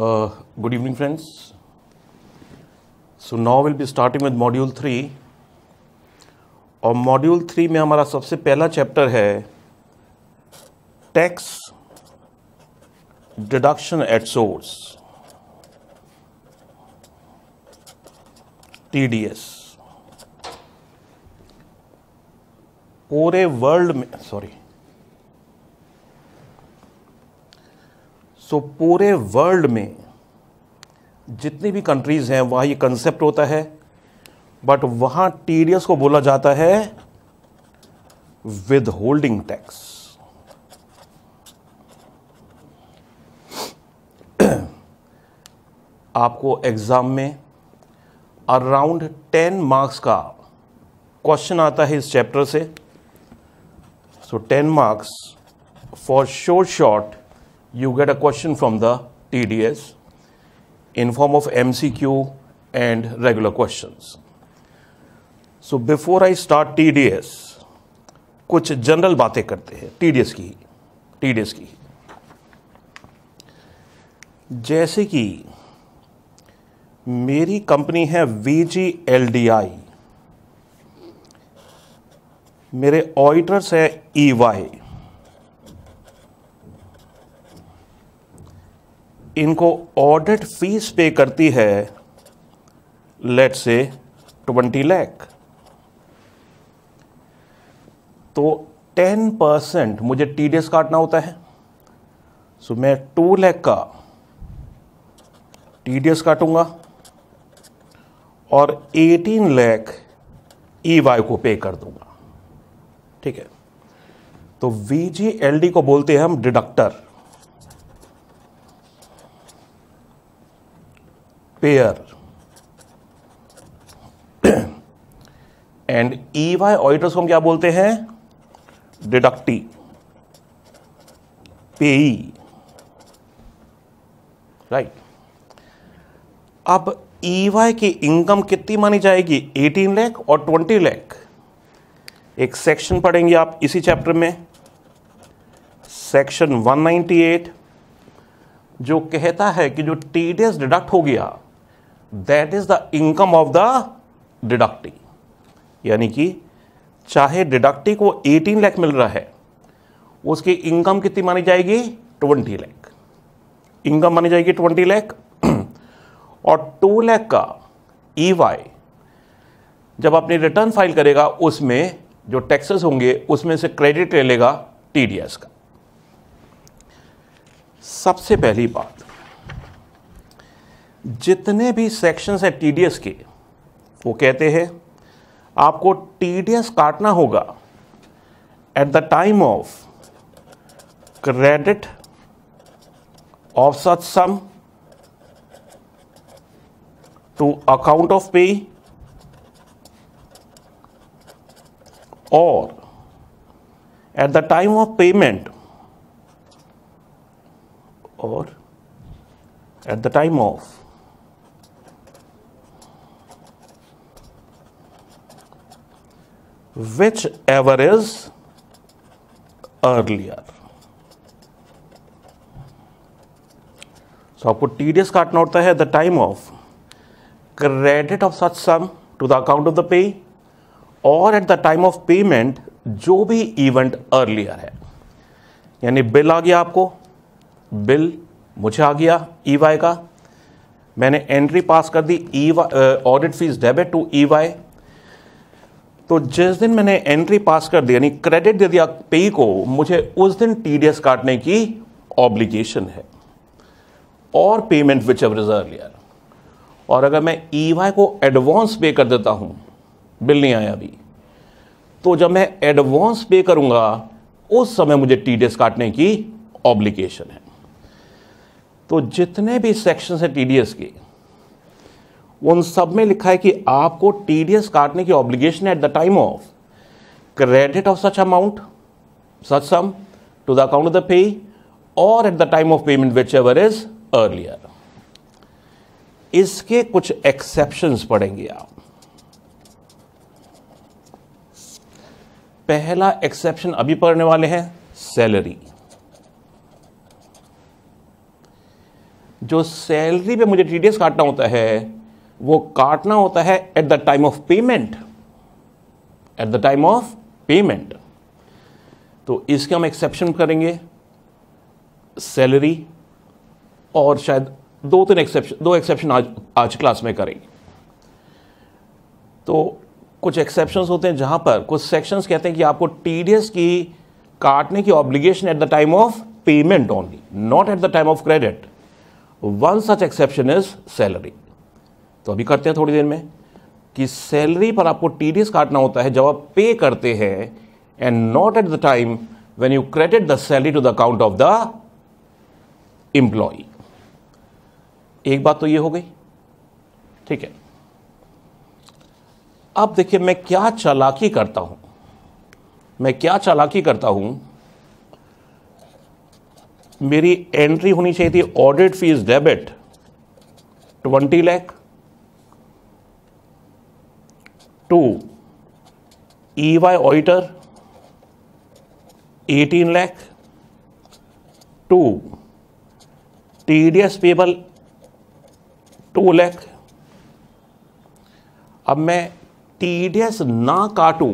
Good evening friends so now will be starting with module three और module three में हमारा सबसे पहला चैप्टर है tax deduction at source TDS पूरे वर्ल्ड में सॉरी सो so, पूरे वर्ल्ड में जितनी भी कंट्रीज़ हैं वहाँ ये कंसेप्ट होता है बट वहाँ टी को बोला जाता है विद होल्डिंग टैक्स आपको एग्ज़ाम में अराउंड टेन मार्क्स का क्वेश्चन आता है इस चैप्टर से so ten marks for short short you get a question from the TDS in form of MCQ and regular questions. So before I start TDS, कुछ general बातें करते हैं TDS की टीडीएस की जैसे कि मेरी कंपनी है वीजीएलडीआई मेरे ऑडिटर्स हैं ईवाई इनको ऑडिट फीस पे करती है लेट से ट्वेंटी लैख तो टेन परसेंट मुझे टी काटना होता है सो मैं टू लैख का टी काटूंगा और एटीन लैख ई वाई को पे कर दूंगा ठीक है तो वी जी एल डी को बोलते हैं हम deductor payer and E Y auditors को हम क्या बोलते हैं डिडक्टी पेई राइट अब ईवाई e की इनकम कितनी मानी जाएगी 18 लाख और 20 लाख एक सेक्शन पढ़ेंगे आप इसी चैप्टर में सेक्शन 198 जो कहता है कि जो टी डिडक्ट हो गया that is the income of the deductee यानी कि चाहे डिडक्टी को 18 लाख मिल रहा है उसकी इनकम कितनी मानी जाएगी 20 लाख इनकम मानी जाएगी 20 लाख और 2 लाख का ई e जब अपनी रिटर्न फाइल करेगा उसमें जो टैक्सेस होंगे उसमें से क्रेडिट ले लेगा टीडीएस का सबसे पहली बात जितने भी सेक्शंस हैं टीडीएस के वो कहते हैं आपको टीडीएस काटना होगा at the time of credit of such sum to account of payee और at the time of payment और at the time of which ever is earlier. So आपको TDS काटना होता है the time of credit of such sum to the account of the pay or at the time of payment जो भी event earlier है यानी bill आ गया आपको बिल मुझे आ गया ई वाई का मैंने एंट्री पास कर दी E Y audit fees debit to E Y तो जिस दिन मैंने एंट्री पास कर दिया यानी क्रेडिट दे दिया पे को मुझे उस दिन टीडीएस काटने की ऑब्लिगेशन है और पेमेंट विच एव इज और अगर मैं ईवाई e को एडवांस पे कर देता हूं बिल नहीं आया अभी तो जब मैं एडवांस पे करूंगा उस समय मुझे टी डी एस काटने की ऑब्लिगेशन है तो जितने भी सेक्शन है टी डी एस के उन सब में लिखा है कि आपको टीडीएस काटने की obligation at the time of credit of such amount such sum to the account of the payee और at the time of payment whichever is earlier इसके कुछ एक्सेप्शंस पढ़ेंगे आप पहला एक्सेप्शन अभी पढ़ने वाले हैं सैलरी जो सैलरी पे मुझे टीडीएस काटना होता है वो काटना होता है at the time of payment at the time of payment तो इसके हम एक्सेप्शन करेंगे सैलरी और शायद दो तीन एक्सेप्शन दो एक्सेप्शन आज आज क्लास में करेंगे तो कुछ एक्सेप्शंस होते हैं जहां पर कुछ सेक्शंस कहते हैं कि आपको टीडीएस की काटने की obligation at the time of payment only not at the time of credit one such exception is salary तो अभी करते हैं थोड़ी देर में कि सैलरी पर आपको टी काटना होता है जब आप पे करते हैं and not at the time when you credit the salary to the account of the employee एक बात तो ये हो गई ठीक है अब देखिए मैं क्या चालाकी करता हूं मैं क्या चालाकी करता हूं मेरी एंट्री होनी चाहिए थी audit fees debit twenty lakh to E Y auditor eighteen lakh to T D S payable two lakh अब मैं टी डी एस ना काटूं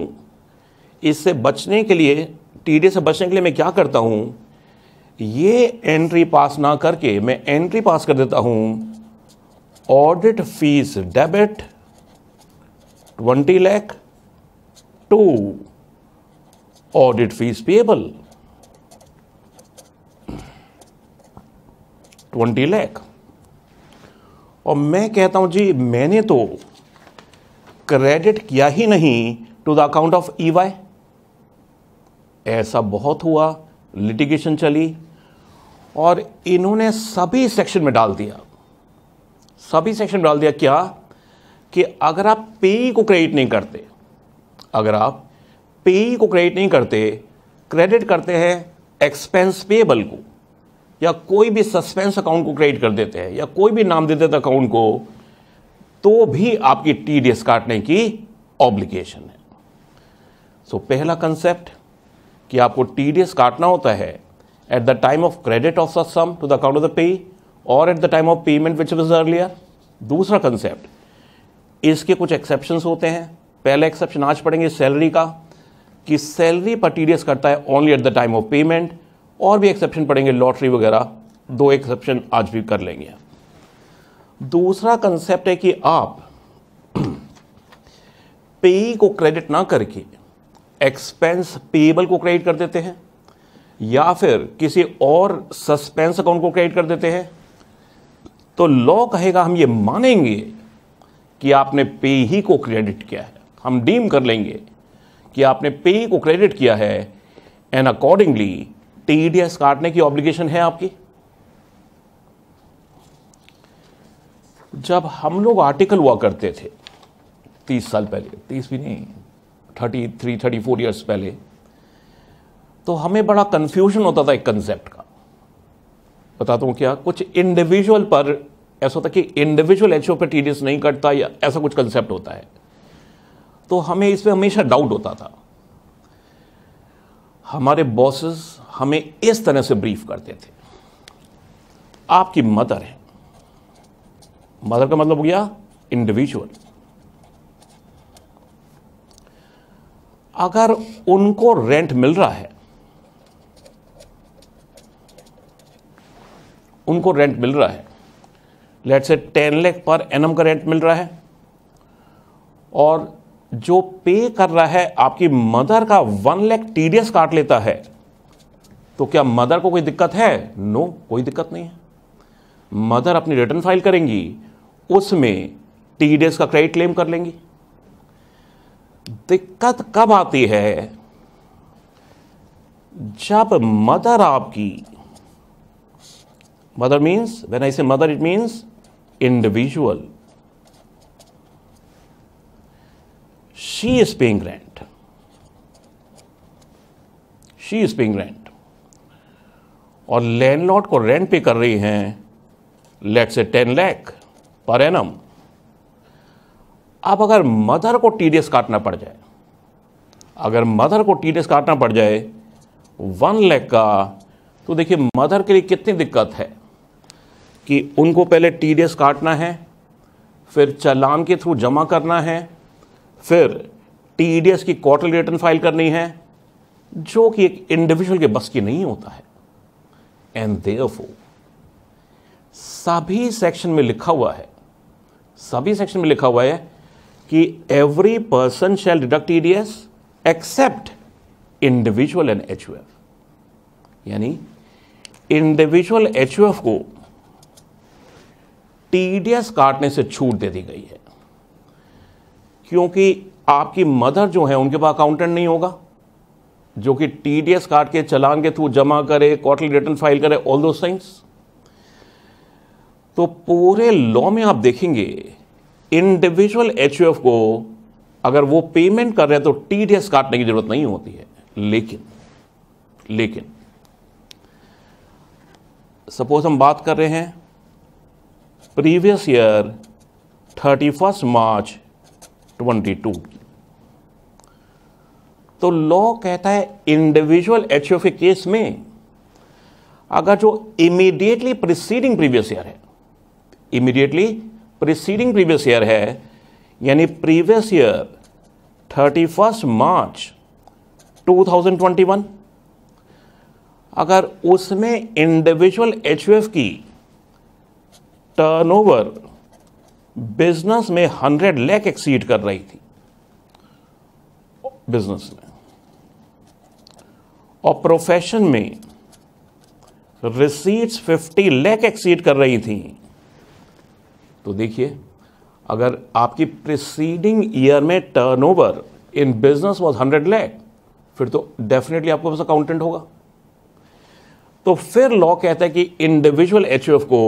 इससे बचने के लिए टी डी एस से बचने के लिए मैं क्या करता हूं ये एंट्री पास ना करके मैं एंट्री पास कर देता हूं audit fees debit twenty lakh to audit fees payable twenty lakh और मैं कहता हूं जी मैंने तो क्रेडिट किया ही नहीं to the account of E Y ऐसा बहुत हुआ लिटिगेशन चली और इन्होंने सभी सेक्शन में डाल दिया सभी सेक्शन में डाल दिया क्या कि अगर आप पे को क्रेडिट नहीं करते अगर आप पेई को क्रेडिट नहीं करते क्रेडिट करते हैं एक्सपेंस पेबल को या कोई भी सस्पेंस अकाउंट को क्रेडिट कर देते हैं या कोई भी नाम दे देते अकाउंट को तो भी आपकी टी डी एस काटने की ऑब्लिगेशन है सो so, पहला कंसेप्ट कि आपको टी डी एस काटना होता है at the time of credit of the sum to the account of the payee और at the time of payment which is earlier दूसरा कंसेप्ट इसके कुछ एक्सेप्शन होते हैं पहला एक्सेप्शन आज पढ़ेंगे सैलरी का कि सैलरी पर टी करता है only at the time of payment और भी एक्सेप्शन पढ़ेंगे लॉटरी वगैरह दो एक्सेप्शन आज भी कर लेंगे दूसरा कंसेप्ट है कि आप पे को क्रेडिट ना करके एक्सपेंस पेबल को क्रेडिट कर देते हैं या फिर किसी और सस्पेंस अकाउंट को क्रेडिट कर देते हैं तो लॉ कहेगा हम ये मानेंगे कि आपने पे ही को क्रेडिट किया है हम डीम कर लेंगे कि आपने पे ही को क्रेडिट किया है एंड अकॉर्डिंगली टीडीएस काटने की ऑब्लिगेशन है आपकी जब हम लोग आर्टिकल हुआ करते थे तीस साल पहले तीस भी नहीं thirty three thirty four years पहले तो हमें बड़ा कंफ्यूजन होता था एक कंसेप्ट का बताता हूं क्या कुछ इंडिविजुअल पर ऐसा होता कि इंडिविजुअल एक्शन पर टी नहीं कटता या ऐसा कुछ कंसेप्ट होता है तो हमें इस पर हमेशा डाउट होता था हमारे बॉसेस हमें इस तरह से ब्रीफ करते थे आपकी मदर है मदर का मतलब हो गया इंडिविजुअल अगर उनको रेंट मिल रहा है उनको रेंट मिल रहा है लेट से टेन लेख पर एनम का रेंट मिल रहा है और जो पे कर रहा है आपकी मदर का वन लेख टी काट लेता है तो क्या मदर को कोई दिक्कत है नो no, कोई दिक्कत नहीं है मदर अपनी रिटर्न फाइल करेंगी उसमें टी का क्रेडिट क्लेम कर लेंगी दिक्कत कब आती है जब मदर आपकी mother means when I say mother it means individual, she is paying rent. She is paying rent और लैंडलॉर्ड को रेंट पे कर रही हैं late say ten lakh per annum अब अगर मदर को टीडीएस काटना पड़ जाए अगर मदर को टीडीएस काटना पड़ जाए वन लैख का तो देखिए मदर के लिए कितनी दिक्कत है कि उनको पहले टीडीएस काटना है फिर चालान के थ्रू जमा करना है फिर टीडीएस की क्वार्टर रिटर्न फाइल करनी है जो कि एक इंडिविजुअल के बस की नहीं होता है एंड देयरफॉर सभी सेक्शन में लिखा हुआ है सभी सेक्शन में लिखा हुआ है कि every person shall deduct TDS except individual and H यानी इंडिविजुअल एच को टीडीएस काटने से छूट दे दी गई है क्योंकि आपकी मदर जो है उनके पास अकाउंटेंट नहीं होगा जो कि टीडीएस काट के चलान के थ्रू जमा करे क्वार्टरली रिटर्न फाइल करे ऑल दो थिंग्स तो पूरे लॉ में आप देखेंगे इंडिविजुअल एच को अगर वो पेमेंट कर रहे हैं तो टीडीएस काटने की जरूरत नहीं होती है लेकिन लेकिन सपोज हम बात कर रहे हैं previous year 31st मार्च 22 तो लॉ कहता है इंडिविजुअल एच ओ केस में अगर जो इमीडिएटली प्रिसीडिंग प्रीवियस ईयर है इमीडिएटली प्रिसीडिंग प्रीवियस ईयर है यानी previous year thirty first March 2021 अगर उसमें इंडिविजुअल एच की टर्नओवर बिजनेस में हंड्रेड लैख एक्सीड कर रही थी बिजनेस में और प्रोफेशन में रिसीट्स फिफ्टी लैख एक्सीड कर रही थी तो देखिए अगर आपकी प्रिसीडिंग ईयर में turnover in business was hundred lakh फिर तो डेफिनेटली आपको बस अकाउंटेंट होगा तो फिर लॉ कहता है कि इंडिविजुअल एच को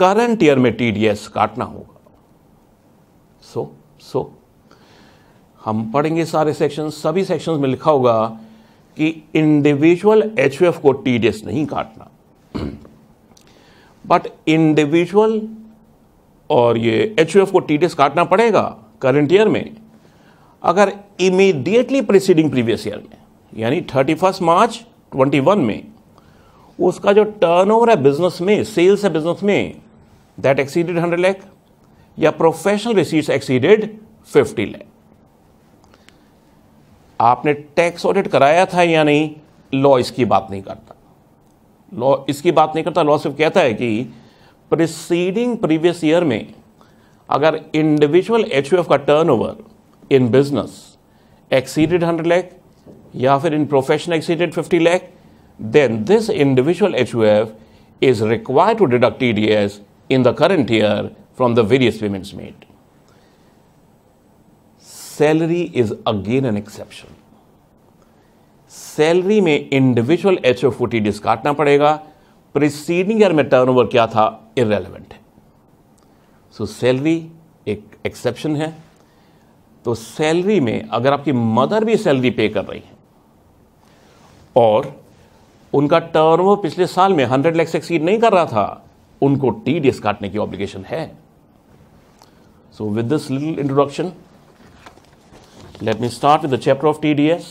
करंट ईयर में टीडीएस काटना होगा सो so, सो so, हम पढ़ेंगे सारे सेक्शन सभी सेक्शन में लिखा होगा कि इंडिविजुअल एच को टीडीएस नहीं काटना बट इंडिविजुअल और ये एच को टीडीएस काटना पड़ेगा करंट ईयर में अगर इमीडिएटली प्रिसीडिंग प्रीवियस ईयर में यानी thirty first March twenty one में उसका जो टर्नओवर है बिजनेस में सेल्स है बिजनेस में that exceeded 100 lakh या प्रोफेशनल रिसीट एक्सीडेड 50 लैख आपने टैक्स ऑडिट कराया था या नहीं लॉ इसकी बात नहीं करता लॉ इसकी बात नहीं करता लॉ सिर्फ कहता है कि प्रिसीडिंग प्रीवियस ईयर में अगर इंडिविजुअल एच का turnover in business exceeded 100 lakh या फिर in profession exceeded 50 lakh then this individual H is required to deduct T D S in the current year from the various payments made. Salary is again an exception. Salary में individual H ओ फोर्टी डिस काटना पड़ेगा preceding year में turnover क्या था irrelevant है सो so, सैलरी एक एक्सेप्शन है तो सैलरी में अगर आपकी मदर भी सैलरी पे कर रही है और उनका टर्नओवर पिछले साल में हंड्रेड लैक्स एक्सीड नहीं कर रहा था उनको टी काटने की ऑब्लिगेशन है so with this little introduction let me start chapter of chapter of TDS.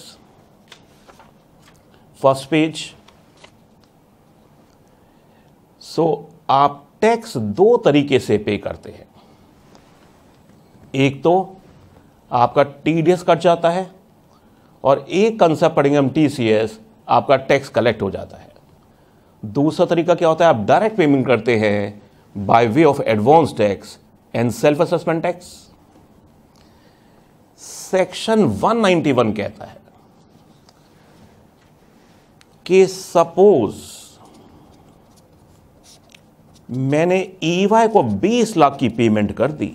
First page so आप टैक्स दो तरीके से पे करते हैं एक तो आपका टीडीएस कट जाता है और एक कंसेप्ट पढ़ेंगे हम टीसीएस आपका टैक्स कलेक्ट हो जाता है दूसरा तरीका क्या होता है आप डायरेक्ट पेमेंट करते हैं by way of advance tax and self assessment tax section 191 कहता है कि सपोज मैंने ईवाई e को 20 लाख की पेमेंट कर दी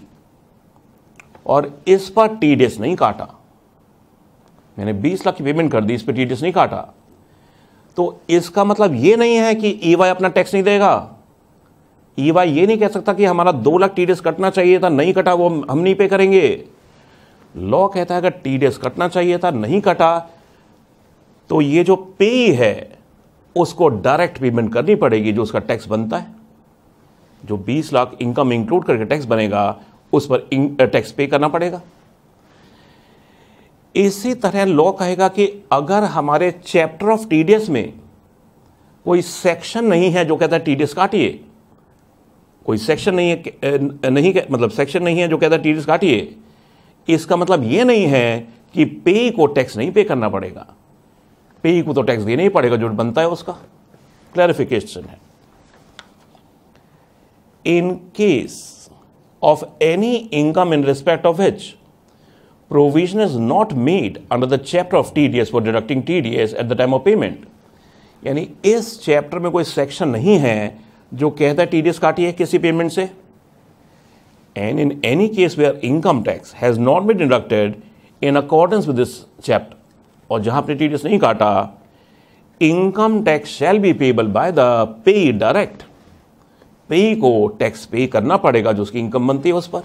और इस पर टीडीएस नहीं काटा मैंने 20 लाख की पेमेंट कर दी इस पर टीडीएस नहीं काटा तो इसका मतलब ये नहीं है कि ई e वाई अपना टैक्स नहीं देगा ई e वाई ये नहीं कह सकता कि हमारा दो लाख टी कटना चाहिए था नहीं कटा वो हम नहीं पे करेंगे लॉ कहता है अगर टी कटना चाहिए था नहीं कटा तो ये जो पे है उसको डायरेक्ट पेमेंट करनी पड़ेगी जो उसका टैक्स बनता है जो 20 लाख इनकम इंक्लूड करके टैक्स बनेगा उस पर टैक्स पे करना पड़ेगा इसी तरह लॉ कहेगा कि अगर हमारे चैप्टर ऑफ टीडीएस में कोई सेक्शन नहीं है जो कहता है टीडीएस काटिए कोई सेक्शन नहीं है नहीं मतलब सेक्शन नहीं है जो कहता है टीडीएस काटिए इसका मतलब यह नहीं है कि पे को टैक्स नहीं पे करना पड़ेगा पे को तो टैक्स देना ही पड़ेगा जो बनता है उसका क्लैरिफिकेशन है in case of any income in respect of which provision is not made under the chapter of TDS for deducting TDS at the time of payment यानी इस चैप्टर में कोई सेक्शन नहीं है जो कहता है टीडीएस काटिए किसी पेमेंट से and in any case where income tax has not been deducted in accordance with this chapter और जहां आपने टीडीएस नहीं काटा income tax shall be payable by the payee direct payee को टैक्स पे करना पड़ेगा जो उसकी इनकम बनती है उस पर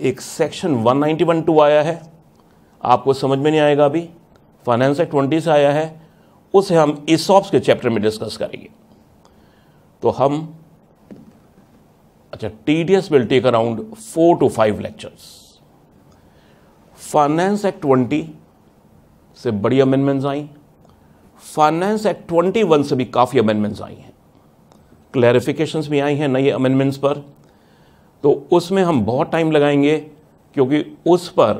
एक सेक्शन 191 टू आया है आपको समझ में नहीं आएगा अभी फाइनेंस एक्ट ट्वेंटी से आया है उसे हम इसॉप्स के चैप्टर में डिस्कस करेंगे तो हम अच्छा T D S will take around four to five lectures finance act twenty से बड़ी अमेंडमेंट्स आई फाइनेंस एक्ट ट्वेंटी वन से भी काफ़ी अमेंडमेंट्स आई हैं क्लैरिफिकेशंस भी आई हैं नए अमेंडमेंट्स पर तो उसमें हम बहुत टाइम लगाएंगे क्योंकि उस पर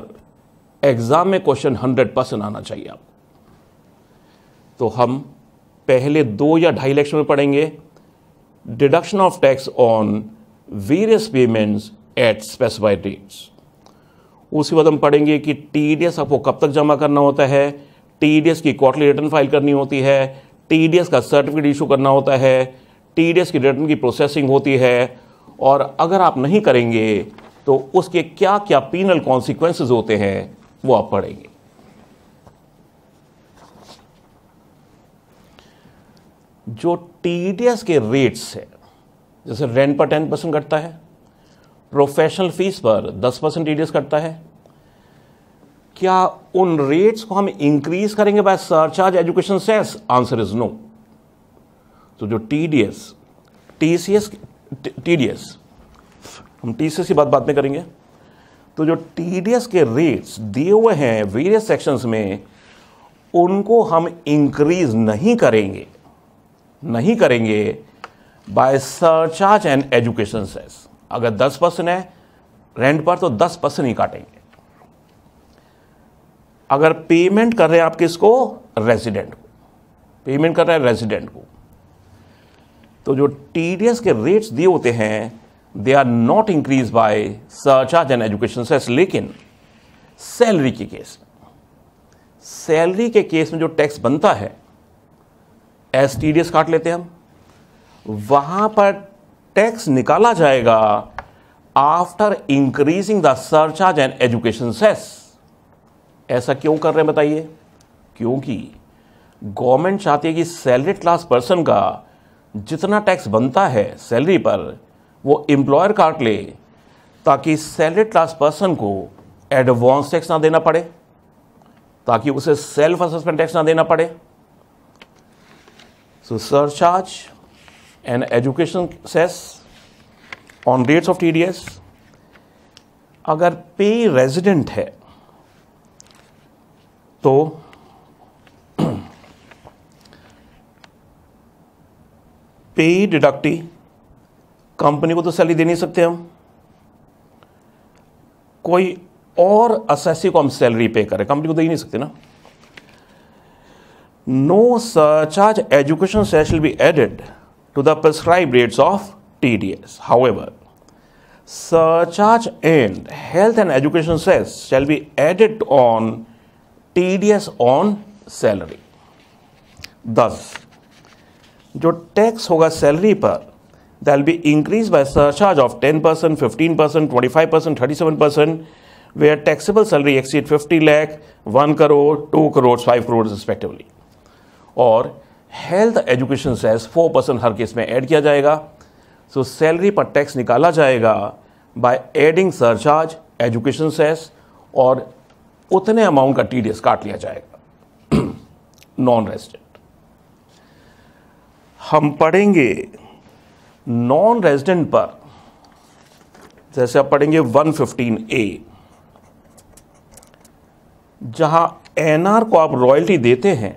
एग्ज़ाम में क्वेश्चन हंड्रेड परसेंट आना चाहिए आपको तो हम पहले दो या ढाई लेक्चर में पढ़ेंगे deduction of tax on various payments at specified dates उसके बाद हम पढ़ेंगे कि टी डी एस आपको कब तक जमा करना होता है टी डी एस की क्वार्टरली रिटर्न फाइल करनी होती है टी डी एस का सर्टिफिकेट इशू करना होता है टी डी एस की रिटर्न की प्रोसेसिंग होती है और अगर आप नहीं करेंगे तो उसके क्या क्या पीनल कॉन्सिक्वेंस होते हैं वो आप पढ़ेंगे जो टीडीएस के रेट्स है जैसे रेंट पर टेन परसेंट कटता है प्रोफेशनल फीस पर दस परसेंट टी कटता है क्या उन रेट्स को हम इंक्रीज करेंगे by surcharge education cess answer is no तो जो T D S T C S TDS हम टी सी बात बात में करेंगे तो जो टीडीएस के रेट्स दिए हुए हैं वेरियस सेक्शंस में उनको हम इंक्रीज नहीं करेंगे नहीं करेंगे by surcharge and education cess अगर 10 परसेंट है रेंट पर तो 10 परसेंट ही काटेंगे अगर पेमेंट कर रहे हैं आप किसको रेजिडेंट को पेमेंट कर रहे हैं रेजिडेंट को तो जो टी के रेट्स दिए होते हैं they are not increase by surcharge and education cess लेकिन सैलरी के केस सैलरी के केस में जो टैक्स बनता है एस टी डी एस काट लेते हैं हम वहां पर टैक्स निकाला जाएगा after increasing the surcharge and education cess ऐसा क्यों कर रहे हैं बताइए क्योंकि गवर्नमेंट चाहती है कि सैलरीड क्लास पर्सन का जितना टैक्स बनता है सैलरी पर वो एम्प्लॉयर काट ले ताकि सैलरी क्लास पर्सन को एडवांस टैक्स ना देना पड़े ताकि उसे सेल्फ असेसमेंट टैक्स ना देना पड़े so charge and education cess on rates of TDS अगर पे रेजिडेंट है तो पे डिडक्टी कंपनी को तो सैलरी दे नहीं सकते हम कोई और असेसी को हम सैलरी पे करें कंपनी को दे ही नहीं सकते ना no surcharge education cess shall be added to the prescribed rates of T D S however surcharge and health and education cess shall be added on T D S on salary दस जो tax होगा salary पर they'll be increase by surcharge of ten percent fifteen percent twenty five percent thirty seven percent where are taxable salary exceed fifty lakh one crore two crore five crore respectively और health education cess four percent हर case में add किया जाएगा so so, salary पर tax निकाला जाएगा by adding surcharge education cess और उतने अमाउंट का टी डी एस काट लिया जाएगा नॉन रेजिडेंट हम पढ़ेंगे नॉन रेजिडेंट पर जैसे आप पढ़ेंगे 115 ए जहां एनआर को आप रॉयल्टी देते हैं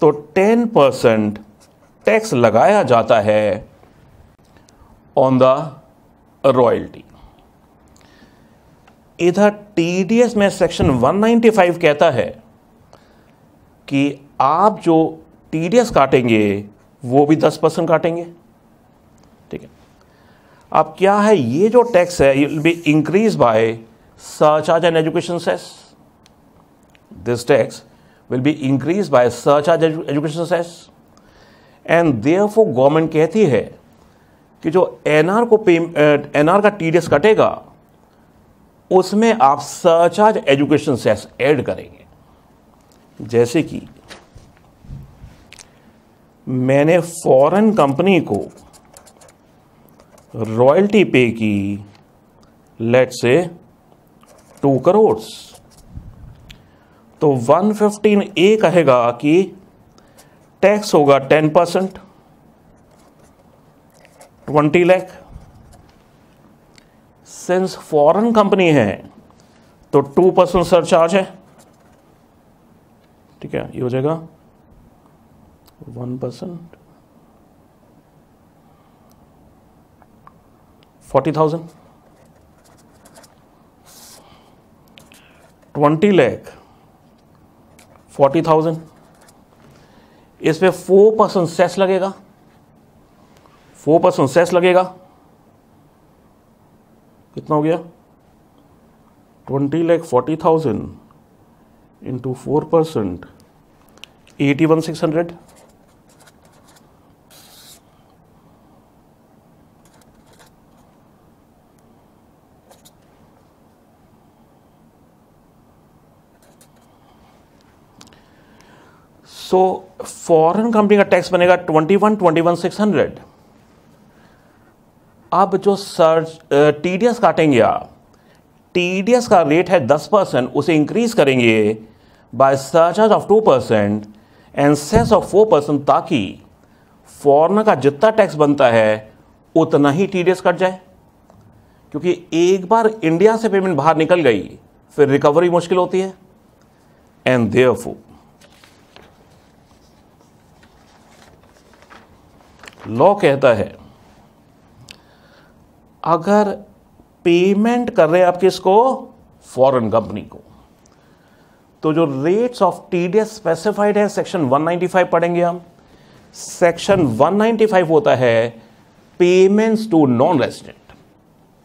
तो 10 परसेंट टैक्स लगाया जाता है ऑन द रॉयल्टी इधर टीडीएस में सेक्शन 195 कहता है कि आप जो टीडीएस काटेंगे वो भी दस परसेंट काटेंगे ठीक है अब क्या है ये जो टैक्स है it be increase by surcharge and education cess this tax will be increased by education cess and there therefore government कहती है कि जो एनआर को पे एनआर uh, का टीडीएस कटेगा उसमें आप सर्चार्ज एजुकेशन सेस ऐड करेंगे जैसे कि मैंने फॉरेन कंपनी को रॉयल्टी पे की लेट से टू करोड़ तो 115 ए कहेगा कि टैक्स होगा 10 percent twenty lakh since foreign company है तो टू परसेंट सरचार्ज है ठीक है ये हो जाएगा one percent forty thousand twenty lakh forty thousand इस पर फोर परसेंट सेस लगेगा फोर परसेंट सेस लगेगा कितना हो गया twenty lakh forty thousand into four percent eighty one six hundred so foreign company का टैक्स बनेगा twenty one twenty one six hundred अब जो सर्च टी डी एस काटेंगे आप टी डी एस का रेट है दस परसेंट उसे इंक्रीज करेंगे by search of two percent and cess of four percent ताकि फॉरनर का जितना टैक्स बनता है उतना ही टी डी एस कट जाए क्योंकि एक बार इंडिया से पेमेंट बाहर निकल गई फिर रिकवरी मुश्किल होती है एंड देयरफॉर लॉ कहता है अगर पेमेंट कर रहे हैं आप किसको फॉरेन कंपनी को तो जो रेट्स ऑफ टीडीएस स्पेसिफाइड है सेक्शन 195 पढ़ेंगे हम सेक्शन 195 होता है payments to non resident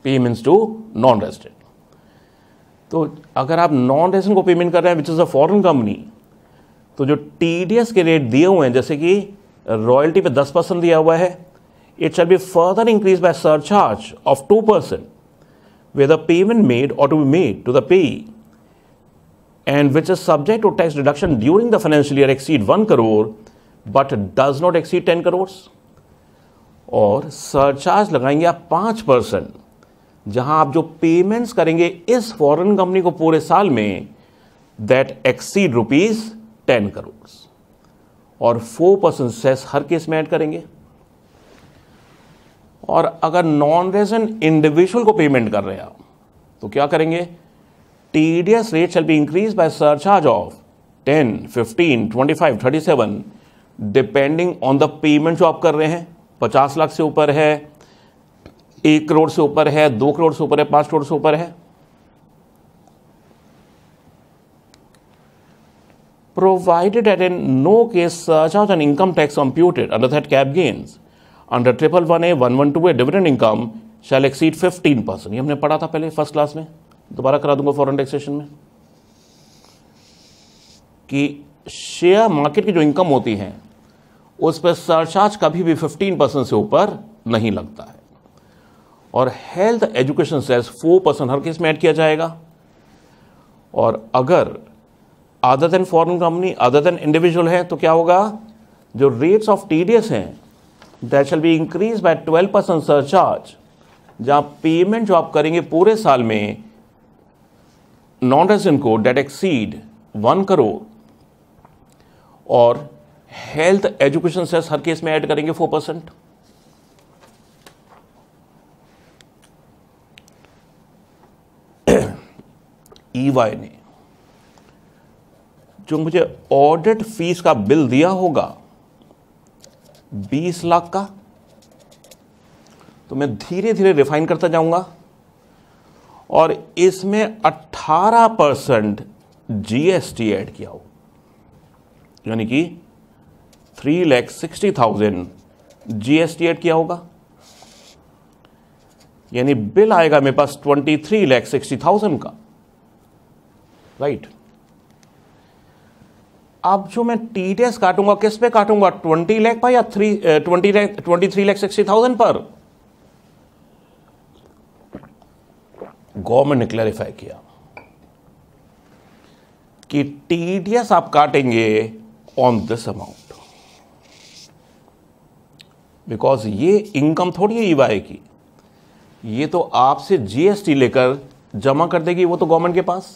payments to non resident तो अगर आप नॉन रेजिडेंट को पेमेंट कर रहे हैं which is a foreign company तो जो टी के रेट दिए हुए हैं जैसे कि रॉयल्टी पे 10 परसेंट दिया हुआ है it shall be further increase by surcharge of two percent where the payment made और to be made to the payee and which is subject to tax deduction during the financial year exceed one crore but does not exceed ten crores और surcharge लगाएंगे आप पांच percent जहां आप जो payments करेंगे इस फॉरेन कंपनी को पूरे साल में that exceed rupees ten crore और फोर परसेंट सेस हर केस में ऐड करेंगे और अगर नॉन रेजेंट इंडिविजुअल को पेमेंट कर रहे हैं आप तो क्या करेंगे T D S rate shall be increase by surcharge of ten fifteen twenty five thirty seven depending on the payment जो आप कर रहे हैं पचास लाख से ऊपर है एक करोड़ से ऊपर है दो करोड़ से ऊपर है पांच करोड़ से ऊपर है provided that in no case surcharge as income tax computed under that cap gains under triple one a one one two a dividend income shall exceed fifteen percent ये हमने पढ़ा था पहले first class में दोबारा करा दूंगा foreign taxation में कि शेयर मार्केट की जो इनकम होती है उस पर सरचार्ज कभी भी 15 परसेंट से ऊपर नहीं लगता है और हेल्थ एजुकेशन सेल्स 4 परसेंट हर केस में ऐड किया जाएगा और अगर other than foreign company other than individual है तो क्या होगा जो rates of T D S हैं that shall be increase by twelve percent charge जहाँ पेमेंट जो आप करेंगे पूरे साल में नॉन रेजन को डेट एक्सीड वन करोड़ और हेल्थ एजुकेशन सेस हर केस में ऐड करेंगे फोर परसेंट ई वाई ने जो मुझे ऑडिट फीस का बिल दिया होगा बीस लाख का तो मैं धीरे धीरे रिफाइन करता जाऊंगा और इसमें 18 परसेंट जीएसटी ऐड किया हो यानी कि three lakh sixty thousand GST add किया होगा यानी बिल आएगा मेरे पास twenty three lakh sixty thousand का राइट right. अब जो मैं टी टी एस काटूंगा किस पे काटूंगा ट्वेंटी लैख पर या three twenty lakh twenty three lakh sixty thousand पर गवर्नमेंट ने क्लैरिफाई किया कि टी टी एस आप काटेंगे ऑन दिस अमाउंट बिकॉज ये इनकम थोड़ी है ईवाई e की ये तो आपसे जीएसटी लेकर जमा कर देगी वो तो गवर्नमेंट के पास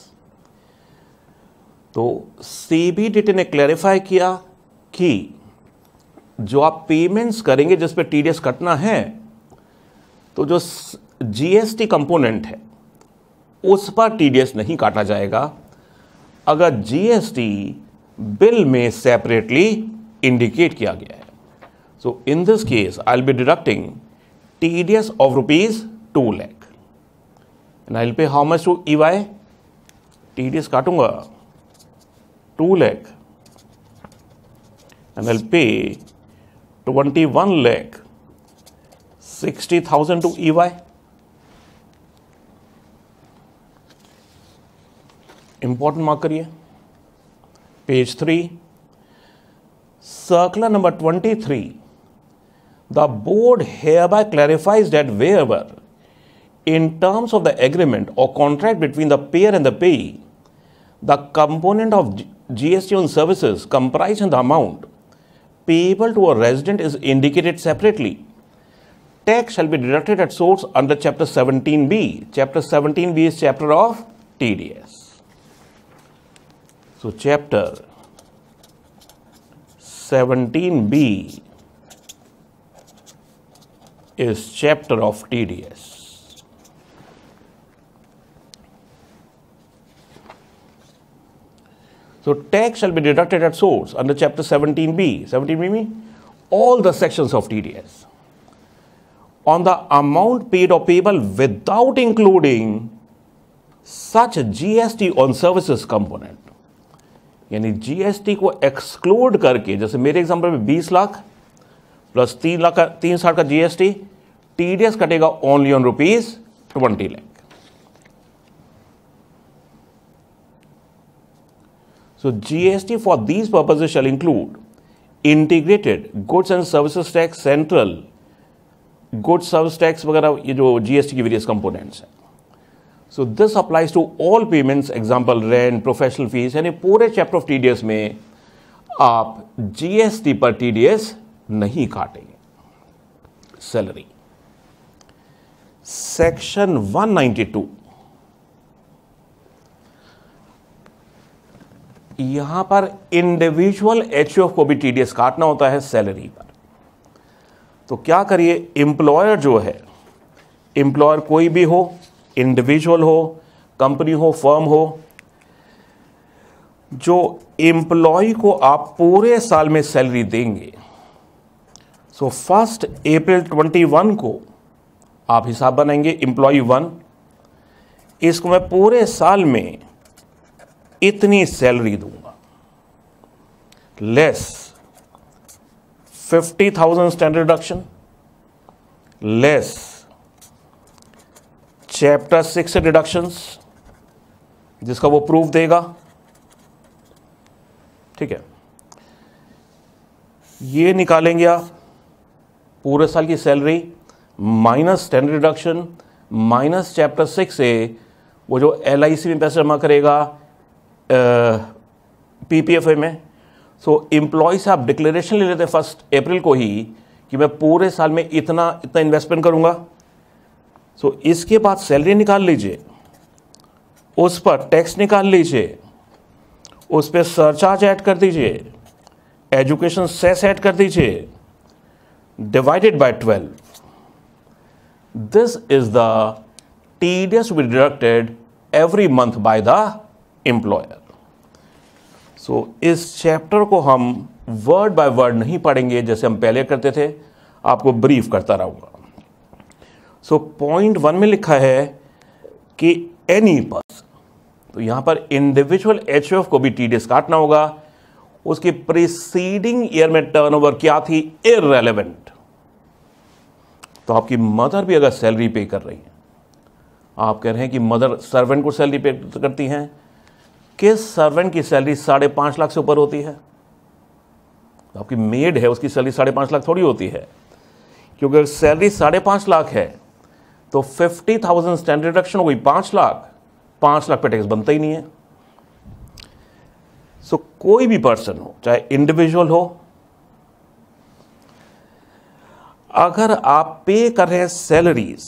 तो सीबीडीटी ने क्लैरिफाई किया कि जो आप पेमेंट्स करेंगे जिस पे टीडीएस कटना है तो जो जीएसटी कंपोनेंट है उस पर टीडीएस नहीं काटा जाएगा अगर जीएसटी बिल में सेपरेटली इंडिकेट किया गया है so in this case I will be deducting TDS of rupees two lakh and I will pay how much to E Y TDS काटूंगा 2 lakh and I'll pay 21 lakh 60,000 to EY. Important marker here. Page 3 Circular number 23 The board hereby clarifies that wherever in terms of the agreement or contract between the payer and the payee the component of GST on services comprised in the amount payable to a resident is indicated separately. Tax shall be deducted at source under Chapter 17B. Chapter 17B is chapter of TDS. So, Chapter 17B is chapter of TDS. So tax shall be deducted at source under Chapter 17b. 17b all the sections of TDS on the amount paid or payable without including such GST on services component. यानी GST को exclude करके जैसे मेरे example में 20 lakh plus तीन लाख का तीन साठ का जीएसटी टीडीएस कटेगा only on rupees So GST for these purposes shall include integrated goods and services tax central goods service tax वगैरह ये जो जीएसटी की वेरियस कंपोनेंट्स हैं so this applies to all payments example rent professional fees यानी पूरे chapter of TDS में आप GST पर टीडीएस नहीं काटेंगे सैलरी सेक्शन 192 यहां पर इंडिविजुअल एच को भी टीडीएस काटना होता है सैलरी पर तो क्या करिए एम्प्लॉयर जो है एम्प्लॉयर कोई भी हो इंडिविजुअल हो कंपनी हो फर्म हो जो एम्प्लॉय को आप पूरे साल में सैलरी देंगे सो फर्स्ट अप्रैल 21 को आप हिसाब बनाएंगे एम्प्लॉय वन इसको मैं पूरे साल में इतनी सैलरी दूंगा less fifty thousand standard deduction less chapter six deductions जिसका वो प्रूफ देगा ठीक है ये निकालेंगे आप पूरे साल की salary minus standard deduction minus chapter six से वो जो एल में पैसे जमा करेगा पी पी एफ ए में सो so, एम्प्लॉय से आप डिक्लेरेशन ले लेते हैं फर्स्ट अप्रैल को ही कि मैं पूरे साल में इतना इतना इन्वेस्टमेंट करूँगा सो so, इसके बाद सैलरी निकाल लीजिए उस पर टैक्स निकाल लीजिए उस पर सरचार्ज ऐड कर दीजिए एजुकेशन सेस ऐड कर दीजिए divided by twelve this is the T S V deducted every month by the employer so इस चैप्टर को हम वर्ड बाय वर्ड नहीं पढ़ेंगे जैसे हम पहले करते थे आपको ब्रीफ करता रहूंगा सो पॉइंट वन में लिखा है कि एनी पर्सन तो यहां पर इंडिविजुअल एच को भी टी काटना होगा उसकी प्रीसीडिंग ईयर में टर्नओवर क्या थी इरेलीवेंट तो आपकी मदर भी अगर सैलरी पे कर रही है आप कह रहे हैं कि मदर सर्वेंट को सैलरी पे करती हैं कि सर्वेंट की सैलरी साढ़े पाँच लाख से ऊपर होती है तो आपकी मेड है उसकी सैलरी साढ़े पाँच लाख थोड़ी होती है क्योंकि अगर सैलरी साढ़े पाँच लाख है तो फिफ्टी थाउजेंड स्टैंडर्ड डिडक्शन हो गई पाँच लाख पाँच लाख पे टैक्स बनता ही नहीं है सो so, कोई भी पर्सन हो चाहे इंडिविजुअल हो अगर आप पे कर रहे हैं सैलरीज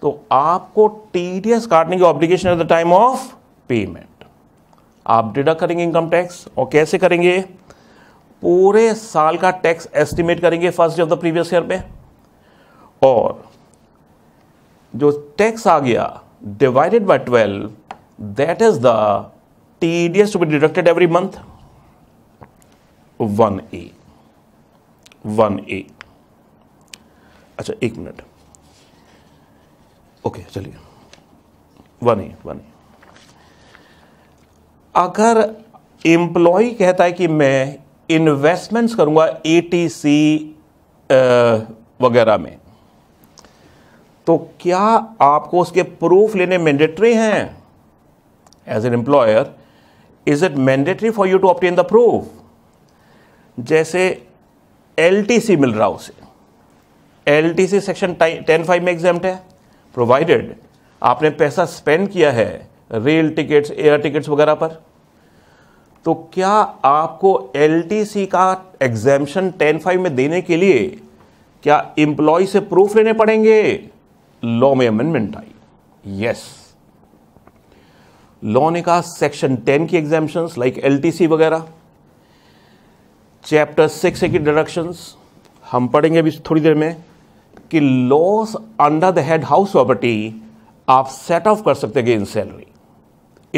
तो आपको टीडीएस काटने की obligation at the time of payment आप डिडक्ट करेंगे इनकम टैक्स और कैसे करेंगे पूरे साल का टैक्स एस्टिमेट करेंगे first of the previous year pay और जो टैक्स आ गया divided by twelve that is the T D S to be deducted every month one A one A अच्छा एक मिनट ओके चलिए वन ए वन ए अगर employee कहता है कि मैं इन्वेस्टमेंट्स करूंगा एटीसी वगैरह में तो क्या आपको उसके प्रूफ लेने मैंडेटरी हैं as an employer is it mandatory for you to obtain the proof जैसे एलटीसी मिल रहा उसे एलटीसी सेक्शन टेन फाइव में एग्जाम है प्रोवाइडेड आपने पैसा स्पेंड किया है रेल टिकट्स एयर टिकट्स वगैरह पर तो क्या आपको एल का एग्जामेशन टेन फाइव में देने के लिए क्या इंप्लॉय से प्रूफ लेने पड़ेंगे लॉ में अमेंडमेंट आई यस लॉ ने कहा सेक्शन टेन की एग्जामेशन लाइक एल वगैरह चैप्टर सिक्स की डायरेक्शन हम पढ़ेंगे अभी थोड़ी देर में कि loss under the head house property आप सेट ऑफ कर सकते हैं in salary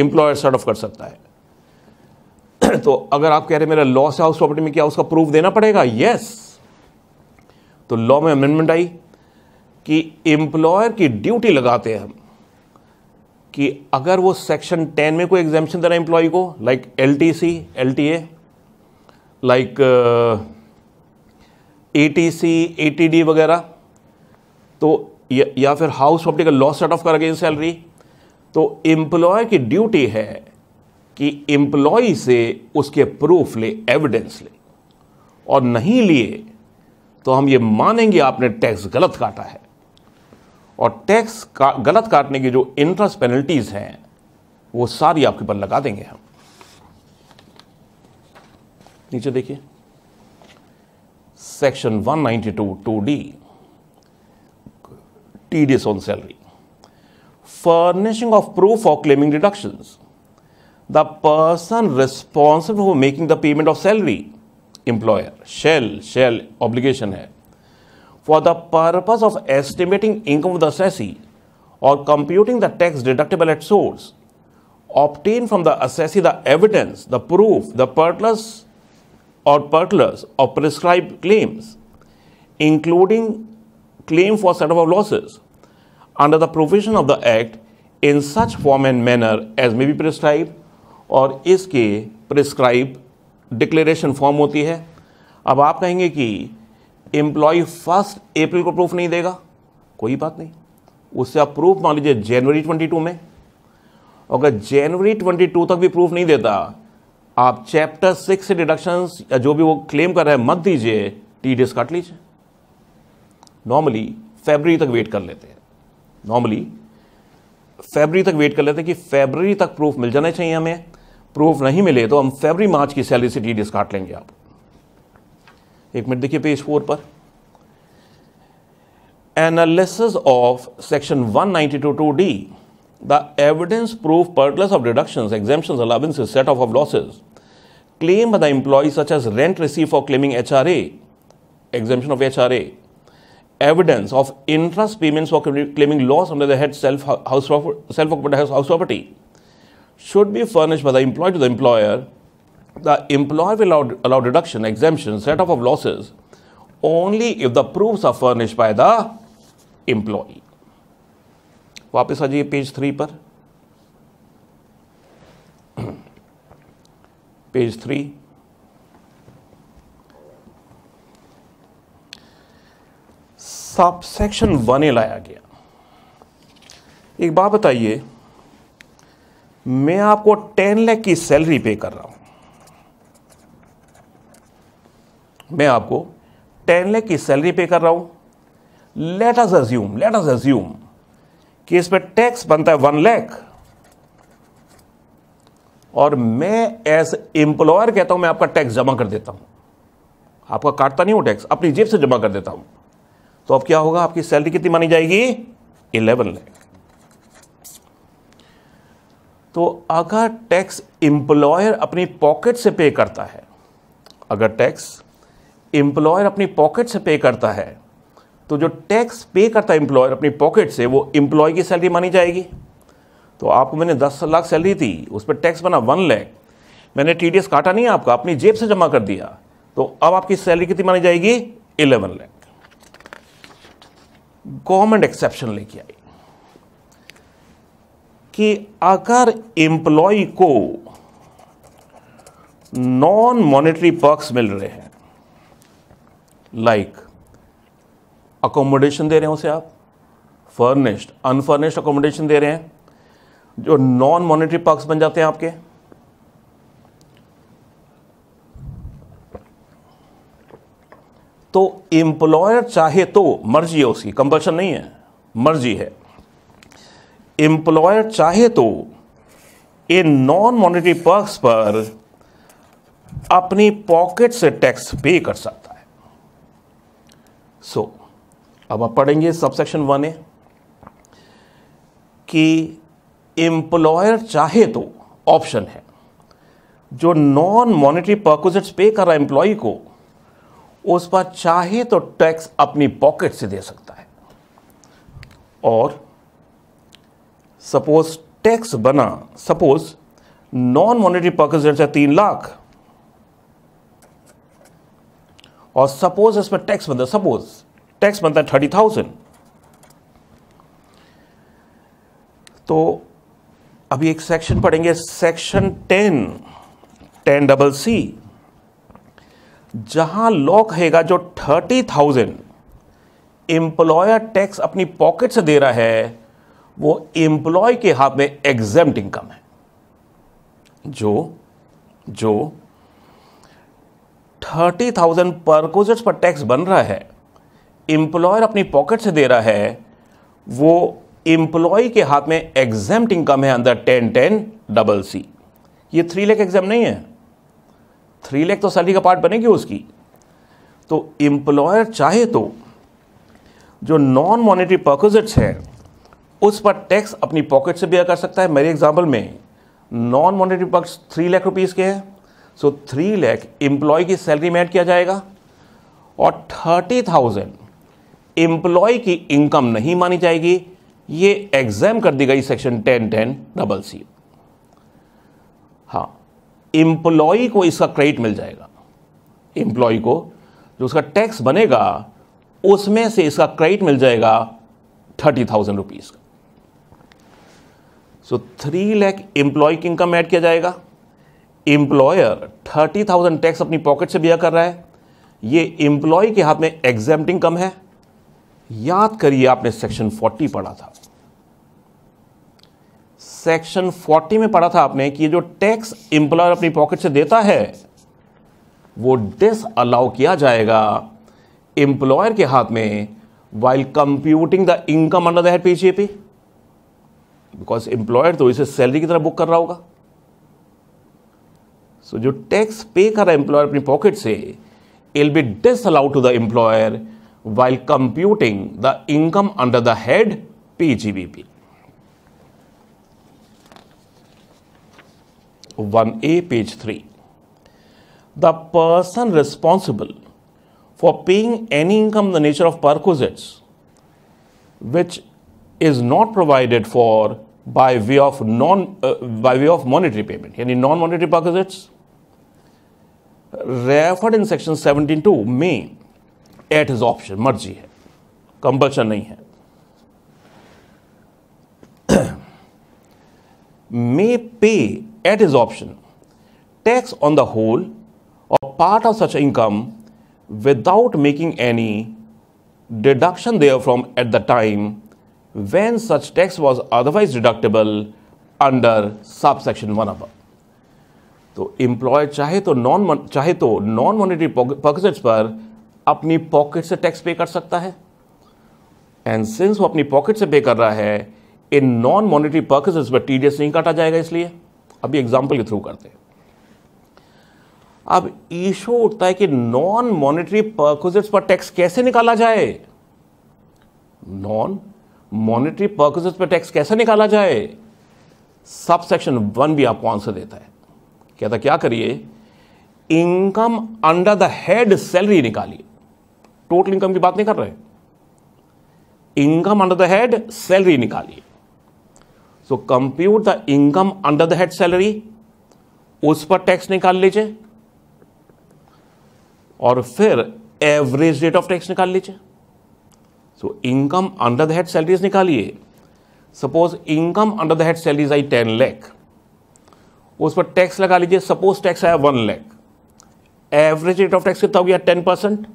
employer set off कर सकता है तो अगर आप कह रहे मेरा लॉस हाउस प्रॉपर्टी में क्या उसका प्रूफ देना पड़ेगा यस तो लॉ में अमेंडमेंट आई कि एम्प्लॉयर की ड्यूटी लगाते हैं हम कि अगर वो सेक्शन टेन में कोई एग्जामेशन दे रहा है एम्प्लॉय को like L T C L T A like A T C A T D वगैरह तो या, या फिर हाउस प्रॉपर्टी का लॉस सेट ऑफ कर अगेंस्ट सैलरी तो एम्प्लॉय की ड्यूटी है कि एम्प्लॉय से उसके प्रूफ ले एविडेंस ले और नहीं लिए तो हम ये मानेंगे आपने टैक्स गलत काटा है और टैक्स का गलत काटने की जो इंटरेस्ट पेनल्टीज हैं वो सारी आपके ऊपर लगा देंगे हम नीचे देखिए section 192 two D T D on salary furnishing of proof for claiming deductions. The person responsible for making the payment of salary, employer, shall, shall, obligation है, for the purpose of estimating income of the assessee or computing the tax deductible at source, obtain from the assessee the evidence, the proof, the pertlers or pertlers of prescribed claims, including claim for set of losses, under the provision of the act in such form and manner as may be prescribed और इसके prescribe declaration form होती है अब आप कहेंगे कि employ first April को proof नहीं देगा कोई बात नहीं उससे आप प्रूफ मान लीजिए जनवरी 22 में अगर जनवरी 22 तक भी प्रूफ नहीं देता आप चैप्टर सिक्स से डिडक्शंस या जो भी वो क्लेम कर रहे हैं मत दीजिए टी डेज काट लीजिए नॉर्मली फेबररी तक वेट कर लेते हैं नॉर्मली फेबर तक वेट कर लेते हैं कि फेबररी तक प्रूफ मिल जाना चाहिए हमें प्रूफ नहीं मिले तो हम फेबरी मार्च की सैलरी से टी काट लेंगे आप एक मिनट देखिए पेज फोर पर analysis of section 192 D the evidence proof particulars of deduction exemptions allowance set off of losses claim the employee such as rent receive for claiming H R exemption of H R A evidence of interest payments for claiming loss under the head self house self-occupied property should be furnished by the employee to the employer. The employer will allow, allow deduction, exemption, set off of losses only if the proofs are furnished by the employee. वापस आ जाइए page three पर page three section one A लाया गया एक बात बताइए मैं आपको टेन लैख की सैलरी पे कर रहा हूं मैं आपको टेन लैख की सैलरी पे कर रहा हूं let us assume let us assume कि इस पर टैक्स बनता है वन लैख और मैं एज एम्प्लॉयर कहता हूं मैं आपका टैक्स जमा कर देता हूं आपका काटता नहीं हूं टैक्स अपनी जेब से जमा कर देता हूं तो अब क्या होगा आपकी सैलरी कितनी मानी जाएगी इलेवन लैख तो अगर टैक्स एम्प्लॉयर अपनी पॉकेट से पे करता है अगर टैक्स एम्प्लॉयर अपनी पॉकेट से पे करता है तो जो टैक्स पे करता है एम्प्लॉयर अपनी पॉकेट से वो एम्प्लॉय की सैलरी मानी जाएगी तो आपको मैंने दस लाख सैलरी थी उस पर टैक्स बना वन लैख मैंने टीडीएस काटा नहीं आपका अपनी जेब से जमा कर दिया तो अब आपकी सैलरी कितनी मानी जाएगी इलेवन लैख गवर्नमेंट एक्सेप्शन लेके आई कि अगर एम्प्लॉय को नॉन मॉनेटरी पर्क्स मिल रहे हैं लाइक like, अकोमोडेशन दे रहे हो उसे आप फर्निश्ड अनफर्निश्ड अकोमोडेशन दे रहे हैं जो नॉन मॉनेटरी पर्क्स बन जाते हैं आपके तो एम्प्लॉयर चाहे तो मर्जी है उसकी कंपल्शन नहीं है मर्जी है एम्प्लॉयर चाहे तो इन नॉन मॉनिटरी पर्क्स पर अपनी पॉकेट से टैक्स पे कर सकता है सो so, अब आप पढ़ेंगे सबसेक्शन वन ए कि एम्प्लॉयर चाहे तो ऑप्शन है जो नॉन मॉनिटरी पर्कोजिट्स पे कर रहा है एम्प्लॉय को उस पर चाहे तो टैक्स अपनी पॉकेट से दे सकता है और सपोज टैक्स बना सपोज नॉन मॉनेटरी पर्पज जैसे तीन लाख और सपोज इसमें टैक्स बनता है सपोज टैक्स बनता है थर्टी थाउजेंड तो अभी एक सेक्शन पढ़ेंगे section ten ten double C जहां लॉ कहेगा जो थर्टी थाउजेंड एम्प्लॉयर टैक्स अपनी पॉकेट से दे रहा है वो एम्प्लॉय के हाथ में एग्जाम इनकम है जो जो थर्टी थाउजेंड परकोजर्स पर टैक्स बन रहा है एम्प्लॉयर अपनी पॉकेट से दे रहा है वो एम्प्लॉय के हाथ में एग्जेम्प्ट इनकम है अंदर टेन टेन डबल सी ये थ्री लेख एग्जाम नहीं है थ्री लैख तो सैलरी का पार्ट बनेगी उसकी तो एम्प्लॉयर चाहे तो जो नॉन मॉनेटरी पर्कजिट्स हैं उस पर टैक्स अपनी पॉकेट से बेयर कर सकता है मेरे एग्जाम्पल में non monetary perks three lakh rupees के हैं सो थ्री लाख एम्प्लॉय की सैलरी में ऐड किया जाएगा और थर्टी थाउजेंड एम्प्लॉय की इनकम नहीं मानी जाएगी ये एग्जाम कर दी गई section ten ten double C हाँ एम्प्लॉय को इसका क्रेडिट मिल जाएगा एम्प्लॉय को जो उसका टैक्स बनेगा उसमें से इसका क्रेडिट मिल जाएगा थर्टी थाउजेंड रुपीज़ का सो थ्री लैख एम्प्लॉय की इनकम ऐड किया जाएगा एम्प्लॉयर थर्टी थाउजेंड टैक्स अपनी पॉकेट से बिया कर रहा है ये एम्प्लॉय के हाथ में एग्जाम्टिंग कम है याद करिए आपने सेक्शन फोर्टी पढ़ा था सेक्शन 40 में पढ़ा था आपने कि जो टैक्स एम्प्लॉयर अपनी पॉकेट से देता है वो डिस अलाउ किया जाएगा एम्प्लॉयर के हाथ में while computing the income under the head PGAP because employer तो इसे सैलरी की तरह बुक कर रहा होगा सो so, जो टैक्स पे कर रहा है एम्प्लॉयर अपनी पॉकेट से will be disallow to the employer while computing the income under the head PGBP 1A, page 3. The person responsible for paying any income in the nature of perquisites which is not provided for by way of non uh, by way of monetary payment any non monetary perquisites referred in section 172 में at his option मर्जी है compulsion नहीं है मे पे at his option tax on the whole or part of such income without making any deduction therefrom at the time when such tax was otherwise deductible under subsection 1 above तो employee चाहे तो non चाहे तो non monetary पर्कसेट्स पर अपनी pocket से tax पे कर सकता है एंड सिंस वो अपनी पॉकेट से पे कर रहा है इन नॉन मॉनिटरी पर्कसेट्स पर टीडीएस नहीं काटा जाएगा इसलिए अभी एग्जाम्पल के थ्रू करते हैं अब इशू उठता है कि नॉन मॉनिटरी पर्कोजिट्स पर टैक्स कैसे निकाला जाए नॉन मॉनिटरी पर्कोजिट्स पर टैक्स कैसे निकाला जाए सब सेक्शन वन भी आपको आंसर देता है कहता क्या करिए income under the head salary निकालिए टोटल इनकम की बात नहीं कर रहे income under the head salary निकालिए so compute the income under the head salary उस पर टैक्स निकाल लीजिए और फिर एवरेज रेट ऑफ टैक्स निकाल लीजिए so income under the head salaries निकालिए suppose income under the head salaries आई टेन लैख उस पर टैक्स लगा लीजिए सपोज टैक्स आया one lakh average rate of tax कितना हो गया टेन परसेंट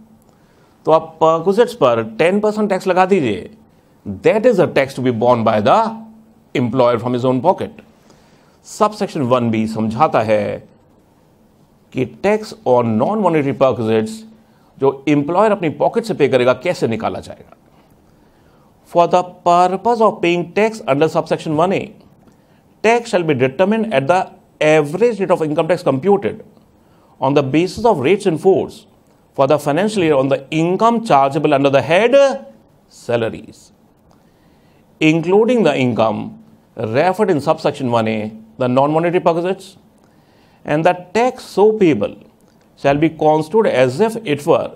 तो आप गुजेट्स पर टेन परसेंट टैक्स लगा दीजिए that is a tax to be borne by the employer from is own pocket subsection one भी समझाता है कि टैक्स और नॉन मॉनिटरी पर्कजिट्स जो एम्प्लॉयर अपनी पॉकेट से पे करेगा कैसे निकाला जाएगा for the purpose of paying tax under subsection one A tax shall be determine at the average rate of income tax computed on the basis of rates in force for the financial year on the income chargeable under the head salaries including the income referred in subsection 1a, the non-monetary deposits, and the tax so payable shall be construed as if it were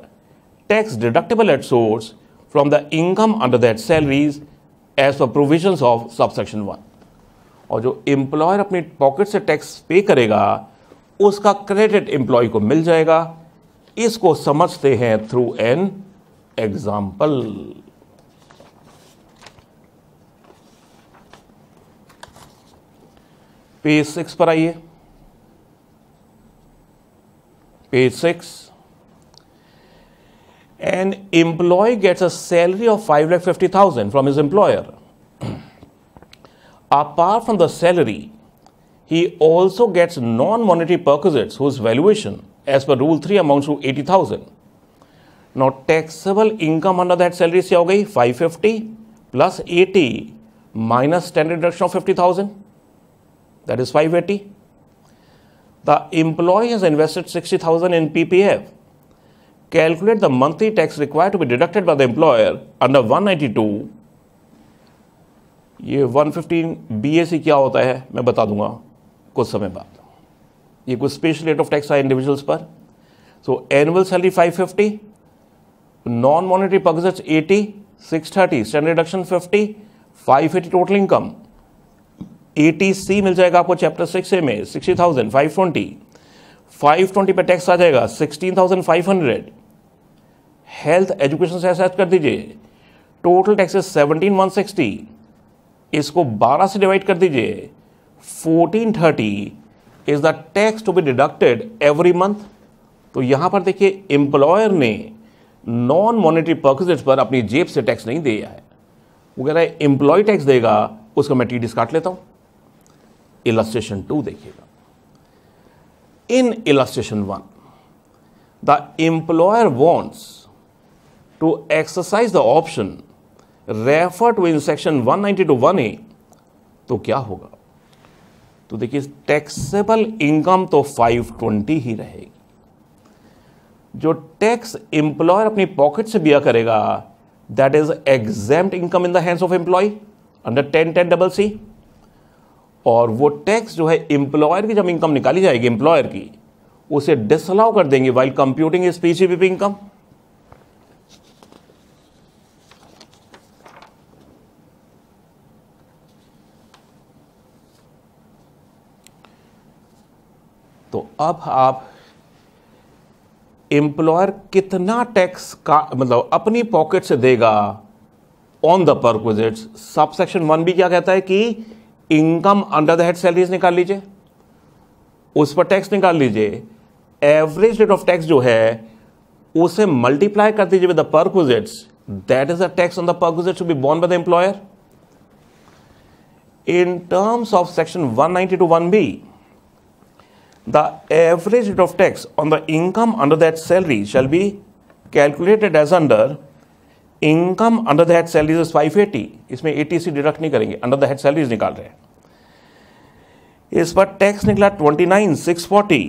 tax deductible at source from the income under that salaries as per provisions of subsection 1. और जो employer अपनी pocket से tax पे करेगा उसका credit employ को मिल जाएगा इसको समझते हैं through an example page six, per आइए पेज six. An employee gets a salary of five from his employer. apart from the salary, he also gets non-monetary perquisites whose valuation as per rule 3 amounts to 80,000. Now taxable income under that salary is 550 plus 80 minus standard deduction of 50,000. that is 580. The employee has invested 60,000 in PPF. Calculate the monthly tax required to be deducted by the employer under 192. ये 115 BAC क्या होता है मैं बता दूंगा कुछ समय बाद ये कुछ स्पेशल रेट ऑफ टैक्स है इंडिविजुअल्स पर so annual salary 550 non monetary perquisites 80 630 standard deduction 50 580 total income eighty C मिल जाएगा आपको चैप्टर सिक्स ए में sixty thousand five twenty five twenty पर टैक्स आ जाएगा sixteen thousand five hundred health education से असेट कर दीजिए total taxes seventeen one sixty इसको बारह से डिवाइड कर दीजिए fourteen thirty is the tax to be deducted every month तो यहाँ पर देखिए एम्प्लॉयर ने नॉन मॉनिटरी पर्पज पर अपनी जेब से टैक्स नहीं दिया है वो कह रहा है एम्प्लॉय टैक्स देगा उसका मैं टी काट लेता हूँ इलास्ट्रेशन टू देखिएगा in illustration one the employer wants to exercise the option refer to in section 192 ninety two one A तो क्या होगा तो देखिए टैक्सेबल इनकम तो 520 ही रहेगी जो टैक्स एम्प्लॉयर अपनी पॉकेट से बिया करेगा that is exempt income in the hands of employee under ten ten double C और वो टैक्स जो है एम्प्लॉयर की जब इनकम निकाली जाएगी एम्प्लॉयर की उसे डिसअलाउ कर देंगे वाइल कंप्यूटिंग इज इनकम तो अब आप एम्प्लॉयर कितना टैक्स का मतलब अपनी पॉकेट से देगा on the perquisite subsection one भी क्या कहता है कि income under the head salaries निकाल लीजिए उस पर टैक्स निकाल लीजिए एवरेज रेट ऑफ टैक्स जो है उसे मल्टीप्लाई कर दीजिए with the perquisites that is a tax on the perquisite to be borne by the employer in terms of section 190 the average rate of tax on the income under income under that salary shall be calculated income under the head salaries five eighty इसमें eighty C deduct नहीं करेंगे under the head salaries निकाल रहे हैं इस पर tax निकला twenty nine six forty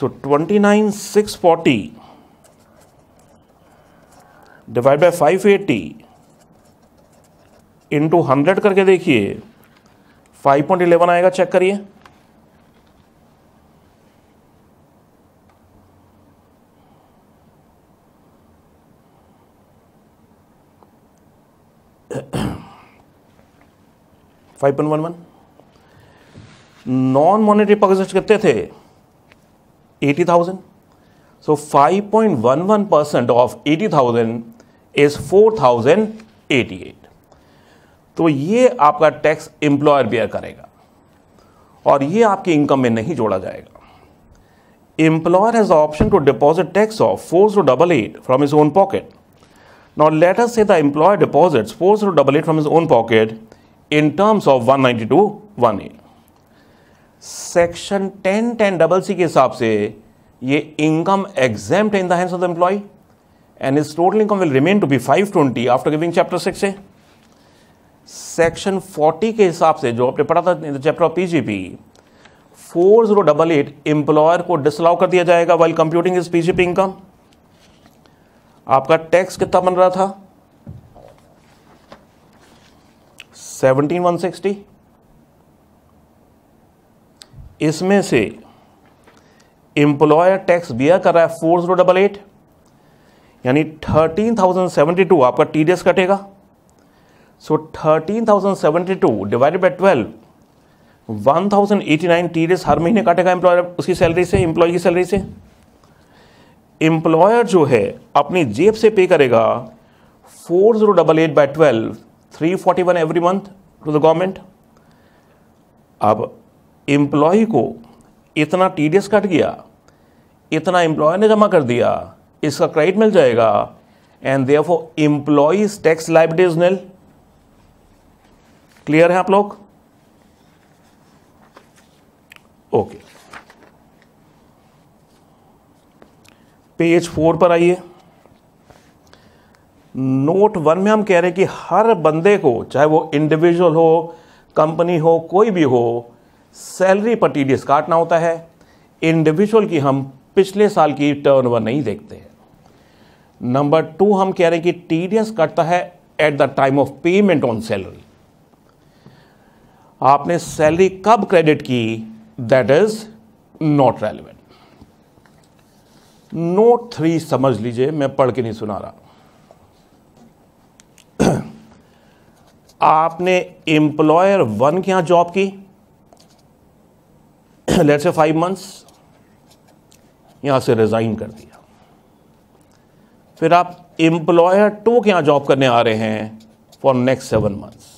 so twenty nine six forty divide by five eighty into hundred करके देखिए फाइव पॉइंट इलेवन आएगा चेक करिए फाइव नॉन मॉनेटरी पॉजिट कितने थे 80,000 so 5.11 percent of 80,000 thousand is four तो ये आपका टैक्स एम्प्लॉयर बेयर करेगा और ये आपकी इनकम में नहीं जोड़ा जाएगा employer has option to deposit tax of four zero double eight from is own pocket not later से the employer deposit four zero double eight from is own pocket in terms of 192 1A section 10 10 double C के हिसाब से ये income exempt in the hands of the employee and इस total income will remain to be 520 after giving chapter six से section 40 के हिसाब से जो आपने पढ़ा था in the chapter of PGP four zero double eight employer को डिसलाउ कर दिया जाएगा while computing is PGP income आपका टैक्स कितना बन रहा था सेवनटीन वन सिक्सटी इसमें से एम्प्लॉयर टैक्स बियर कर रहा है फोर जीरो डबल एट यानी थर्टीन थाउजेंड सेवेंटी टू आपका टी डी एस कटेगा so thirteen thousand seventy two divided by twelve one thousand eighty nine T D S हर महीने काटेगा एम्प्लॉयर उसकी सैलरी से एम्प्लॉय की सैलरी से एम्प्लॉयर जो है अपनी जेब से पे करेगा four zero double eight by twelve 341 every month to the government अब एम्प्लॉय को इतना एस कट गया इतना एम्प्लॉय ने जमा कर दिया इसका क्रेडिट मिल जाएगा and therefore employees tax liabilities nil clear है आप लोग ओके पेज फोर पर आइए नोट वन में हम कह रहे हैं कि हर बंदे को चाहे वो इंडिविजुअल हो कंपनी हो कोई भी हो सैलरी पर टी काटना होता है इंडिविजुअल की हम पिछले साल की टर्न नहीं देखते हैं नंबर टू हम कह रहे हैं कि टी कटता है at the time of payment on salary आपने सैलरी कब क्रेडिट की that is not relevant note three समझ लीजिए मैं पढ़ के नहीं सुना रहा आपने एम्प्लॉयर वन के यहां जॉब की लेट से फाइव मंथ्स यहां से रिज़ाइन कर दिया फिर आप एम्प्लॉयर टू के यहां जॉब करने आ रहे हैं फॉर नेक्स्ट सेवन मंथ्स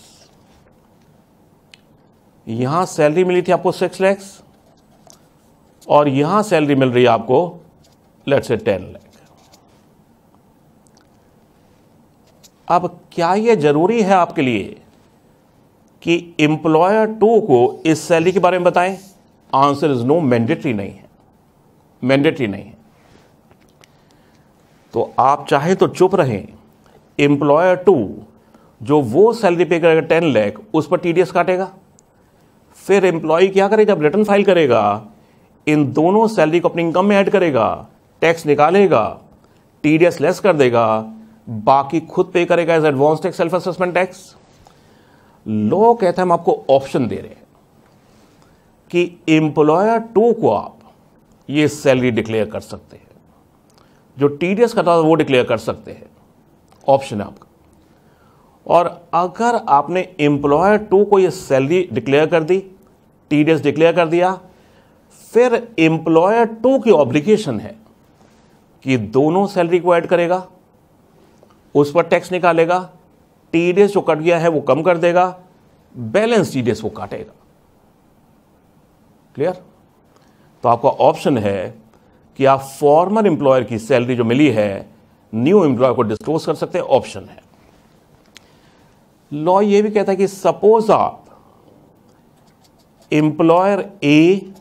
यहां सैलरी मिली थी आपको सिक्स लैक्स और यहां सैलरी मिल रही है आपको लेट से टेन लैक्स अब क्या यह ज़रूरी है आपके लिए कि एम्प्लॉयर टू को इस सैलरी के बारे में बताएं आंसर इज़ नो मैंडेटरी नहीं है मैंडेटरी नहीं है तो आप चाहे तो चुप रहें एम्प्लॉयर टू जो वो सैलरी पे करेगा टेन लैख उस पर टीडीएस काटेगा फिर एम्प्लॉय क्या करेगा जब रिटर्न फाइल करेगा इन दोनों सैलरी को अपनी इनकम में ऐड करेगा टैक्स निकालेगा टीडीएस लेस कर देगा बाकी खुद पे करेगा as advance tax self assessment tax law कहता है हम आपको ऑप्शन दे रहे हैं कि एम्प्लॉयर टू को आप ये सैलरी डिक्लेयर कर सकते हैं जो टी डी एस करता था वो डिक्लेयर कर सकते हैं ऑप्शन है आपका और अगर आपने एम्प्लॉयर टू को ये सैलरी डिक्लेयर कर दी टी डी एस डिक्लेयर कर दिया फिर एम्प्लॉयर टू की ऑब्लिगेशन है कि दोनों सैलरी को ऐड करेगा उस पर टैक्स निकालेगा टी जो कट गया है वो कम कर देगा बैलेंस टी वो काटेगा क्लियर तो आपका ऑप्शन है कि आप फॉर्मर एम्प्लॉयर की सैलरी जो मिली है न्यू एम्प्लॉयर को डिस्क्लोज कर सकते हैं ऑप्शन है लॉ ये भी कहता है कि सपोज आप एम्प्लॉयर ए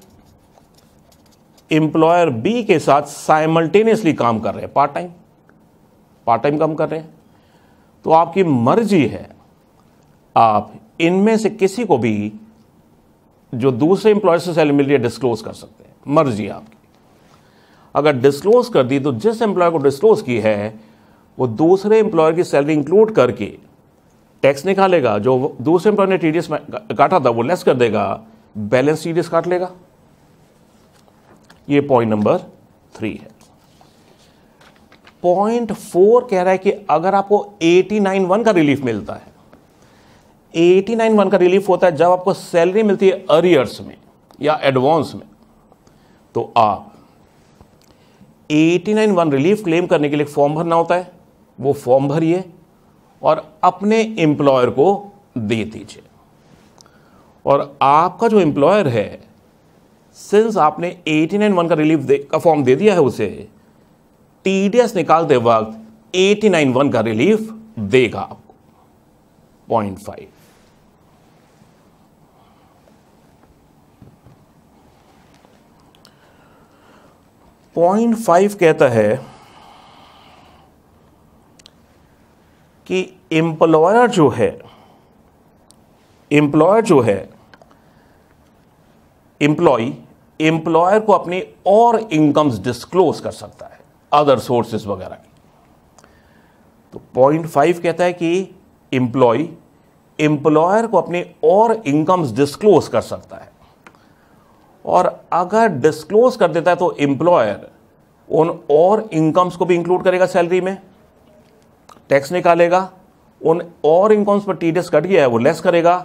एम्प्लॉयर बी के साथ साइमल्टेनियसली काम कर रहे हैं पार्ट टाइम पार्ट टाइम काम कर रहे हैं तो आपकी मर्जी है आप इनमें से किसी को भी जो दूसरे एम्प्लॉय से सैलरी मिल रही है डिस्क्लोज कर सकते हैं मर्जी आपकी अगर डिस्क्लोज कर दी तो जिस एम्प्लॉय को डिस्क्लोज की है वो दूसरे एम्प्लॉयर की सैलरी इंक्लूड करके टैक्स निकालेगा जो दूसरे एम्प्लॉय ने टी डी एस काटा था वो लेस कर देगा बैलेंस टी डी एस काट लेगा ये पॉइंट नंबर थ्री है पॉइंट फोर कह रहा है कि अगर आपको एटी नाइन वन का रिलीफ मिलता है एटी नाइन वन का रिलीफ होता है जब आपको सैलरी मिलती है अरियर्स में या एडवांस में तो आप eighty nine one relief claim करने के लिए फॉर्म भरना होता है वो फॉर्म भरिए और अपने एम्प्लॉयर को दे दीजिए और आपका जो एम्प्लॉयर है सिंस आपने एटी नाइन वन का रिलीफ दे का फॉर्म दे दिया है उसे टीडीएस निकालते वक्त एटी नाइन वन का रिलीफ देगा आपको पॉइंट फाइव पॉइंट फाइव कहता है कि एम्प्लॉयर जो है एम्प्लॉयर जो है एम्प्लॉय एम्प्लॉयर को अपने और इनकम्स डिस्क्लोज कर सकता है अदर सोर्सेस वगैरह की तो पॉइंट फाइव कहता है कि इंप्लॉय एम्प्लॉयर को अपने और इनकम्स डिस्क्लोज कर सकता है और अगर डिस्क्लोज कर देता है तो एम्प्लॉयर उन और इनकम्स को भी इंक्लूड करेगा सैलरी में टैक्स निकालेगा उन और इनकम्स पर टीडीएस कट गया है वो लेस करेगा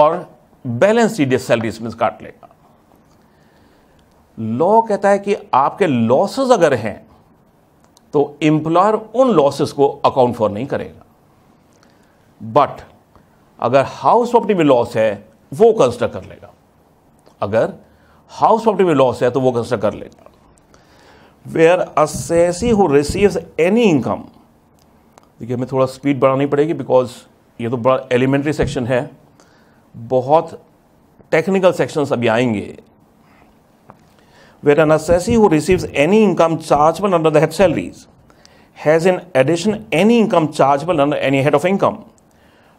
और बैलेंस टी सैलरी इसमें काट लेगा लॉ कहता है कि आपके लॉसेस अगर हैं तो एम्प्लॉयर उन लॉसेस को अकाउंट फॉर नहीं करेगा बट अगर हाउस प्रॉपर्टी में लॉस है वो कंस्ट्रक्ट कर लेगा अगर हाउस प्रॉपर्टी में लॉस है तो वो कंसिडर कर लेगा where assessee who receives any income देखिए हमें थोड़ा स्पीड बढ़ानी पड़ेगी बिकॉज ये तो बड़ा एलिमेंट्री सेक्शन है बहुत टेक्निकल सेक्शंस अभी आएंगे where an assessee who receives any income chargeable under the head salaries has in addition any income chargeable under any head of income,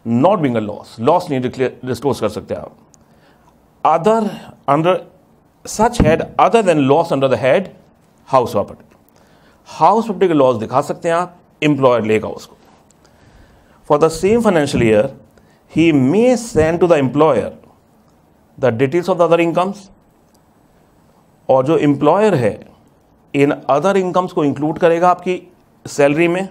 not being a loss. Loss need to disclose kar Other under such head other than loss under the head, house property. House property ka loss dikha sakte hain aap, employer lega usko. For the same financial year, he may send to the employer the details of the other incomes, और जो employer है इन other incomes को include करेगा आपकी salary में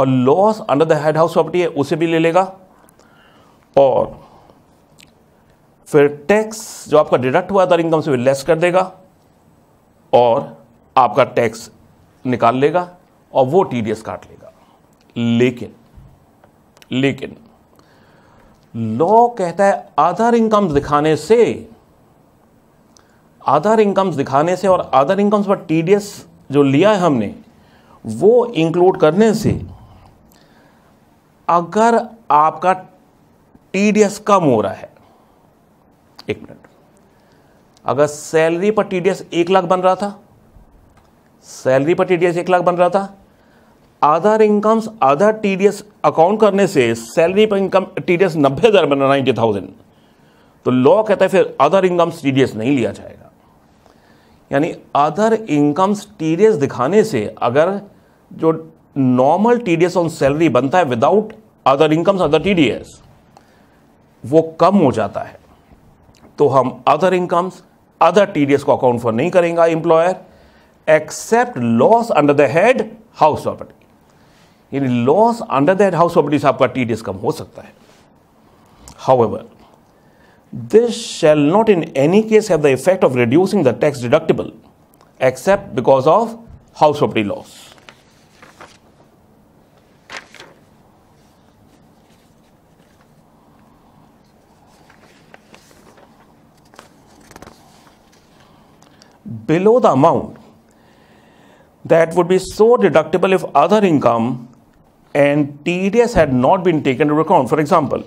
और loss under the head house property है उसे भी ले लेगा और फिर टैक्स जो आपका डिडक्ट हुआ अदर इनकम से भी लेस कर देगा और आपका टैक्स निकाल लेगा और वो टी काट लेगा लेकिन लेकिन लॉ कहता है अदर इनकम दिखाने से अदर इनकम्स दिखाने से और अदर इनकम्स पर टीडीएस जो लिया है हमने वो इंक्लूड करने से अगर आपका टीडीएस कम हो रहा है एक मिनट अगर सैलरी पर टीडीएस एक लाख बन रहा था सैलरी पर टीडीएस एक लाख बन रहा था other incomes other TDS account करने से सैलरी पर इनकम टीडीएस नब्बे हज़ार बन रहा नाइन्टी थाउजेंड तो लॉ कहता है फिर अदर इनकम्स टीडीएस नहीं लिया जाएगा यानी अदर इनकम्स टी दिखाने से अगर जो नॉर्मल टी ऑन सैलरी बनता है without other incomes other T वो कम हो जाता है तो हम अदर इनकम्स अदर टी को अकाउंट फॉर नहीं करेंगे employer except loss under the head house property यानी loss under the head house property से आपका टी कम हो सकता है however This shall not in any case have the effect of reducing the tax deductible, except because of house property laws. below the amount that would be so deductible if other income and TDS had not been taken into account. For example,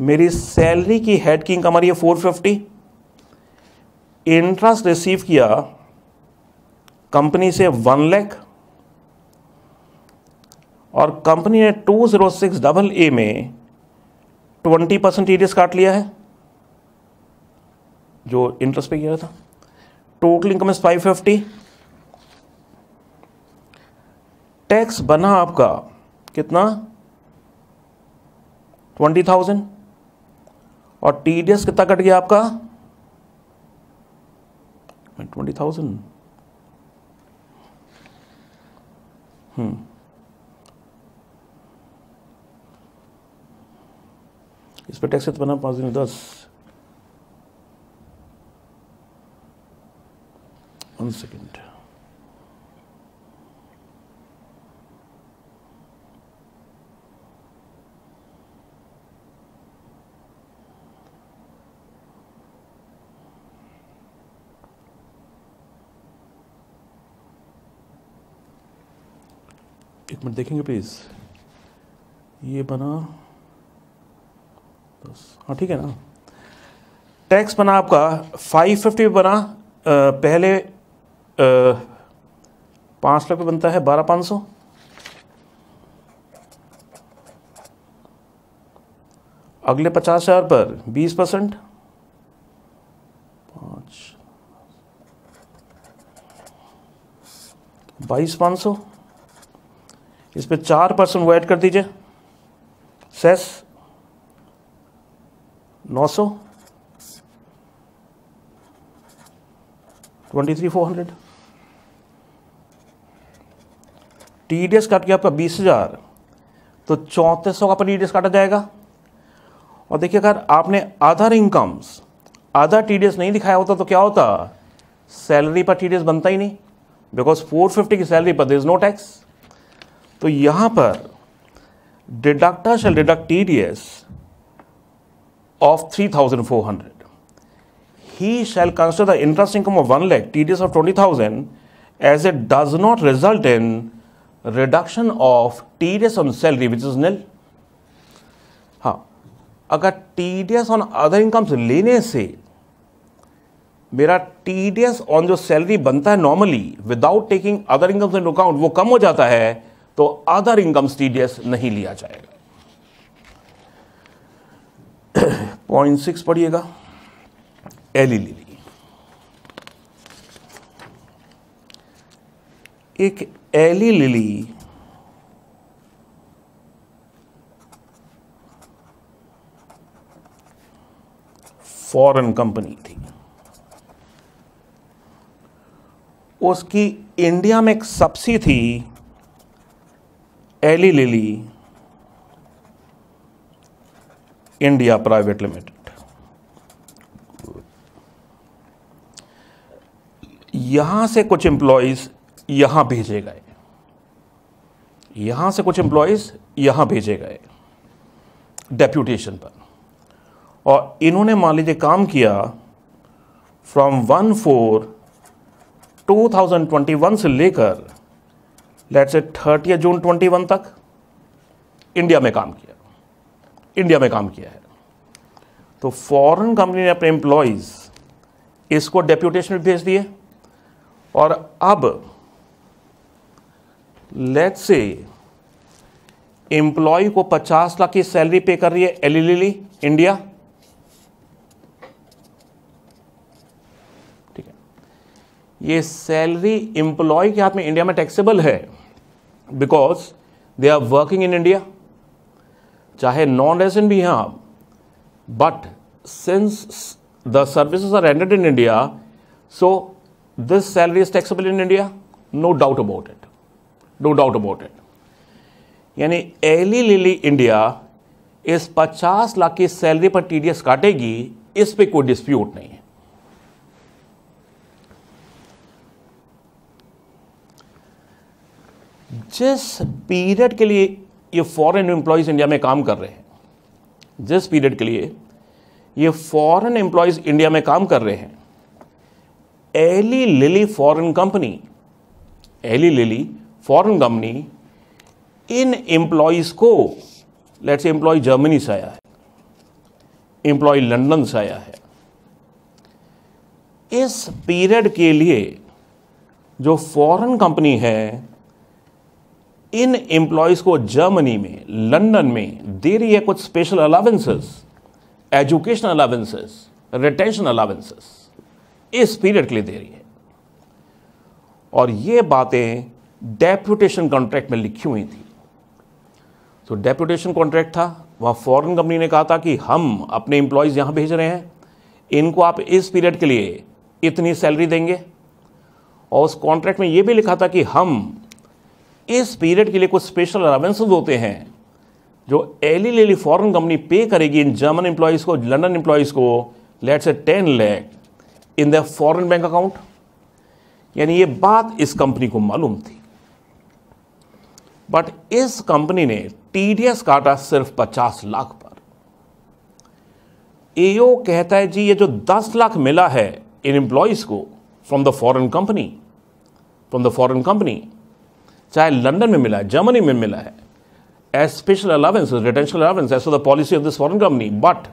मेरी salary की head की income आ रही है four fifty interest receive किया company से one lakh और company ने two zero six double A में ट्वेंटी परसेंट टी काट लिया है जो इंटरेस्ट पे किया था total income is five fifty tax बना आपका कितना ट्वेंटी थाउजेंड और टी डी एस कितना कट गया आपका ट्वेंटी थाउजेंड हम्म इस पर टैक्स बना पांच दिन दस वन सेकेंड एक मिनट देखेंगे प्लीज़ ये बना बस हाँ ठीक है ना टैक्स बना आपका फाइव फिफ्टी बना आ, पहले पाँच लाख पे बनता है बारह पाँच सौ अगले पचास हज़ार पर बीस परसेंट पाँच बाईस पाँच सौ इस पर चार परसेंट वो ऐड कर दीजिए सेस नौ सौ twenty three four hundred T D S काट के आपका बीस हज़ार तो चौंतीस सौ का पर टी काटा जाएगा और देखिए अगर आपने आधार इनकम्स आधा टी नहीं दिखाया होता तो क्या होता सैलरी पर टी बनता ही नहीं बिकॉज फोर फिफ्टी की सैलरी पर दर इज़ नो टैक्स तो यहां पर deductor shall deduct TDS of three thousand four hundred he shall consider the interest income of one lakh TDS of twenty thousand as it does not result in reduction of TDS on salary which is nil हाँ अगर TDS on other incomes लेने से मेरा T D S on जो salary बनता है normally without taking other incomes in account वो कम हो जाता है तो अदर इनकम टीडीएस नहीं लिया जाएगा पॉइंट सिक्स पढ़िएगा एली e लिली एक एली लिली फॉरेन कंपनी थी उसकी इंडिया में एक सब्सी थी Eli Lilly India private limited यहां से कुछ एम्प्लॉयज यहां भेजे गए यहां से कुछ एम्प्लॉयज यहां भेजे गए डेप्यूटेशन पर और इन्होंने मान लीजिए काम किया from one four two thousand twenty one से लेकर let's say thirty June twenty one तक इंडिया में काम किया इंडिया में काम किया है तो फॉरेन कंपनी ने अपने एम्प्लॉयज़ इसको डेप्यूटेशन में भेज दिए और अब लेट से एम्प्लॉय को 50 लाख की सैलरी पे कर रही है एलिली इंडिया ये सैलरी एम्प्लॉय के हाथ में इंडिया में टैक्सेबल है because they are working in India चाहे नॉन रेजिडेंट भी हैं आप but since the services are rendered in India so this salary is taxable in India no doubt about it no doubt about it यानी Eli Lilly India इस 50 लाख की salary पर TDS काटेगी इस पे कोई डिस्प्यूट नहीं है जिस पीरियड के लिए ये फॉरेन एम्प्लॉयज़ इंडिया में काम कर रहे हैं जिस पीरियड के लिए ये फॉरेन एम्प्लॉयज़ इंडिया में काम कर रहे हैं Eli Lilly foreign company Eli Lilly foreign company इन एम्प्लॉयज़ को लेट्स एम्प्लॉय जर्मनी से आया है एम्प्लॉय लंदन से आया है इस पीरियड के लिए जो फॉरेन कंपनी है इन एम्प्लॉयज़ को जर्मनी में लंदन में दे रही है कुछ special allowances education allowances retention allowances इस पीरियड के लिए दे रही है और ये बातें डेप्यूटेशन कॉन्ट्रैक्ट में लिखी हुई थी तो डेप्यूटेशन कॉन्ट्रैक्ट था वहां फॉरेन कंपनी ने कहा था कि हम अपने इंप्लॉयज यहां भेज रहे हैं इनको आप इस पीरियड के लिए इतनी सैलरी देंगे और उस कॉन्ट्रैक्ट में यह भी लिखा था कि हम इस पीरियड के लिए कुछ स्पेशल अलावेंसेज होते हैं जो एली लेली फॉरन कंपनी पे करेगी इन जर्मन एम्प्लॉयज़ को लंडन एम्प्लॉयज़ को let's say ten lakh in the foreign bank account यानी ये बात इस कंपनी को मालूम थी बट इस कंपनी ने टीडीएस काटा सिर्फ पचास लाख पर एओ कहता है जी ये जो दस लाख मिला है इन एम्प्लॉयज़ को from the foreign company from the foreign company चाहे लंदन में मिला है जर्मनी में मिला है as special allowance retention allowance as the policy of this foreign company but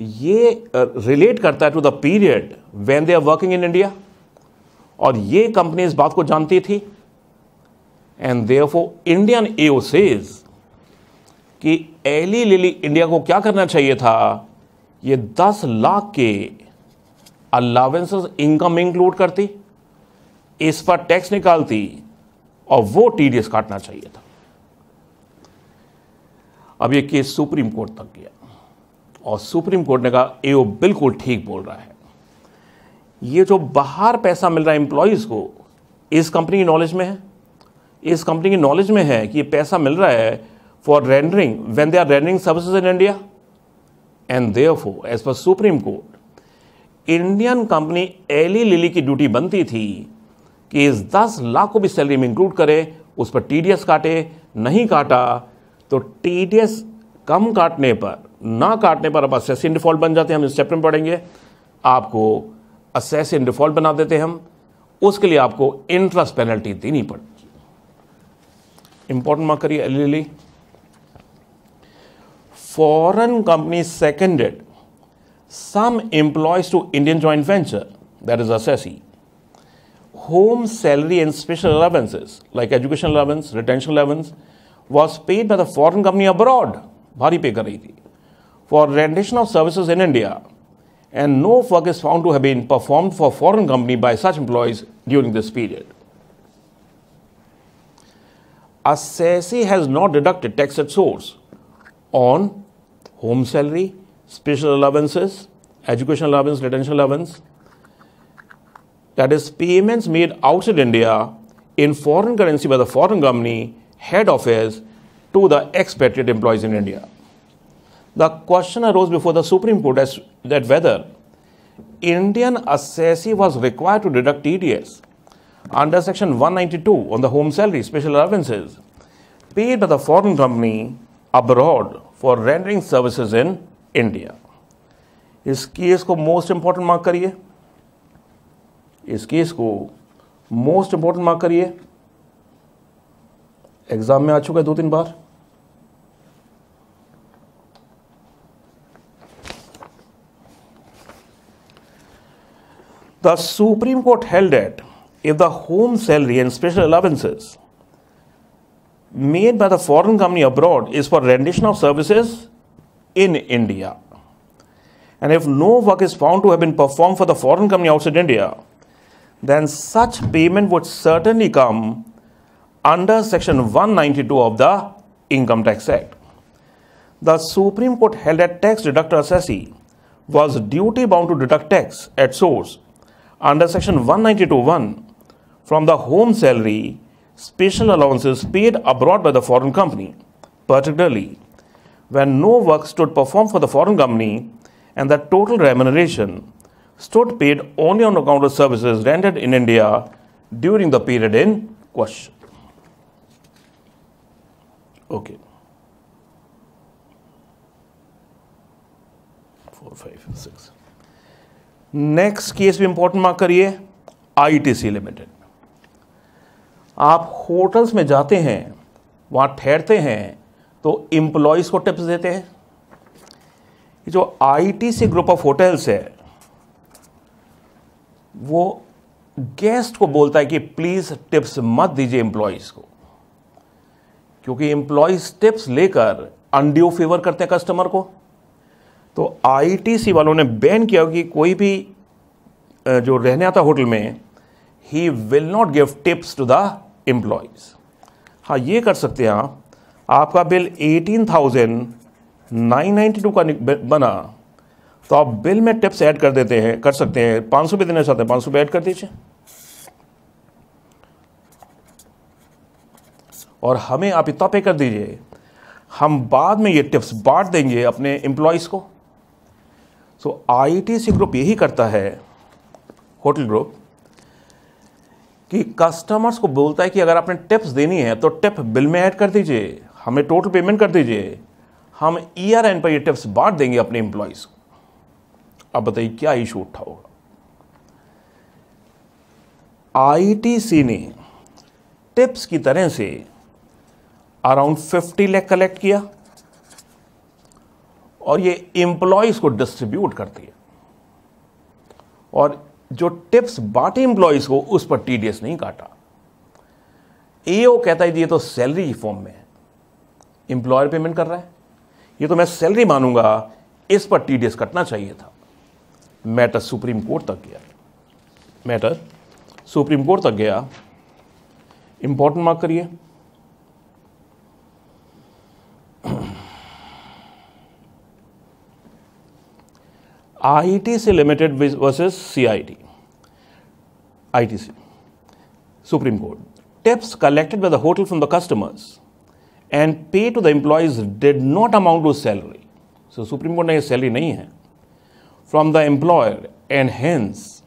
ये रिलेट uh, करता है to the period when they are working in India और ये कंपनी इस बात को जानती थी एंड फो इंडियन एओ कि एली लिली इंडिया को क्या करना चाहिए था ये दस लाख के अलावेंसेस इनकम इंक्लूड करती इस पर टैक्स निकालती और वो टीडीएस काटना चाहिए था अब ये केस सुप्रीम कोर्ट तक गया और सुप्रीम कोर्ट ने कहा ए बिल्कुल ठीक बोल रहा है ये जो बाहर पैसा मिल रहा है एम्प्लॉयज़ को इस कंपनी की नॉलेज में है इस कंपनी की नॉलेज में है कि ये पैसा मिल रहा है for rendering when they are rendering services in India and therefore as per Supreme Court Indian company Eli Lilly की ड्यूटी बनती थी कि इस दस लाख को भी सैलरी में इंक्लूड करें उस पर टी काटे नहीं काटा तो टी कम काटने पर ना काटने पर अब इन डिफ़ॉल्ट बन जाते हैं हम इस चैप्टर में पढ़ेंगे आपको इन डिफ़ॉल्ट बना देते हैं हम उसके लिए आपको इंटरेस्ट पेनल्टी देनी पड़ती इंपॉर्टेंट मार्क करिए Eli foreign company seconded some employees to Indian joint venture that is assessee home salary and special allowances like education allowance, retention allowance was paid by the foreign company abroad, bhari pay thi, for rendition of services in India and no work is found to have been performed for foreign company by such employees during this period. Assessee has not deducted tax at source on home salary, special allowances, education allowance, retention allowance, that is, payments made outside India in foreign currency by the foreign company head office to the expatriate employees in India. The question arose before the Supreme Court as that whether Indian assessee was required to deduct TDS under Section 192 on the home salary special allowances paid by the foreign company abroad for rendering services in India. इस case को most important mark करिए इस case को most important mark करिए exam में आ चुका है दो तीन बार the Supreme Court held that if the home salary and special allowances made by the foreign company abroad is for rendition of services in India and if no work is found to have been perform for the foreign company outside India then such payment would certainly come under Section 192 of the Income Tax Act. The Supreme Court held that tax deductor assessee was duty bound to deduct tax at source under Section 192.1 from the home salary special allowances paid abroad by the foreign company, particularly when no work stood performed for the foreign company and the total remuneration stood paid only on account of services rendered in India during the period in question. Okay. 4, 5, six. Next case भी important mark करिए ITC limited आप hotels में जाते हैं वहाँ ठहरते हैं तो एम्प्लॉयज़ को टिप्स देते हैं जो आईटीसी ग्रुप ऑफ होटल्स है वो गेस्ट को बोलता है कि प्लीज़ टिप्स मत दीजिए एम्प्लॉयज़ को क्योंकि एम्प्लॉयज़ टिप्स लेकर अंडियो फेवर करते हैं कस्टमर को तो आईटीसी वालों ने बैन किया कि कोई भी जो रहने आता होटल में ही will not give tips to the employees हाँ ये कर सकते हैं आप आपका bill eighteen thousand nine ninety two का बना तो आप बिल में टिप्स ऐड कर देते हैं कर सकते हैं पाँच सौ भी देना चाहते हैं पाँच सौ भी ऐड कर दीजिए और हमें आप इतना पे कर दीजिए हम बाद में ये टिप्स बांट देंगे अपने एम्प्लॉयज़ को सो टी आईटीसी ग्रुप यही करता है होटल ग्रुप कि कस्टमर्स को बोलता है कि अगर आपने टिप्स देनी है तो टिप बिल में ऐड कर दीजिए हमें टोटल पेमेंट कर दीजिए हम ईआरएन e पर ये टिप्स बांट देंगे अपने एम्प्लॉयज़ को अब बताइए क्या इशू उठा होगा आईटीसी ने टिप्स की तरह से अराउंड 50 लैख कलेक्ट किया और ये एम्प्लॉयज़ को डिस्ट्रीब्यूट करती है और जो टिप्स बांटे एम्प्लॉयज़ को उस पर टीडीएस नहीं काटा एओ कहता है ये तो सैलरी फॉर्म में है एम्प्लॉयर पेमेंट कर रहा है ये तो मैं सैलरी मानूंगा इस पर टीडीएस कटना चाहिए था मैटर सुप्रीम कोर्ट तक गया मैटर सुप्रीम कोर्ट तक गया इंपॉर्टेंट मार्क करिए आईटी से limited versus CIT IT Supreme Court tips collected by the hotel from the customers and pay to the employees did not amount to salary so Supreme Court ने यह salary नहीं है from the employer and hence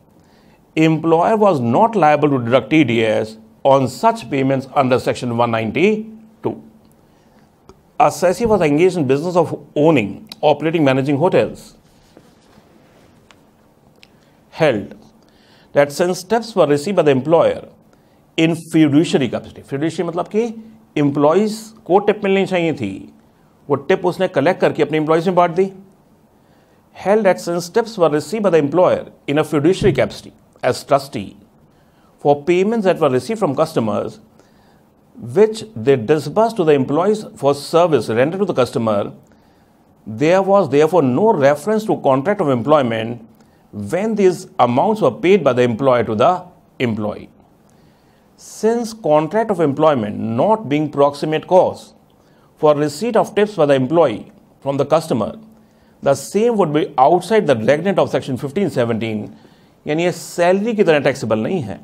employer was not liable to deduct TDS on such payments under section 192. Assessee was engaged in business of owning, operating, managing hotels. Held that since steps were received by the employer in fiduciary capacity, fiduciary means that employees' को tip मिलनी चाहिए थी वो tip उसने collect करके अपने में बांट दी held that since steps were received by the employer in a fiduciary capacity as trustee for payments that were received from customers, which they disbursed to the employees for service rendered to the customer, there was therefore no reference to contract of employment when these amounts were paid by the employer to the employee. Since contract of employment not being proximate cause for receipt of tips by the employee from the customer the same would be outside the remit of section seventeen यानी ये salary की तरह taxable नहीं है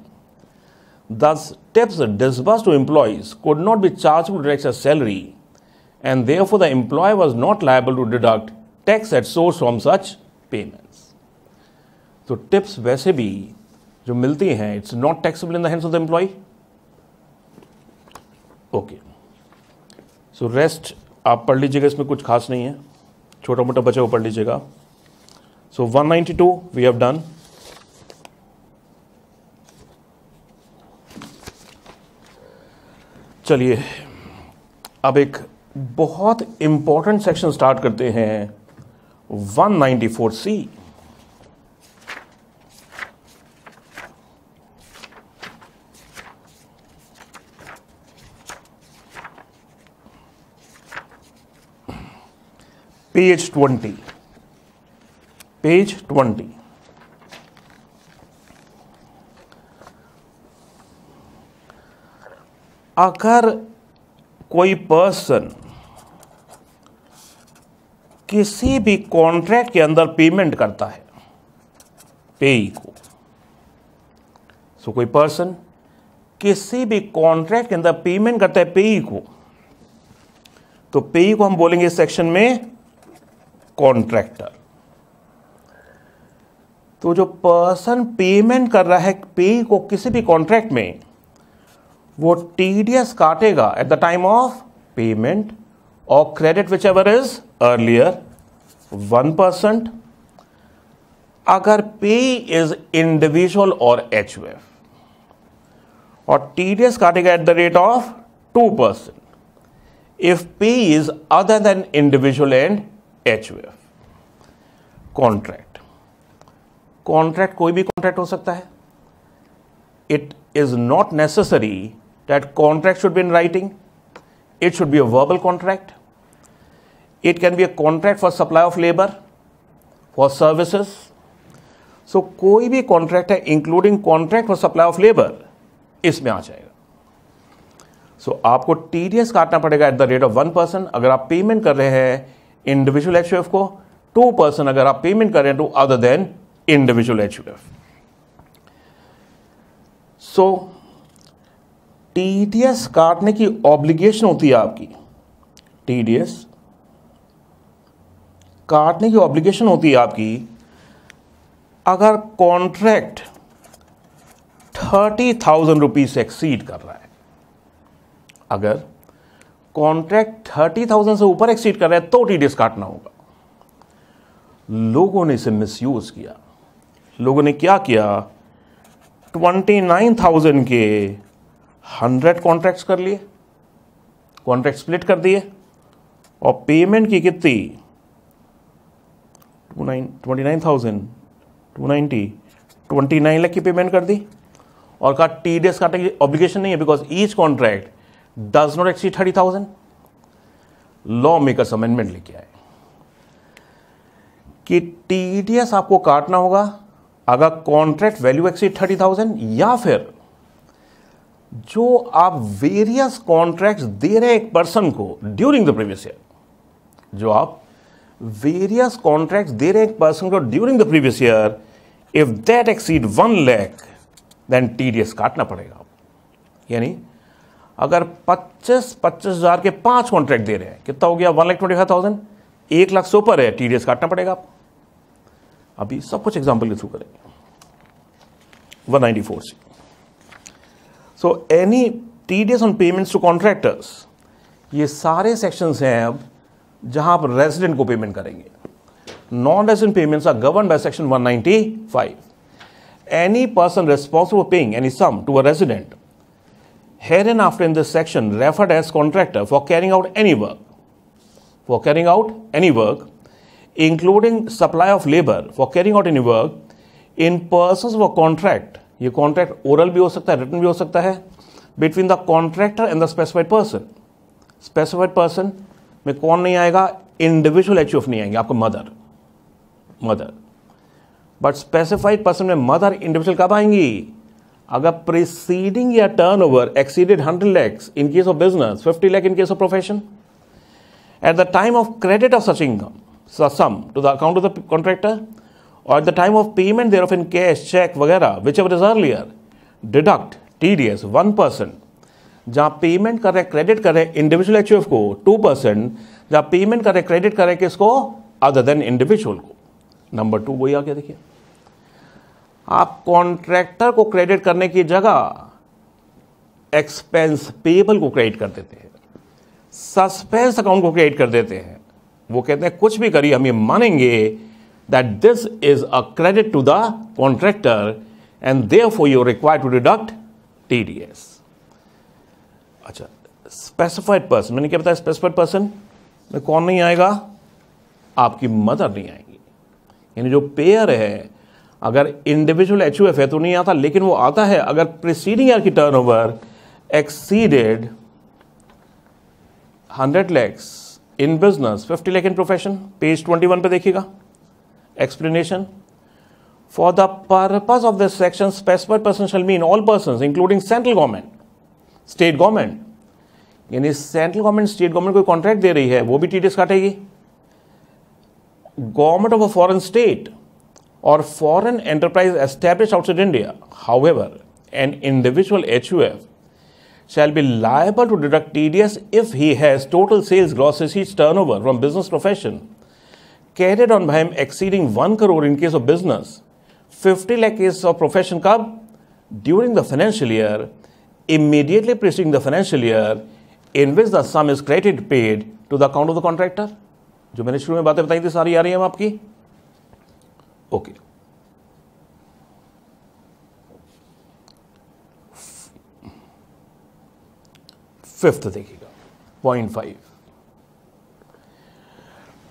thus tips disburse to employees could not be charge to deduct salary and therefore the employee was not liable to deduct tax at source from such payments तो tips वैसे भी जो मिलती हैं it's not taxable in the hands of the employee okay so rest आप पढ़ लीजिएगा इसमें कुछ खास नहीं है छोटा मोटा बचा पढ़ लीजिएगा सो 192 वी हैव डन चलिए अब एक बहुत इंपॉर्टेंट सेक्शन स्टार्ट करते हैं 194 C page twenty page twenty अगर कोई पर्सन किसी भी कॉन्ट्रैक्ट के अंदर पेमेंट करता है पेई को सो so, कोई पर्सन किसी भी कॉन्ट्रैक्ट के अंदर पेमेंट करता है पेई को तो पेई को हम बोलेंगे सेक्शन में कॉन्ट्रैक्टर तो जो पर्सन पेमेंट कर रहा है पे को किसी भी कॉन्ट्रैक्ट में वो टीडीएस काटेगा at the time of payment or credit whichever is earlier one percent अगर payee is individual or H और टीडीएस काटेगा at the rate of two percent if payee is other than individual and H वेव contract contract कोई भी contract हो सकता है it is not necessary that contract should be in writing it should be a verbal contract it can be a contract for supply of labour for services so कोई भी contract है including contract for supply of labour इसमें आ जाएगा so so, आपको T काटना पड़ेगा at the rate of one percent अगर आप पेमेंट कर रहे हैं इंडिविजुअल एच को टू परसेंट अगर आप पेमेंट करें to other than individual H so TDS काटने की ऑब्लिगेशन होती है आपकी टीडीएस e काटने की ऑब्लिगेशन होती है आपकी अगर contract thirty thousand rupees exceed कर रहा है अगर कॉन्ट्रैक्ट थर्टी थाउजेंड से ऊपर एक्सीड कर रहा है तो टीडीएस काटना होगा लोगों ने इसे मिसयूज किया लोगों ने क्या किया ट्वेंटी नाइन थाउजेंड के हंड्रेड कॉन्ट्रैक्ट्स कर लिए कॉन्ट्रैक्ट स्प्लिट कर दिए और पेमेंट की कितनी two nine twenty nine thousand two ninety twenty nine lakh की पेमेंट कर दी और कहा टी डी एस काटने की ऑब्लिगेशन नहीं है because each contract does not exceed thirty thousand law makers amendment लेके आए कि टीडीएस e आपको काटना होगा अगर contract value exceed thirty thousand या फिर जो आप वेरियस कॉन्ट्रैक्ट्स दे रहे एक पर्सन को ड्यूरिंग द प्रीवियस ईयर जो आप वेरियस कॉन्ट्रैक्ट्स दे रहे एक पर्सन को during the previous year if that exceed one lakh then TDS काटना पड़ेगा यानी अगर पच्चीस पच्चीस हज़ार के पांच कॉन्ट्रैक्ट दे रहे हैं कितना हो गया one lakh twenty five thousand एक लाख से ऊपर है टी डी काटना पड़ेगा आपको अभी सब कुछ एग्जाम्पल के थ्रू करेंगे one ninety four so any T D on payments to contractors ये सारे सेक्शंस हैं अब जहां आप रेजिडेंट को पेमेंट करेंगे non resident payments are govern by section 195 any person responsible paying any sum to a resident hereinafter in this section referred as contractor for carrying out any work for carrying out any work including supply of labor for carrying out any work in persons for contract ये contract oral भी हो सकता है written भी हो सकता है between the contractor and the specified person specified person में कौन नहीं आएगा इंडिविजुअल एच नहीं आएंगे आपको other other but specified person में मदर इंडिविजुअल कब आएंगी अगर preceding year turnover exceeded hundred lakhs in case of business fifty lakh in case of profession at the time of credit of such income some to the account of the contractor or at the time of payment thereof in cash cheque वगैरह whichever is earlier deduct T D S one percent जहाँ payment कर रहे credit कर रहे individual H को two percent जहाँ payment कर रहे क्रेडिट कर रहे किसको अदर देन इंडिविजुअल को नंबर टू वही आ गया देखिए आप कॉन्ट्रैक्टर को क्रेडिट करने की जगह एक्सपेंस पेबल को क्रेडिट कर देते हैं सस्पेंस अकाउंट को क्रिएट कर देते हैं वो कहते हैं कुछ भी करिए हम ये मानेंगे that this is a credit to the contractor and therefore you require to deduct T D S अच्छा स्पेसिफाइड पर्सन मैंने क्या बताया स्पेसिफाइड पर्सन में कौन नहीं आएगा आपकी मदर नहीं आएगी यानी जो पेयर है अगर इंडिविजुअल एच यू एफ है तो नहीं आता लेकिन वो आता है अगर प्रिसीडिंग ईयर की turn turnover exceeded hundred lakhs in business fifty lakh in profession page twenty one पर देखिएगा explanation for the purpose of this section specified person shall mean all person including central government state government यानी central government state government कोई contract दे रही है वो भी T D S काटेगी government of a foreign state or foreign enterprise established outside India, however, an individual HUF shall be liable to deduct TDS if he has total sales gross receipts turnover from business profession carried on by him exceeding 1 crore in case of business, 50 lakh case of profession cup during the financial year immediately preceding the financial year in which the sum is credited paid to the account of the contractor. जो मैंने शुरू में बातें बताई थी सारी आ रही हैं आपकी ओके फिफ्थ देखिएगा point five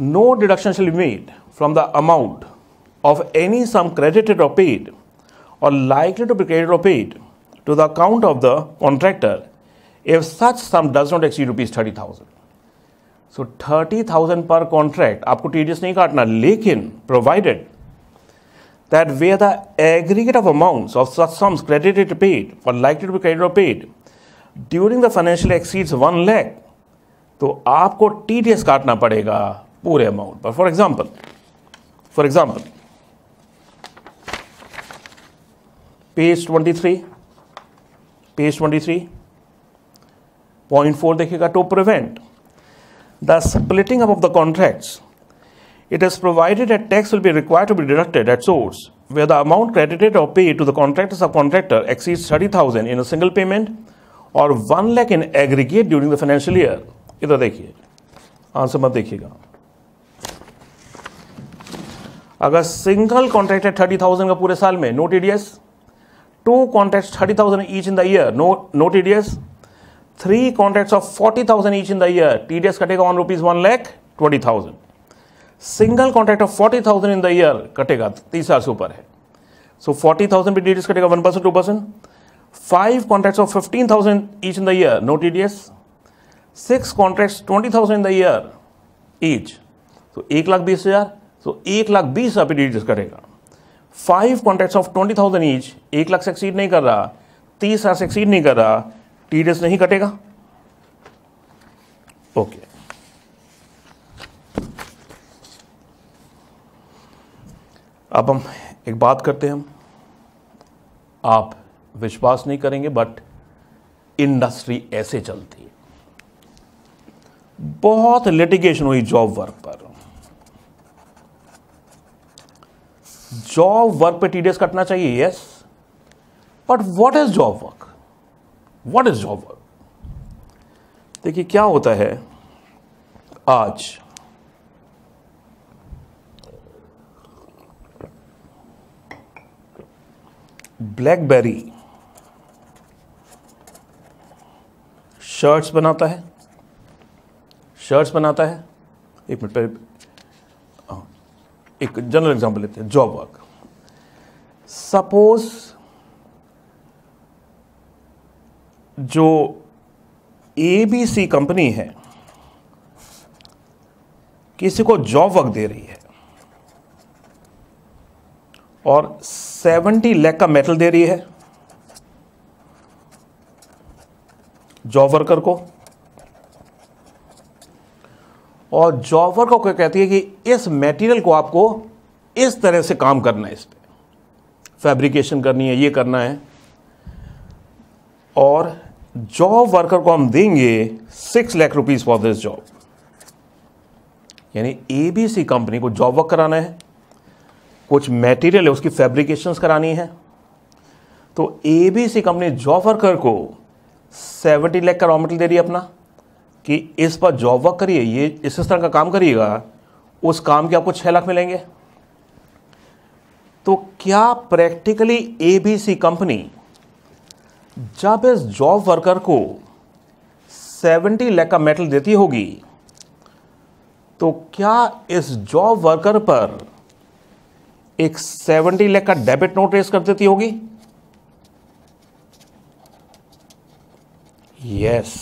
no deduction shall be made from the amount of any sum credited or paid or likely to be credited or paid to the account of the contractor if such sum does not exceed rupees thirty thousand so thirty thousand पर contract आपको T नहीं काटना लेकिन provided that where the aggregate of amounts of such sums credited to paid or likely to be credited or paid during the financial exceeds one lakh, तो आपको TDS काटना पड़ेगा पूरे अमाउंट पर for example for example page twenty three page twenty three point four देखिएगा to prevent the splitting up of the contracts It is provided that tax will be required to be deducted at source, where the amount credited or paid to the contractor subcontractor exceeds 30,000 in a single payment or 1 lakh in aggregate during the financial year. Either they answer mat dekhiyega. अगर single contract है thirty thousand का पूरे साल में no T D S two contract thirty thousand each in the year no no T D S three contract of कटेगा one rupees one lakh twenty single contract of forty thousand in the year कटेगा तीस हज़ार से ऊपर है सो forty thousand भी D कटेगा one percent two percent five contracts thousand 15,000 in in the year, no six contract twenty thousand in the year each तो एक लाख बीस हजार तो एक लाख बीस आप टी कटेगा five contract of twenty thousand each एक लाख सेक्सीड नहीं कर रहा तीस हजार सेक्सीड नहीं कर रहा टी नहीं कटेगा ओके okay. अब हम एक बात करते हैं हम आप विश्वास नहीं करेंगे बट इंडस्ट्री ऐसे चलती है बहुत लिटिगेशन हुई जॉब वर्क पर जॉब वर्क पे टीडीएस कटना चाहिए yes but what is job work what is job work देखिए क्या होता है आज ब्लैकबेरी शर्ट्स बनाता है शर्ट्स बनाता है एक मिनट पहले हाँ, एक जनरल एग्जांपल लेते हैं जॉब वर्क सपोज जो एबीसी कंपनी है किसी को जॉब वर्क दे रही है और 70 लैख का मेटल दे रही है जॉब वर्कर को और जॉब वर्कर को कहती है कि इस मटेरियल को आपको इस तरह से काम करना है इस पर फैब्रिकेशन करनी है ये करना है और जॉब वर्कर को हम देंगे six lakh rupees for this job यानी एबीसी कंपनी को जॉब वर्क कराना है कुछ मटेरियल है उसकी फैब्रिकेशंस करानी है तो A B C company job worker को सेवेंटी लाख का रॉ मटेरियल दे रही है अपना कि इस पर जॉब वर्क करिए ये इस तरह का काम करिएगा उस काम के आपको छः लाख मिलेंगे तो क्या practically A B C company जब इस जॉब वर्कर को सेवेंटी लाख का मेटल देती होगी तो क्या इस जॉब वर्कर पर एक सेवेंटी लैख का डेबिट नोट रेस कर देती होगी यस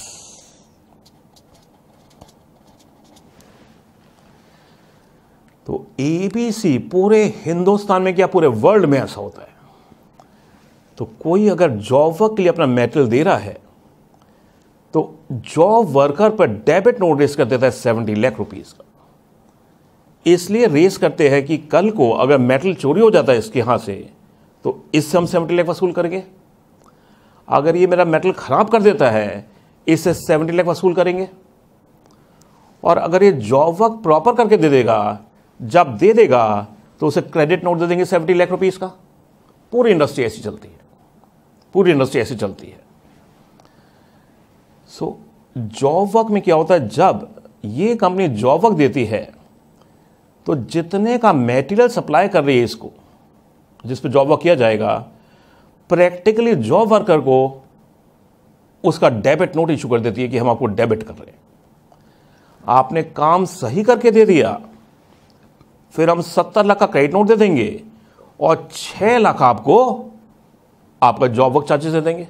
तो एबीसी पूरे हिंदुस्तान में क्या पूरे वर्ल्ड में ऐसा होता है तो कोई अगर जॉब वर्क के लिए अपना मेटल दे रहा है तो जॉब वर्कर पर डेबिट नोटिस कर देता है सेवेंटी लाख रुपीज़ का इसलिए रेस करते हैं कि कल को अगर मेटल चोरी हो जाता है इसके यहाँ से तो इससे हम सेवेंटी लाख वसूल करेंगे अगर ये मेरा मेटल ख़राब कर देता है इससे सेवेंटी लाख वसूल करेंगे और अगर ये जॉब वर्क प्रॉपर करके दे देगा जब दे देगा तो उसे क्रेडिट नोट दे देंगे सेवेंटी लाख रुपीज़ का पूरी इंडस्ट्री ऐसी चलती है पूरी इंडस्ट्री ऐसी चलती है सो जॉब वर्क में क्या होता है जब ये कंपनी जॉब वर्क देती है तो जितने का मेटेरियल सप्लाई कर रही है इसको जिस पर जॉब वर्क किया जाएगा प्रैक्टिकली जॉब वर्कर को उसका डेबिट नोट इशू कर देती है कि हम आपको डेबिट कर रहे हैं आपने काम सही करके दे दिया फिर हम सत्तर लाख का क्रेडिट नोट दे देंगे और छह लाख आपको आपका जॉब वर्क चार्जेस दे देंगे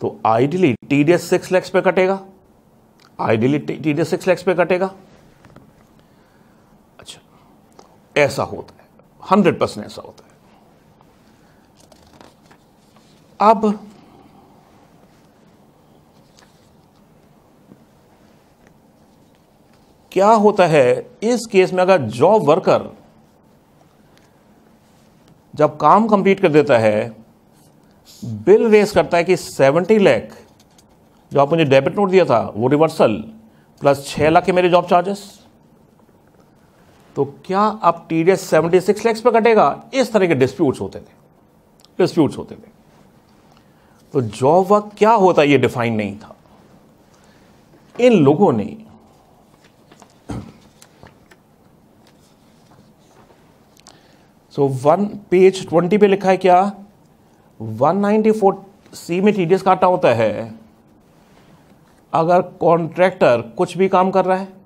तो ideally T D S six lakhs पे कटेगा ideally T D S six lakhs पे कटेगा ऐसा होता है हंड्रेड परसेंट ऐसा होता है अब क्या होता है इस केस में अगर जॉब वर्कर जब काम कंप्लीट कर देता है बिल रेस करता है कि सेवेंटी लैख जो आप मुझे डेबिट नोट दिया था वो रिवर्सल प्लस छह लाख के मेरे जॉब चार्जेस तो क्या अब T D S seventy six lakhs पर कटेगा इस तरह के डिस्प्यूट्स होते थे डिस्प्यूट्स होते थे तो जॉब वर्क क्या होता ये डिफाइन नहीं था इन लोगों ने सो वन पेज ट्वेंटी पे लिखा है क्या वन नाइनटी फोर सी में टीडीएस काटा होता है अगर कॉन्ट्रैक्टर कुछ भी काम कर रहा है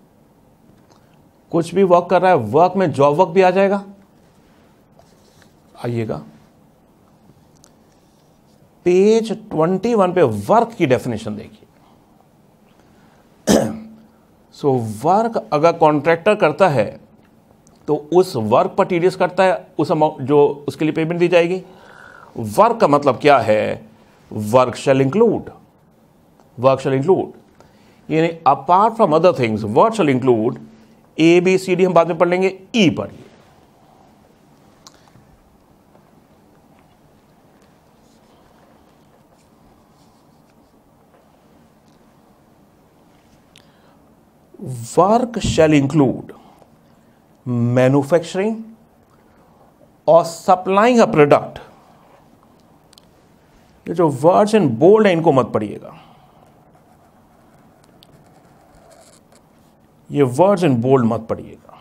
कुछ भी वर्क कर रहा है वर्क में जॉब वर्क भी आ जाएगा आइएगा पेज 21 पे वर्क की डेफिनेशन देखिए सो वर्क अगर कॉन्ट्रैक्टर करता है तो उस वर्क पर टीडीएस करता है उस अमाउंट जो उसके लिए पेमेंट दी जाएगी वर्क का मतलब क्या है work shall include work shall include यानी apart from other things work shall include A B C D हम बाद में पढ़ लेंगे ई e पढ़िए work shall include manufacturing or supplying a product ये जो वर्ड्स इन बोल्ड है इनको मत पढ़िएगा ये वर्ड्स इन बोल्ड मत पढ़िएगा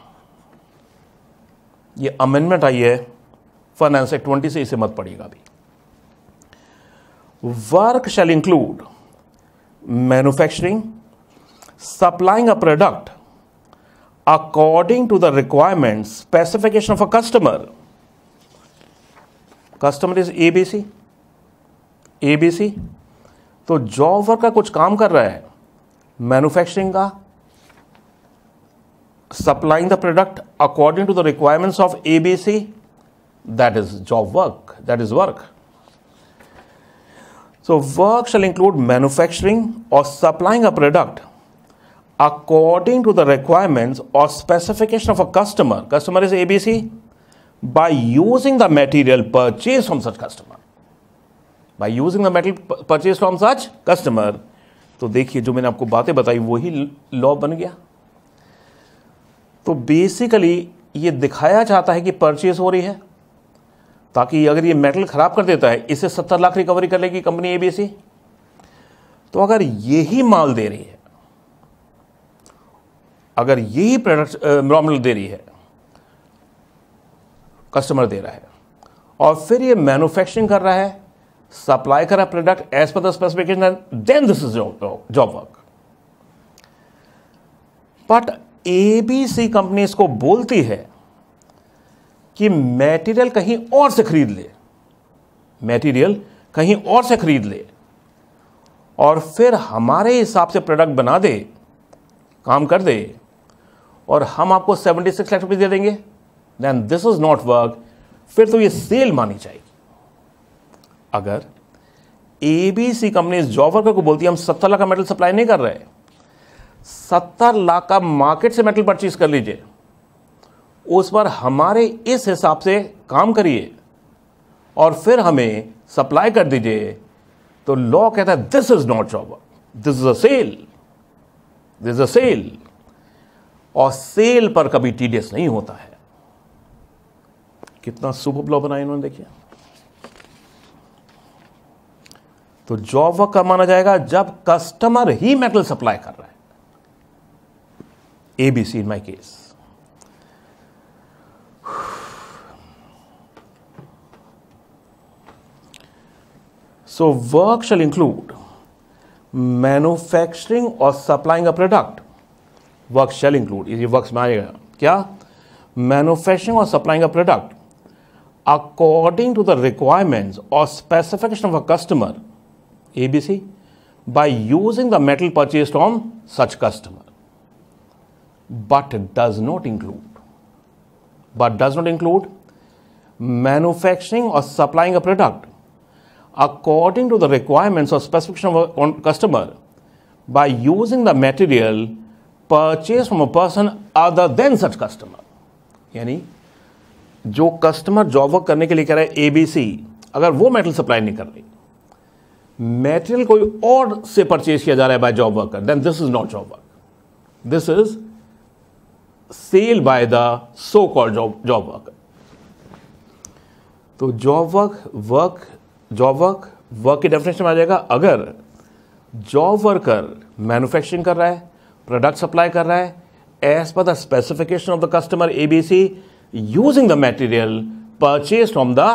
ये अमेंडमेंट आई है फाइनेंस एक्ट ट्वेंटी से इसे मत पढ़िएगा अभी work shall include manufacturing supplying a product according to the requirement specification of a customer customer is ABC ABC तो जॉब वर्क का कुछ काम कर रहा है मैन्युफैक्चरिंग का supplying the product according to the requirements of ABC, that is job work, that is work. So, work shall include manufacturing or supplying a product according to the requirements or specification of a customer. Customer is ABC by using the material purchased from such customer. By using the material purchased from such customer. तो देखिए जो मैंने आपको बातें बताई वही law बन गया तो बेसिकली ये दिखाया जाता है कि परचेस हो रही है ताकि अगर ये मेटल ख़राब कर देता है इससे सत्तर लाख रिकवरी कर लेगी कंपनी एबीसी तो अगर यही माल दे रही है अगर यही प्रोडक्ट मॉमल दे रही है कस्टमर दे रहा है और फिर ये मैन्युफैक्चरिंग कर रहा है सप्लाई कर रहा है product as per the specification then this is job work but ABC company इसको बोलती है कि मेटीरियल कहीं और से खरीद ले मेटीरियल कहीं और से खरीद ले और फिर हमारे हिसाब से प्रोडक्ट बना दे काम कर दे और हम आपको 76 सिक्स लाख दे देंगे then this is not work फिर तो ये सेल मानी चाहिए अगर एबीसी कंपनी इस जॉब वर्कर को बोलती है हम सत्तर लाख का मेटल सप्लाई नहीं कर रहे सत्तर लाख का मार्केट से मेटल परचेज कर लीजिए उस पर हमारे इस हिसाब से काम करिए और फिर हमें सप्लाई कर दीजिए तो लॉ कहता है this is not job this is a sale this is a sale और सेल पर कभी टीडीएस नहीं होता है कितना सुपर लॉ बनाया इन्होंने देखिए तो जॉब वर्क कब माना जाएगा जब कस्टमर ही मेटल सप्लाई कर रहा है ABC in my case. So work shall include manufacturing or supplying a product. Work shall include, ये works में क्या Manufacturing or supplying a product according to the requirements or specification of a customer, ABC, by using the metal purchased from such customer but does not include but does not include manufacturing or supplying a product according to the requirements or specification of a customer by using the material purchased from a person other than such customer यानी जो customer job work करने के लिए कह रहा है A B सी अगर वो मेटल सप्लाई नहीं कर रही मेटेरियल कोई और से परचेज किया जा रहा है by job worker then this is not job work this sale by the so called job job work तो job work work job work work की डेफिनेशन में आ जाएगा अगर जॉब वर्कर मैन्युफैक्चरिंग कर रहा है प्रोडक्ट सप्लाई कर रहा है as per the specification of the customer ABC using the material purchase from the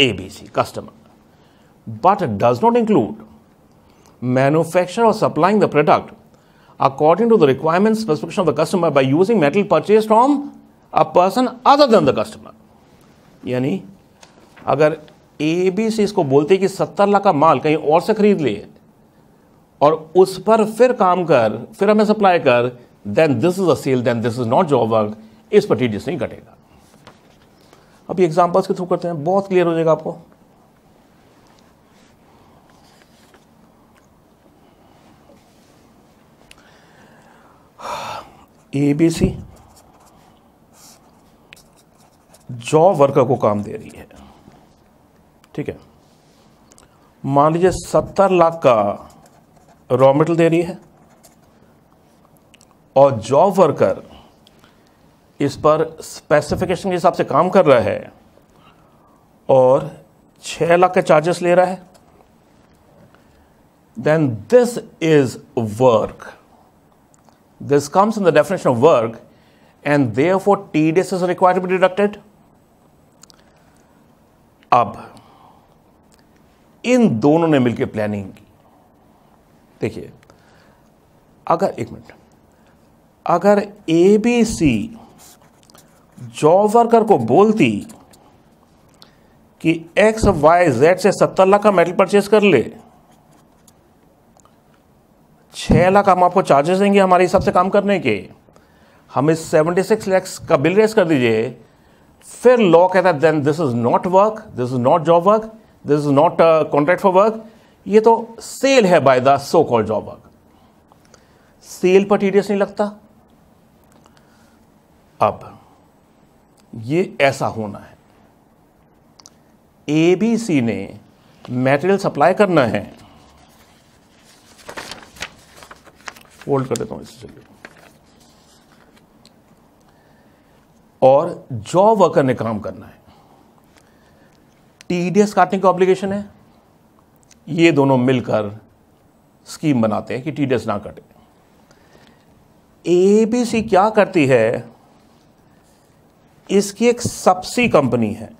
ABC customer but does not include manufacture or supplying the product according to the requirements specification of the customer by using metal purchased from a person other than the customer यानी अगर A B सी इसको बोलते कि सत्तर लाख का माल कहीं और से खरीद लिए और उस पर फिर काम कर फिर हमें सप्लाई कर then this is a sale then this is not job work इस पर टी नहीं कटेगा अब एग्जाम्पल्स के थ्रू करते हैं बहुत क्लियर हो जाएगा आपको A B C job worker को काम दे रही है ठीक है मान लीजिए सत्तर लाख का रॉ मेटल दे रही है और जॉब वर्कर इस पर स्पेसिफिकेशन के हिसाब से काम कर रहा है और छह लाख का चार्जेस ले रहा है then this is work This comes in the definition of work and therefore tedious is required to be deducted. अब इन दोनों ने मिलकर प्लानिंग की देखिए अगर एक मिनट अगर A B C job worker को बोलती कि एक्स वाई जेड से सत्तर लाख का मेटल परचेस कर ले छः लाख हम आपको चार्जेस देंगे हमारे हिसाब से काम करने के हम इस सेवेंटी सिक्स लैक्स का बिल रेस कर दीजिए फिर लॉ कहता है then this is not work this is not job work this is not contract for work ये तो सेल है by the so called job work sale पर टी नहीं लगता अब ये ऐसा होना है एबीसी ने मेटेरियल सप्लाई करना है फोल्ड कर देता हूँ इस चलिए और जॉब वर्कर ने काम करना है टीडीएस e काटने की ऑब्लिगेशन है ये दोनों मिलकर स्कीम बनाते हैं कि टीडीएस e ना कटे एबीसी क्या करती है इसकी एक सब्सी कंपनी है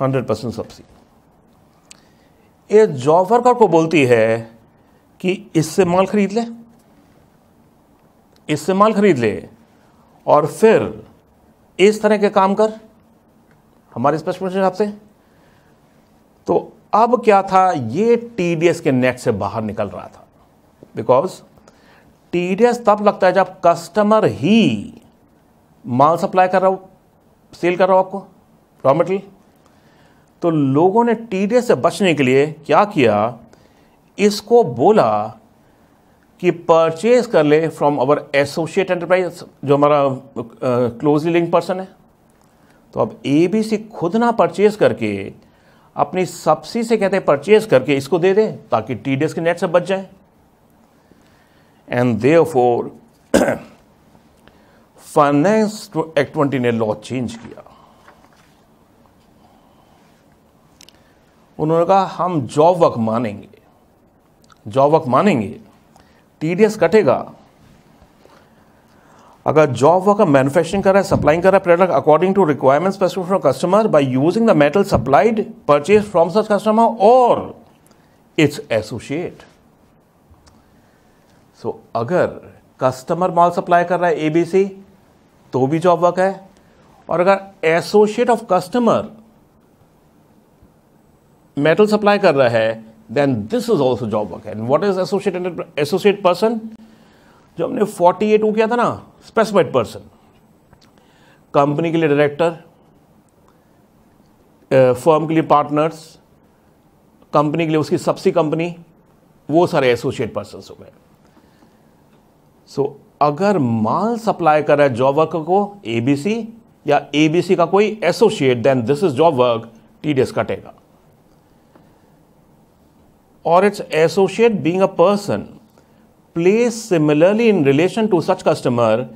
हंड्रेड परसेंट सबसी ये वर्कर को बोलती है कि इससे माल खरीद ले इससे माल खरीद ले और फिर इस तरह के काम कर हमारे स्पष्ट प्रश्न आपसे तो अब क्या था ये टीडीएस के नेट से बाहर निकल रहा था बिकॉज टीडीएस तब लगता है जब कस्टमर ही माल सप्लाई कर रहा हो सेल कर रहा हो आपको रॉ मटेरियल तो लोगों ने टीडे से बचने के लिए क्या किया इसको बोला कि परचेज कर ले फ्रॉम अवर एसोसिएट एंटरप्राइज जो हमारा क्लोजली लिंक पर्सन है तो अब एबीसी खुद ना परचेज करके अपनी सब्सी से कहते हैं परचेज करके इसको दे दे ताकि टी डी एस के नेट से बच जाए and the four finance act twenty ने लॉ चेंज किया उन्होंने कहा हम जॉब वर्क मानेंगे जॉब वर्क मानेंगे टी कटेगा अगर जॉब वर्क मैन्युफैक्चरिंग कर रहा है सप्लाइंग कर रहा है product according to requirement specific of customer by using the metal supplied purchase from such customer और इट्स एसोशिएट सो अगर कस्टमर माल सप्लाई कर रहा है एबीसी तो भी जॉब वर्क है और अगर associate of customer metal supply कर रहा है then this is also job work and what is associate associate person जो हमने 48 वो किया था ना स्पेसिफाइड पर्सन कंपनी के लिए डायरेक्टर फर्म के लिए पार्टनर्स कंपनी के लिए उसकी सबसे कंपनी वो सारे एसोसिएट पर्सन हो गए सो अगर माल सप्लाई कर रहा है जॉब वर्क को एबीसी या एबीसी का कोई associate then this is job work TDS कटेगा or its associate being a person placed similarly in relation to such customer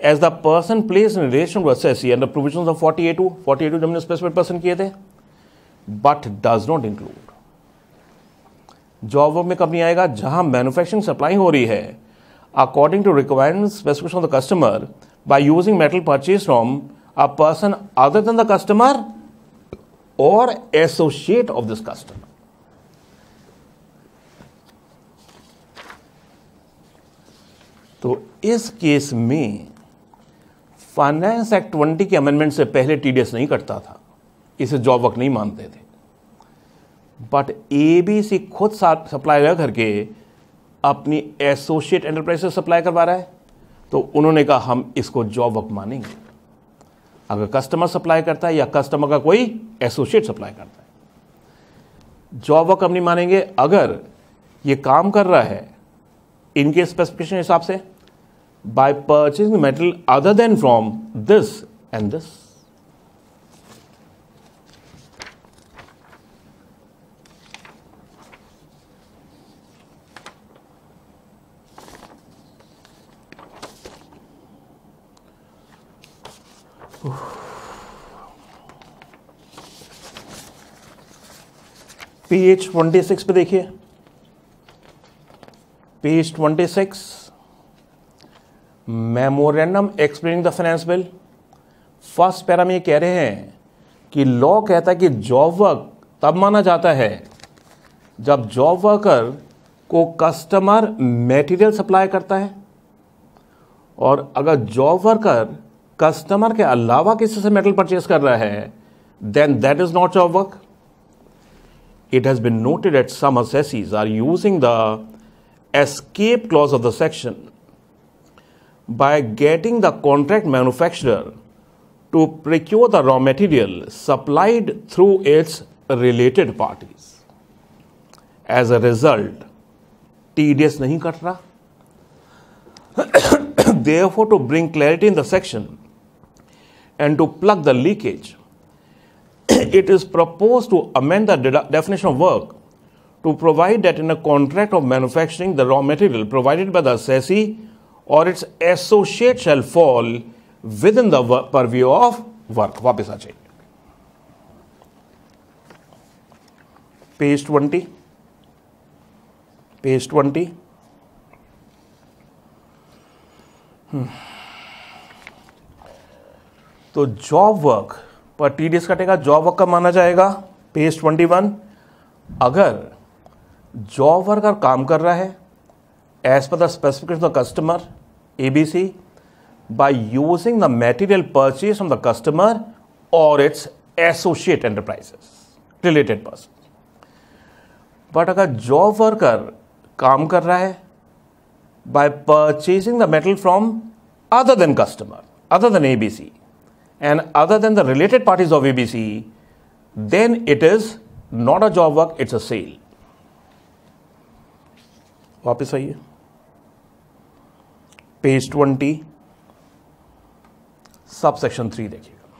as the person placed in relation to assessee under provisions of 48.2 48.2 हमने specified person किए थे but does not include job work में company आएगा जहां manufacturing supply हो रही है according to requirement specification of the customer by using metal purchased from a person other than the customer or associate of this customer. तो इस case में finance act twenty के अमेंडमेंट से पहले टीडीएस नहीं कटता था इसे जॉब वर्क नहीं मानते थे बट एबीसी खुद सप्लायर करके अपनी एसोसिएट एंटरप्राइज से सप्लाई करवा रहा है तो उन्होंने कहा हम इसको जॉब वर्क मानेंगे अगर कस्टमर सप्लाई करता है या कस्टमर का कोई एसोसिएट सप्लाई करता है जॉब वर्क हम नहीं मानेंगे अगर ये काम कर रहा है इनके स्पेसिफिकेशन हिसाब से by purchasing metal other than from this and this. PH twenty six पे देखिए PH twenty six memorandum explaining the finance bill first para में ये कह रहे हैं कि लॉ कहता है कि जॉब वर्क तब माना जाता है जब जॉब वर्कर को कस्टमर मटेरियल सप्लाई करता है और अगर जॉब वर्कर कस्टमर के अलावा किसी से मेटल परचेज कर रहा है then that is not job work it has been noted at some assessees are using the escape clause of the section by getting the contract manufacturer to procure the raw material supplied through its related parties. As a result, TDS नहीं katra. रहा Therefore, to bring clarity in the section and to plug the leakage, it is proposed to amend the de definition of work to provide that in a contract of manufacturing, the raw material provided by the assessee और its associate shall fall within the view of work वापस आ जाइए page twenty page twenty तो job work पर TDS कटेगा job work का माना जाएगा पेज ट्वेंटी वन अगर जॉब अगर काम कर रहा है as per the specification of the customer ABC by using the material purchased from the customer or its associate enterprises related person but agar job worker kaam kar raha hai by purchasing the metal from other than customer, other than ABC, and other than the related parties of ABC, then it is not a job work, it's a sale. वापस आइए page twenty sub section three देखिएगा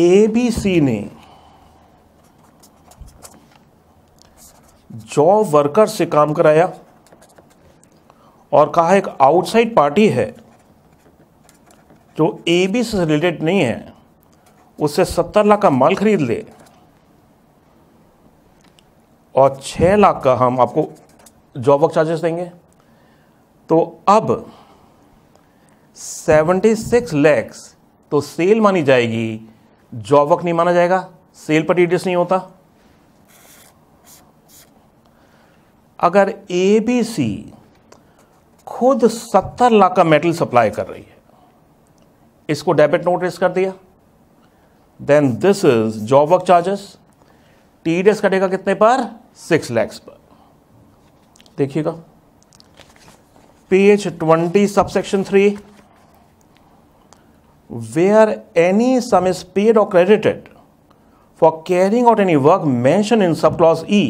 ABC ने job worker से काम कराया और कहा एक आउटसाइड पार्टी है जो ए बी से रिलेटेड नहीं है उससे सत्तर लाख का माल खरीद ले और छः लाख का हम आपको जॉब वर्क चार्जेस देंगे तो अब सेवेंटी सिक्स लैक्स तो सेल मानी जाएगी जॉब वर्क नहीं माना जाएगा सेल पर टीडीएस नहीं होता अगर एबीसी खुद सत्तर लाख का मेटल सप्लाई कर रही है इसको डेबिट नोटिस कर दिया then this is job work charges T D S कटेगा कितने पर सिक्स लैक्स पर देखिएगा P H twenty subsection three where any sum is paid or credited for carrying out any work mention in sub clause E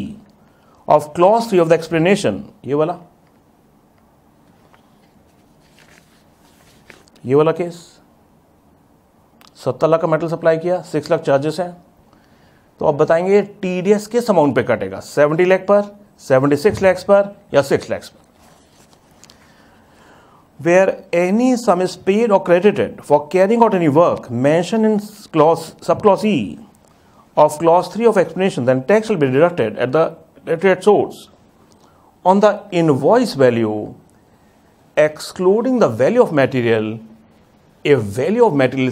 of clause three of the explanation ये वाला ये वाला case सत्तर लाख का मेटल सप्लाई किया six lakh charges हैं तो आप बताएंगे टी डी एस किस अमाउंट पे कटेगा सेवेंटी लैख पर सेवेंटी सिक्स लैक्स पर या सिक्स लैक्स पर where any sum is paid or credited for carrying out any work mention in clause sub clause E of clause three of explanation then tax will be deducted at deleted source on the invoice value excluding the value of material a value of material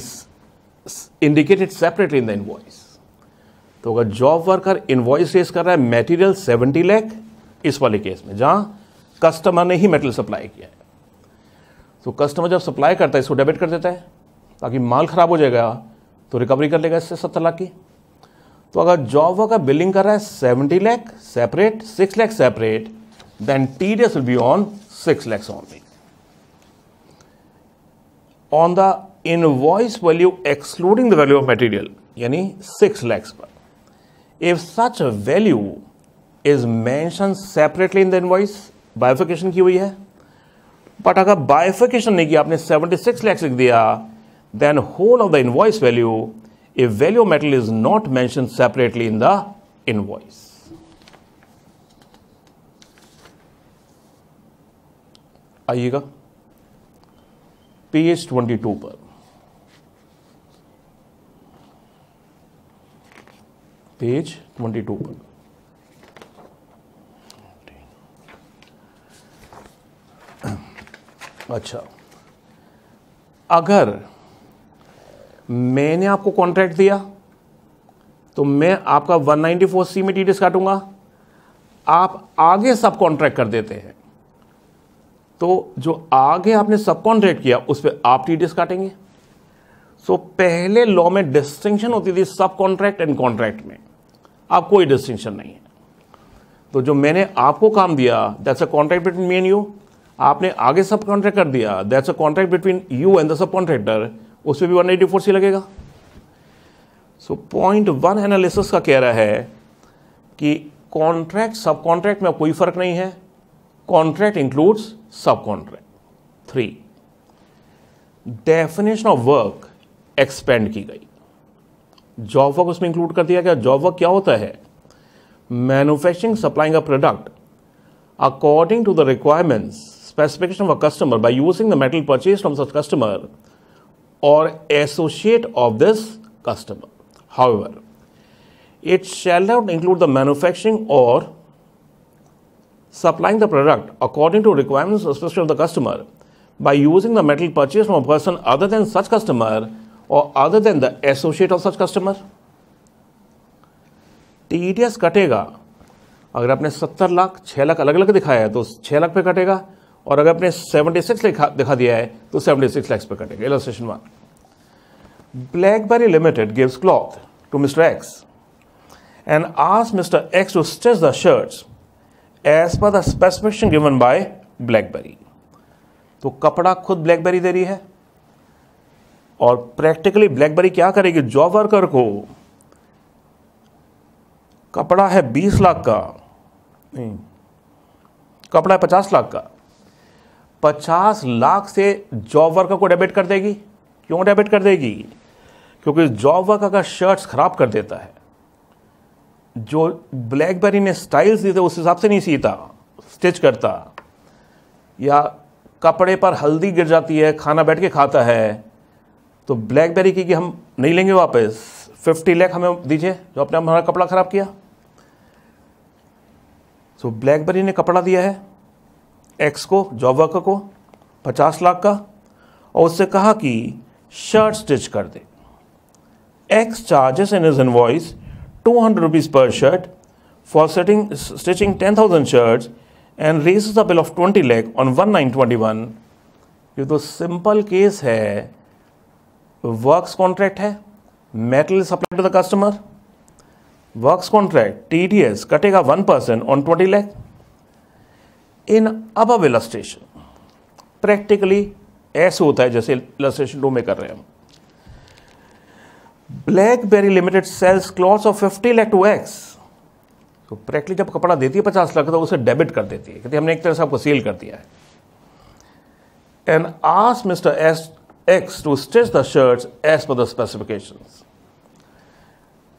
indicated separately in the invoice तो अगर job worker invoice race कर रहा है material seventy lakh इस वाले case में जहां customer ने ही मटेरियल सप्लाई किया है तो कस्टमर जब सप्लाई करता है इसको डेबिट कर देता है ताकि माल खराब हो जाएगा तो रिकवरी कर लेगा इससे सत्तर लाख की तो अगर जॉब वर्कर बिलिंग कर रहा है seventy lakh separate six lakh separate then T D S will be on six lakhs only on the invoice value excluding the value of material यानी सिक्स लैक्स पर if such value is mention separately in the in invoice बायोफिकेशन की हुई है but अगर बायोफिकेशन नहीं किया आपने सेवेंटी सिक्स लैक्स लिख दिया then whole of the in invoice value if value of metal is not mention separately in the in invoice आइएगा पेज ट्वेंटी टू पर पेज टू पर अच्छा अगर मैंने आपको कॉन्ट्रैक्ट दिया तो मैं आपका 194 सी में टीडीएस काटूंगा आप आगे सब कॉन्ट्रैक्ट कर देते हैं तो जो आगे आपने सब कॉन्ट्रैक्ट किया उस पर आप टीडीएस काटेंगे सो पहले लॉ में डिस्टिंक्शन होती थी सब कॉन्ट्रैक्ट एंड कॉन्ट्रैक्ट में आप कोई डिस्टिंक्शन नहीं है तो जो मैंने आपको काम दिया that's a contract between me and you आपने आगे सब कॉन्ट्रैक्ट कर दिया that's a contract between you and the sub contractor उस पर भी वन एटी फोर सी लगेगा सो पॉइंट वन एनालिसिस का कह रहा है कि कॉन्ट्रैक्ट सब कॉन्ट्रैक्ट में कोई फर्क नहीं है contract includes sub contract three definition of work expand की गई जॉब वर्क उसमें इंक्लूड कर दिया गया जॉब वर्क क्या होता है manufacturing supplying a product according to the requirements specification of a customer by using the metal purchase from such customer or associate of this customer however it shall not include the manufacturing or supplying the product according to requirements of the customer by using the metal purchase from person other than such customer or other than the associate of such customer TDS e कटेगा अगर आपने सत्तर लाख छह लाख अलग अलग दिखाया है तो छह लाख पे कटेगा और अगर आपने सेवेंटी सिक्स दिखा दिया है तो सेवेंटी सिक्स लैक्स पे कटेगा illustration one BlackBerry limited gives cloth to mister X and आज mister X to stitch the shirts as per the specification given by BlackBerry तो कपड़ा खुद ब्लैकबेरी दे रही है और प्रैक्टिकली ब्लैकबेरी क्या करेगी जॉब वर्कर को कपड़ा है बीस लाख का नहीं कपड़ा है पचास लाख का पचास लाख से जॉब वर्कर को डेबिट कर देगी क्यों डेबिट कर देगी क्योंकि जॉब वर्कर का शर्ट्स खराब कर देता है जो ब्लैकबेरी ने स्टाइल्स दिए थे उस हिसाब से नहीं सीता स्टिच करता या कपड़े पर हल्दी गिर जाती है खाना बैठ के खाता है तो ब्लैकबेरी की कि हम नहीं लेंगे वापस फिफ्टी लैख हमें दीजिए जो आपने हमारा कपड़ा ख़राब किया तो ब्लैकबेरी ने कपड़ा दिया है एक्स को जॉब वर्कर को पचास लाख का और उससे कहा कि शर्ट स्टिच कर दे X charges in his invoice two hundred rupees per shirt for setting stitching ten thousand shirt and raise the bill of twenty lakh on one nine twenty one ये तो सिंपल केस है works contract है metal supply to the customer works contract TDS कटेगा one percent on twenty lakh in अब illustration practically ऐसे होता है जैसे इलस्ट्रेशन टू में कर रहे हैं हम BlackBerry limited sales cloth of fifty lakh to X तो प्रैक्टिकली जब कपड़ा देती है पचास लाख तो उसे डेबिट कर देती है कहती हमने एक तरह से आपको सेल कर दिया है एंड आस mister S X to stitch the shirts as per the specifications.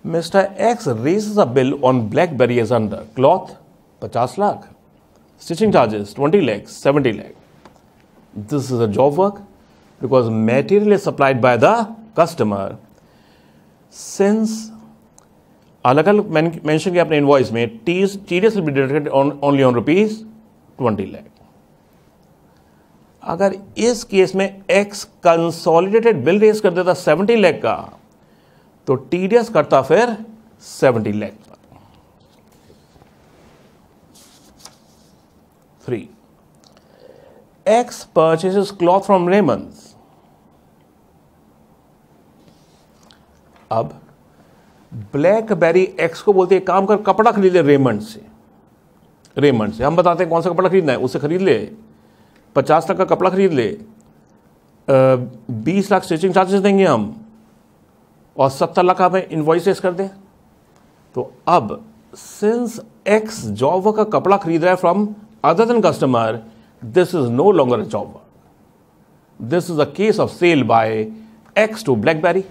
Mr. X raises a bill on BlackBerry as under cloth 50 lakh, stitching charges 20 lakhs, 70 lakh. This is a job work because material is supplied by the customer. Since अलग अलग mention किया अपने invoice में टीज T D S will be on only on rupees अगर इस case में x consolidated bill race कर देता 70 लैख का तो टीडीएस करता फिर seventy lakh three X purchase cloth from Raymonds अब ब्लैकबेरी एक्स को बोलते हैं काम कर कपड़ा खरीद ले रेमंड से रेमंड से हम बताते हैं कौन सा कपड़ा खरीदना है उसे खरीद ले पचास लाख का कपड़ा ख़रीद ले बीस लाख स्टिचिंग चार्जेस देंगे हम और सत्तर लाख आप इन्वॉइसेस कर दें तो अब सिंस एक्स जॉब का कपड़ा खरीद रहा है from other than customer this is no longer a job this is a case of sale by X to BlackBerry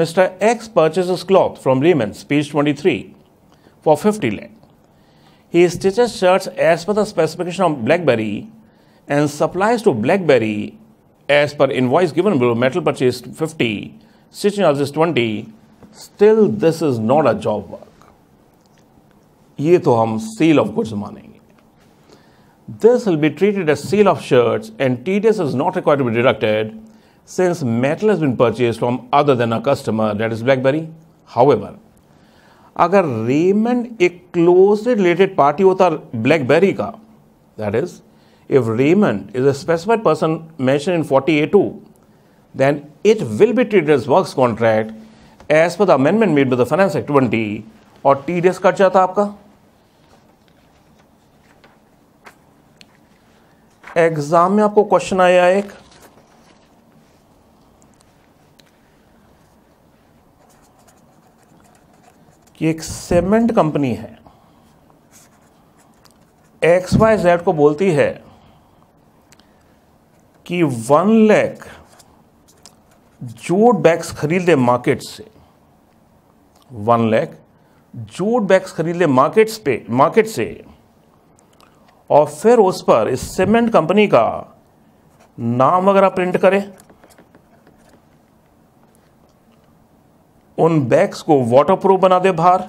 mister X purchase cloth from from page twenty three for fifty lakh He stitches shirts as per the specification of BlackBerry and supplies to BlackBerry as per invoice given below metal purchase 50, stitching hours is 20. Still, this is not a job work. ये तो हम sale of goods मानेंगे This will be treated as sale of shirts and TDS is not required to be deducted since metal has been purchased from other than a customer, that is BlackBerry. However, अगर रेमंड एक closely related party होता BlackBerry का that is if Raymond is a specified person mention in 40A2 then it will be treated as work contract as per the amendment made by the finance act twenty और T D S कट जाता आपका exam में आपको question आया एक कि एक सीमेंट कंपनी है एक्स वाई जेड को बोलती है कि वन लैख जूट बैग्स खरीद ले मार्केट से वन लैख जूट बैग्स खरीद ले मार्केट्स पे मार्केट से और फिर उस पर इस सीमेंट कंपनी का नाम वगैरह प्रिंट करें उन बैग्स को वाटर प्रूफ बना दे बाहर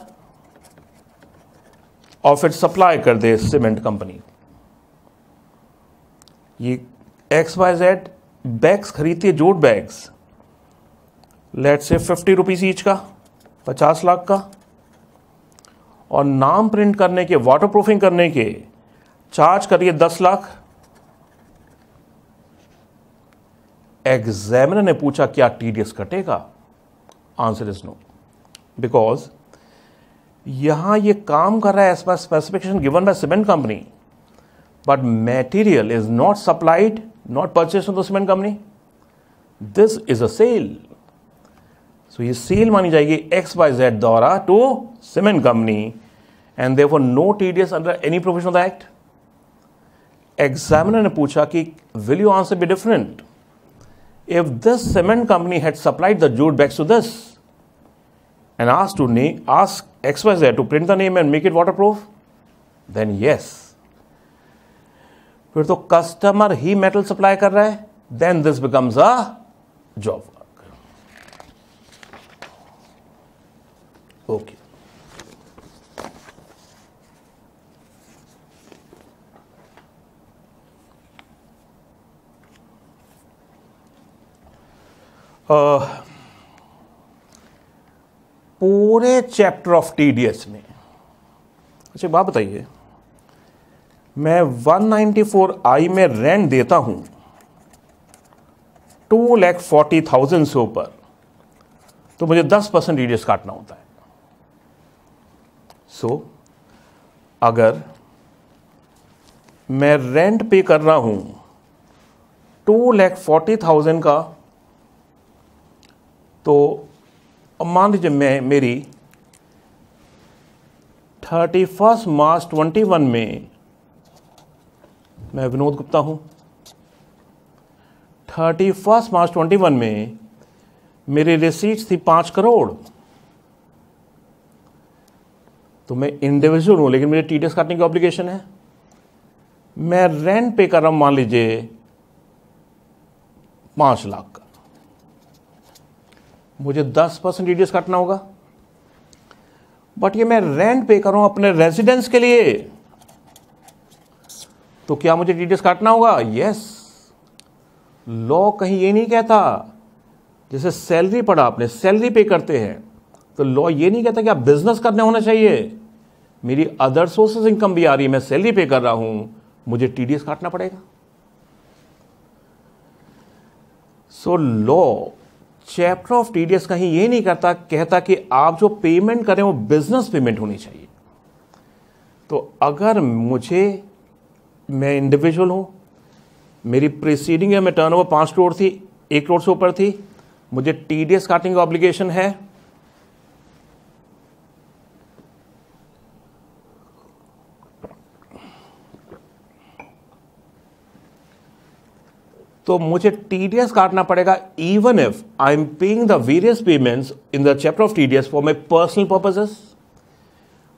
और फिर सप्लाई कर दे सीमेंट कंपनी ये एक्स वाई जेड बैग्स खरीदती है jute bags let say fifty rupees each का पचास लाख का और नाम प्रिंट करने के वाटर प्रूफिंग करने के चार्ज करिए दस लाख एग्जामिनर ने पूछा क्या टीडीएस कटेगा आंसर इज नो बिकॉज यहां ये काम कर रहा है as per specification given by cement company but material is not supplied not purchase the cement company this is a sale so ये सेल मानी जाएगी एक्स बाय जेड द्वारा to cement company and there no TDS under any provision of the act examiner ने पूछा कि will you answer be different if this cement company had supplied the jute bags to this and asked to X ask XYZ to print the name and make it waterproof, then yes. फिर तो customer ही metal supply कर रहा है then this becomes a job work okay Uh, पूरे chapter of TDS में अच्छा बात बताइए मैं 194 आई में रेंट देता हूं टू लैख फोर्टी थाउजेंड से ऊपर तो मुझे दस परसेंट डी काटना होता है सो so, अगर मैं रेंट पे कर रहा हूं टू लैख फोर्टी थाउजेंड का तो मान लीजिए मैं मेरी thirty first March twenty one में मैं विनोद गुप्ता हूँ thirty first March twenty one में मेरी रिसीट थी पाँच करोड़ तो मैं इंडिविजुअल हूँ लेकिन मेरे टी काटने की ऑब्लिगेशन है मैं रेंट पे कर रहा हूँ मान लीजिए पाँच लाख मुझे दस परसेंट टी e काटना होगा बट ये मैं रेंट पे करूं अपने रेजिडेंस के लिए तो क्या मुझे टी e काटना होगा यस लॉ कहीं ये नहीं कहता जैसे सैलरी पड़ा आपने सैलरी पे करते हैं तो लॉ ये नहीं कहता कि आप बिजनेस करने होना चाहिए मेरी अदर सोर्सेज इनकम भी आ रही है मैं सैलरी पे कर रहा हूं मुझे टीडीएस काटना पड़ेगा so so, law chapter of TDS कहीं ये नहीं करता कहता कि आप जो पेमेंट करें वो बिजनेस पेमेंट होनी चाहिए तो अगर मुझे मैं इंडिविजुअल हूँ मेरी प्रिसीडिंग है मैं टर्न ओवर पाँच करोड़ थी एक करोड़ से ऊपर थी मुझे टी डी एस काटने का ऑब्लिगेशन है तो मुझे टीडीएस काटना पड़ेगा even if I am paying the various payments in the chapter of TDS for my personal purposes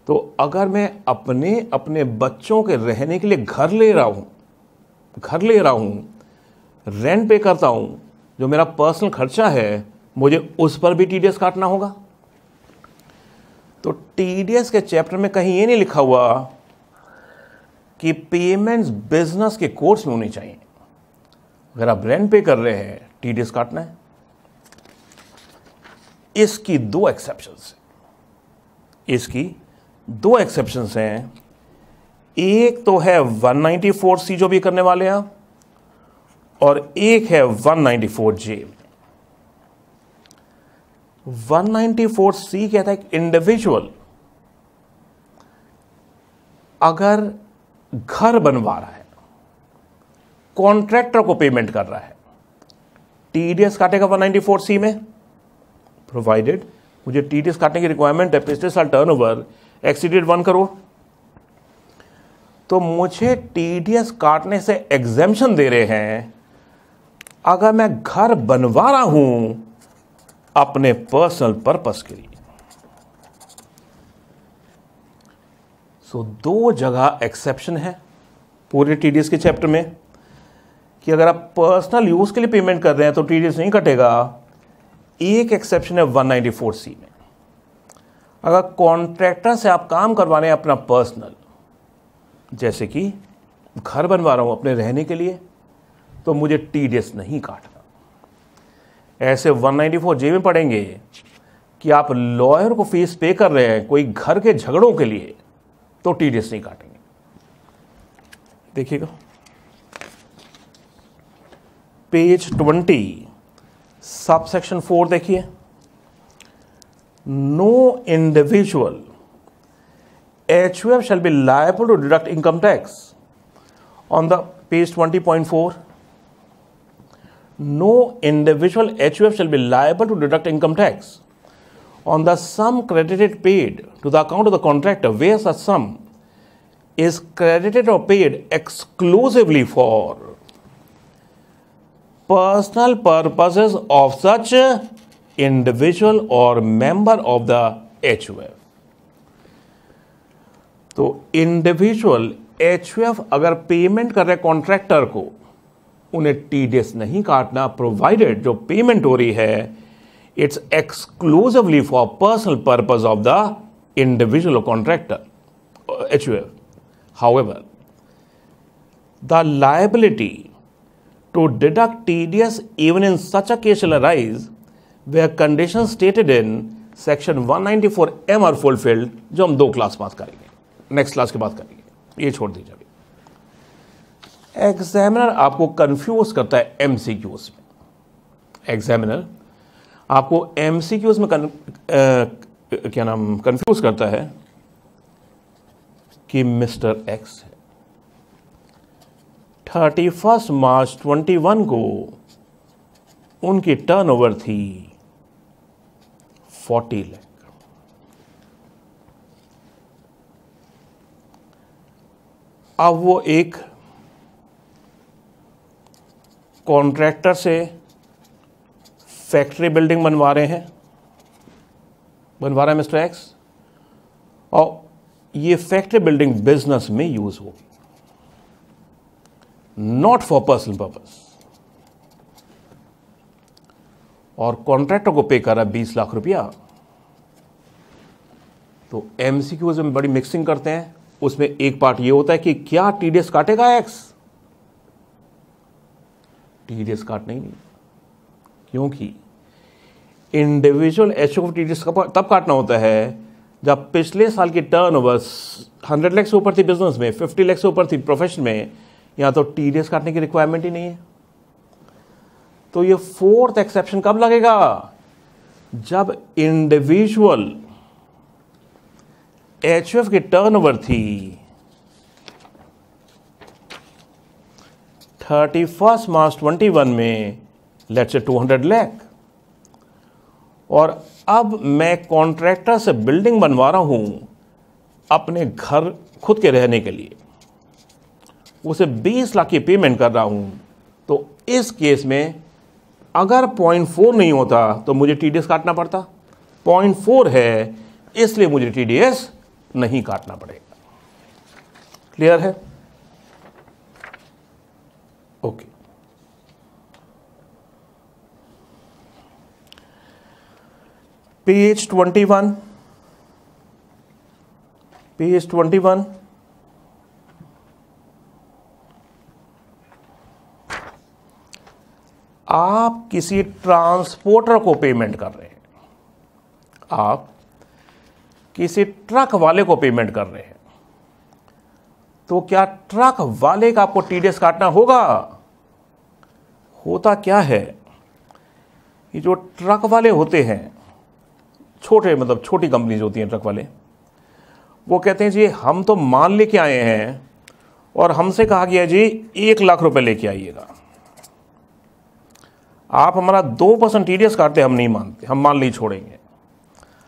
तो अगर मैं अपने अपने बच्चों के रहने के लिए घर ले रहा हूँ घर ले रहा हूँ रेंट पे करता हूँ जो मेरा पर्सनल खर्चा है मुझे उस पर भी टीडीएस काटना होगा तो टीडीएस के चैप्टर में कहीं ये नहीं लिखा हुआ कि पेमेंट्स बिजनेस के कोर्स में होने चाहिए अगर आप रेंट पे कर रहे हैं टी डी काटना है इसकी दो एक्सेप्शन इसकी दो एक्सेप्शन हैं एक तो है 194 सी जो भी करने वाले हैं आप और एक है 194 जे 194 सी कहता है इंडिविजुअल अगर घर बनवा रहा है कॉन्ट्रैक्टर को पेमेंट कर रहा है टीडीएस काटेगा 194 सी में प्रोवाइडेड मुझे टीडीएस काटने की रिक्वायरमेंट है पिछले साल turnover exceeded one crore तो मुझे टीडीएस काटने से एग्जेम्पन दे रहे हैं अगर मैं घर बनवा रहा हूं अपने पर्सनल पर्पस के लिए सो so, दो जगह एक्सेप्शन है पूरे टीडीएस के चैप्टर में कि अगर आप पर्सनल यूज़ के लिए पेमेंट कर रहे हैं तो टी नहीं कटेगा एक एक्सेप्शन है 194 सी में अगर कॉन्ट्रैक्टर से आप काम करवा रहे हैं अपना पर्सनल जैसे कि घर बनवा रहा हूँ अपने रहने के लिए तो मुझे टी नहीं काटना ऐसे 194 जे में पड़ेंगे कि आप लॉयर को फीस पे कर रहे हैं कोई घर के झगड़ों के लिए तो टी नहीं काटेंगे देखिएगा page twenty sub section four देखिए no individual H U F shall be liable to deduct income tax on the page twenty point four no individual H U F shall be liable to deduct income tax on the sum credited paid to the account of the contractor where sum is credited और paid exclusively for personal purposes of such individual or member of the H तो individual H अगर payment कर रहे contractor को उन्हें TDS नहीं काटना provided जो पेमेंट हो रही है it's exclusively for personal purpose of the individual contractor H U F however the liability to deduct TDS even in such a case shall arise where conditions stated in section 194 M are fulfilled जो हम दो class बात करेंगे next class की बात करेंगे ये छोड़ दीजिए अभी एग्जामिनर आपको कंफ्यूज करता है एम में एग्जामिनर आपको एम में कन, आ, क्या नाम कंफ्यूज करता है कि मिस्टर एक्स है thirty first March twenty one को उनकी टर्नओवर थी फोर्टी लैख अब वो एक कॉन्ट्रैक्टर से फैक्ट्री बिल्डिंग बनवा रहे हैं बनवा रहे हैं मिस्टर एक्स और ये फैक्ट्री बिल्डिंग बिजनेस में यूज़ होगी नॉट फॉर पर्सनल पर्पज और कॉन्ट्रैक्टर को पे करा बीस लाख रुपया तो एम क्यूज में बड़ी मिक्सिंग करते हैं उसमें एक पार्ट ये होता है कि क्या टीडीएस काटेगा एक्स टीडीएस काट नहीं क्योंकि इंडिविजुअल एच ऑफ टीडीएस का तब काटना होता है जब पिछले साल की टर्न ओवर हंड्रेड लैक्स ऊपर थी बिजनेस में फिफ्टी लैक्स ऊपर थी प्रोफेशन में यहाँ तो टीडीएस काटने की रिक्वायरमेंट ही नहीं है तो ये फोर्थ एक्सेप्शन कब लगेगा जब इंडिविजुअल एच एफ की टर्न ओवर थी thirty first March twenty one में let's say two hundred lakh और अब मैं कॉन्ट्रैक्टर से बिल्डिंग बनवा रहा हूं अपने घर खुद के रहने के लिए उसे 20 लाख की पेमेंट कर रहा हूँ तो इस केस में अगर पॉइंट फोर नहीं होता तो मुझे टी काटना पड़ता पॉइंट फोर है इसलिए मुझे टी नहीं काटना पड़ेगा क्लियर है okay page twenty one page twenty one आप किसी ट्रांसपोर्टर को पेमेंट कर रहे हैं आप किसी ट्रक वाले को पेमेंट कर रहे हैं तो क्या ट्रक वाले का आपको टी काटना होगा होता क्या है ये जो ट्रक वाले होते हैं छोटे मतलब छोटी कंपनीज होती हैं ट्रक वाले वो कहते हैं जी हम तो माल लेके आए हैं और हमसे कहा गया जी एक लाख रुपए लेके आइएगा आप हमारा दो परसेंट टी काटते हम नहीं मानते हम मान नहीं छोड़ेंगे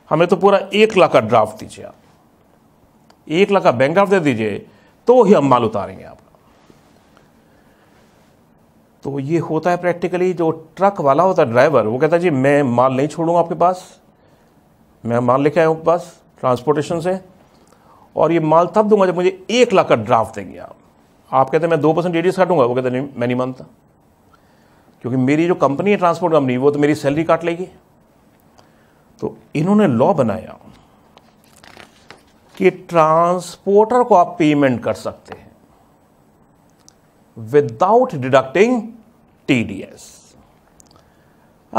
हमें तो पूरा एक लाख का ड्राफ्ट दीजिए आप एक लाख का बैंक ड्राफ्ट दे दीजिए तो ही हम माल उतारेंगे आपका तो ये होता है प्रैक्टिकली जो ट्रक वाला होता है ड्राइवर वो कहता है जी मैं माल नहीं छोड़ूंगा आपके पास मैं माल लेके आया हूँ आपके पास ट्रांसपोर्टेशन से और ये माल तब दूंगा जब मुझे एक लाख का ड्राफ्ट देंगे आप आप कहते हैं मैं दो परसेंट डी काटूंगा वो कहते नहीं मैं नहीं मानता क्योंकि मेरी जो कंपनी है ट्रांसपोर्ट कंपनी वो तो मेरी सैलरी काट लेगी तो इन्होंने लॉ बनाया कि ट्रांसपोर्टर को आप पेमेंट कर सकते हैं विदाउट डिडक्टिंग टीडीएस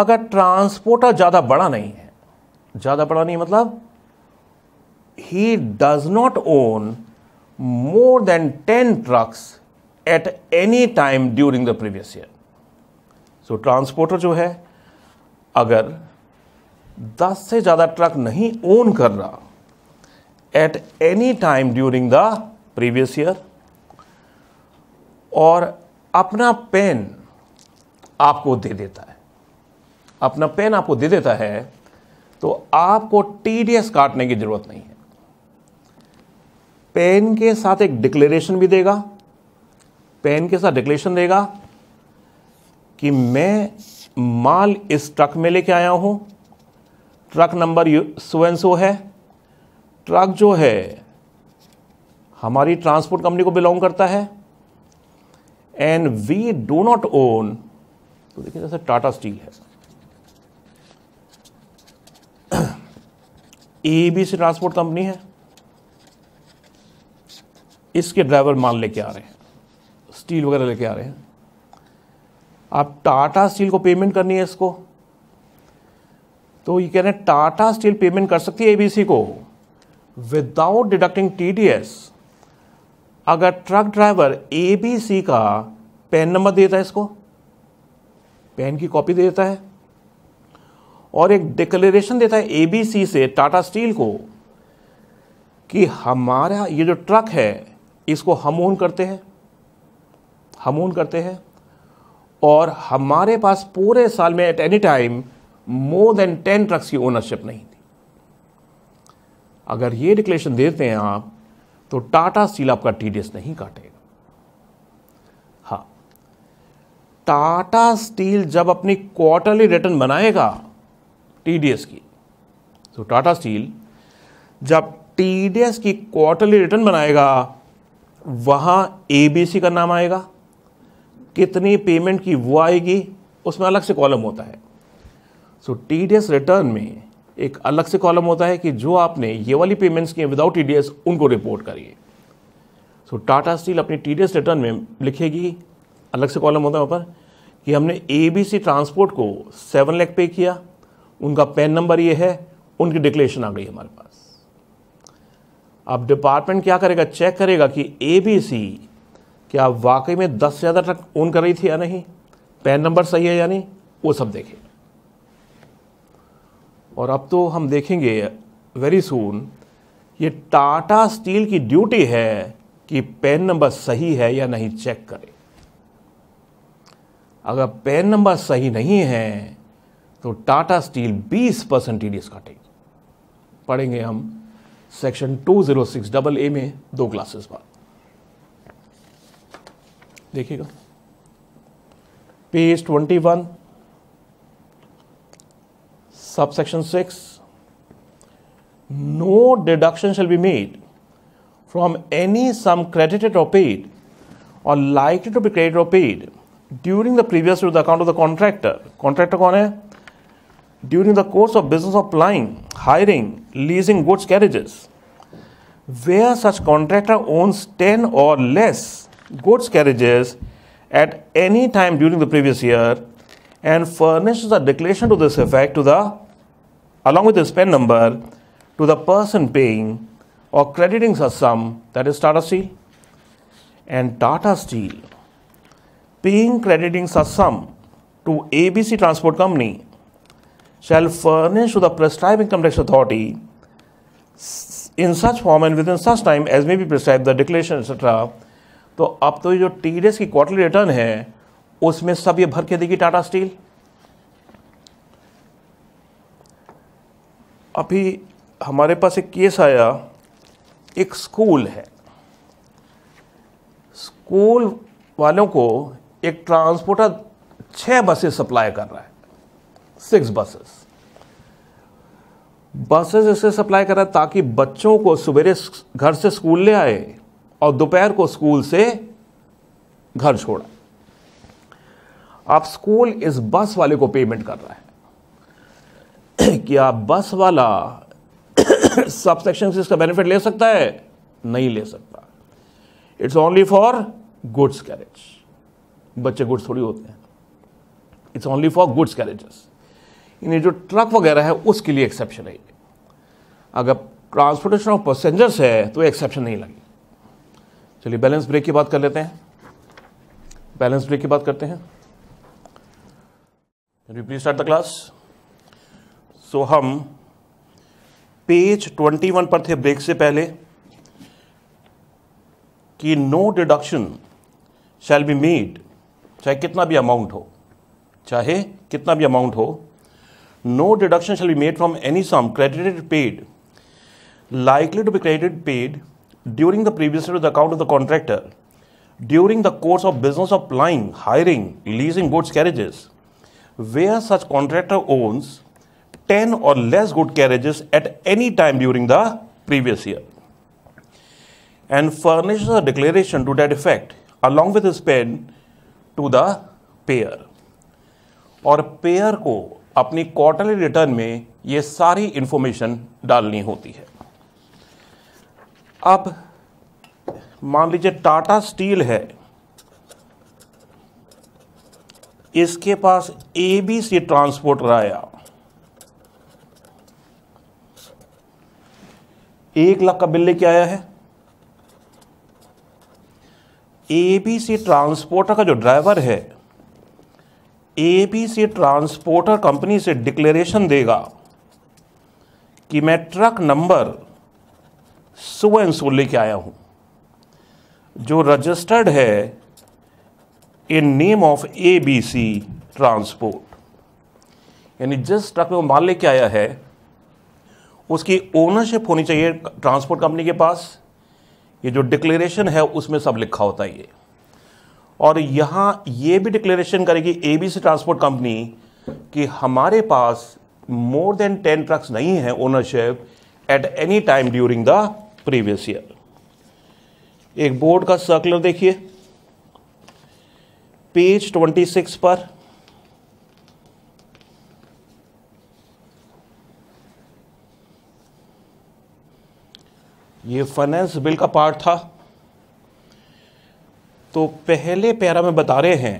अगर ट्रांसपोर्टर ज़्यादा बड़ा नहीं है ज़्यादा बड़ा नहीं मतलब he does not own more than ten trucks at any time during the previous year तो ट्रांसपोर्टर जो है अगर 10 से ज़्यादा ट्रक नहीं ओन कर रहा at any time during the previous year और अपना पेन आपको दे देता है अपना पेन आपको दे देता है तो आपको टीडीएस काटने की ज़रूरत नहीं है पेन के साथ एक डिक्लेरेशन भी देगा पेन के साथ डिक्लेरेशन देगा कि मैं माल इस ट्रक में लेके आया हूँ ट्रक नंबर सुवेंसो है ट्रक जो है हमारी ट्रांसपोर्ट कंपनी को बिलोंग करता है and we do not own तो देखिए जैसे टाटा स्टील है ए सी ट्रांसपोर्ट कंपनी है इसके ड्राइवर माल लेके आ रहे हैं स्टील वगैरह लेके आ रहे हैं आप टाटा स्टील को पेमेंट करनी है इसको तो ये कह रहे हैं टाटा स्टील पेमेंट कर सकती है एबीसी को विदाउट डिडक्टिंग टीडीएस अगर ट्रक ड्राइवर एबीसी का पैन नंबर देता है इसको पैन की कॉपी देता है और एक डिक्लेरेशन देता है एबीसी से टाटा स्टील को कि हमारा ये जो ट्रक है इसको हम ओन करते हैं हम ओन करते हैं और हमारे पास पूरे साल में at any time more than ten trucks की ओनरशिप नहीं थी अगर ये डिक्लेरेशन देते हैं आप तो टाटा स्टील आपका टीडीएस नहीं काटेगा हा टाटा स्टील जब अपनी क्वार्टरली रिटर्न बनाएगा टीडीएस की तो टाटा स्टील जब टीडीएस की क्वार्टरली रिटर्न बनाएगा वहां एबीसी का नाम आएगा कितनी पेमेंट की वो आएगी उसमें अलग से कॉलम होता है so T D S return में एक अलग से कॉलम होता है कि जो आपने ये वाली पेमेंट्स किए विदाउट टी डी एस उनको रिपोर्ट करिए सो टाटा स्टील अपनी टी डी एस रिटर्न में लिखेगी अलग से कॉलम होता है वहाँ पर कि हमने ए बी सी ट्रांसपोर्ट को सेवन लैख पे किया उनका पेन नंबर ये है उनकी डिक्लेरेशन आ गई हमारे पास अब डिपार्टमेंट क्या करेगा चेक करेगा कि ए बी सी क्या वाकई में दस से ज़्यादा ट्रक ओन कर रही थी या नहीं पैन नंबर सही है या नहीं वो सब देखें और अब तो हम देखेंगे वेरी सून ये टाटा स्टील की ड्यूटी है कि पैन नंबर सही है या नहीं चेक करें अगर पैन नंबर सही नहीं है तो टाटा स्टील 20 परसेंट टी काटेगी पढ़ेंगे हम section two zero six double A में दो क्लासेस बाद देखिएगा page twenty one sub section six no deduction shall be made from any sum credited और पेड और लाइक टू बी क्रेडिट और paid during the previous to the account of the contractor contractor कौन है during the course of business of plying hiring leasing goods carriages way are such contractor owns ten और less goods carriages at any time during the previous year and furnishes a declaration to this effect to the along with the spend number to the person paying or crediting a sum that is Tata Steel and Tata Steel paying crediting a sum to ABC Transport Company shall furnish to the prescribed income tax authority in such form and within such time as may be prescribed the declaration etc तो अब तो जो T की quarterly return है उसमें सब ये भर के देगी टाटा स्टील अभी हमारे पास एक केस आया एक स्कूल है स्कूल वालों को एक ट्रांसपोर्टर छह बसेस सप्लाई कर रहा है सिक्स बसेस बसेस इसे सप्लाई कर रहा है ताकि बच्चों को सवेरे घर से स्कूल ले आए और दोपहर को स्कूल से घर छोड़ा आप स्कूल इस बस वाले को पेमेंट कर रहा है क्या बस वाला सबसेक्शन से इसका बेनिफिट ले सकता है नहीं ले सकता it's only for goods carriage बच्चे गुड्स थोड़ी होते हैं it's only for goods carriages in जो ट्रक वगैरह है उसके लिए एक्सेप्शन है अगर ट्रांसपोर्टेशन ऑफ पैसेंजर्स है तो एक्सेप्शन नहीं लगी चलिए बैलेंस ब्रेक की बात कर लेते हैं बैलेंस ब्रेक की बात करते हैं please start the class so हम पेज 21 पर थे ब्रेक से पहले कि no deduction shall be made चाहे कितना भी अमाउंट हो चाहे कितना भी अमाउंट हो no deduction shall be made from any sum credited paid likely to be credited paid during the previous year to the account of the contractor during the course of business of plying, hiring, leasing goods carriages, where such contractor owns 10 or less good carriages at any time during the previous year and furnishes a declaration to that effect along with his pen to the payer और payer को अपनी quarterly return में ये सारी information डालनी होती है अब मान लीजिए टाटा स्टील है इसके पास ए बी सी ट्रांसपोर्टर आया एक लाख का बिल लेके आया है ए बी सी ट्रांसपोर्टर का जो ड्राइवर है A B C transporter company से डिक्लेरेशन देगा कि मैं ट्रक नंबर सुबह इंसुल लेके आया हूं जो रजिस्टर्ड है in name of A B C transport यानी जिस ट्रक में वो माल लेके आया है उसकी ओनरशिप होनी चाहिए ट्रांसपोर्ट कंपनी के पास ये जो डिक्लेरेशन है उसमें सब लिखा होता है ये और यहां ये भी डिक्लेरेशन करेगी A B C transport company कि हमारे पास मोर देन टेन ट्रक्स नहीं है ownership at any time during the previous year एक बोर्ड का सर्कुलर देखिए पेज 26 पर ये फाइनेंस बिल का पार्ट था तो पहले पैरा में बता रहे हैं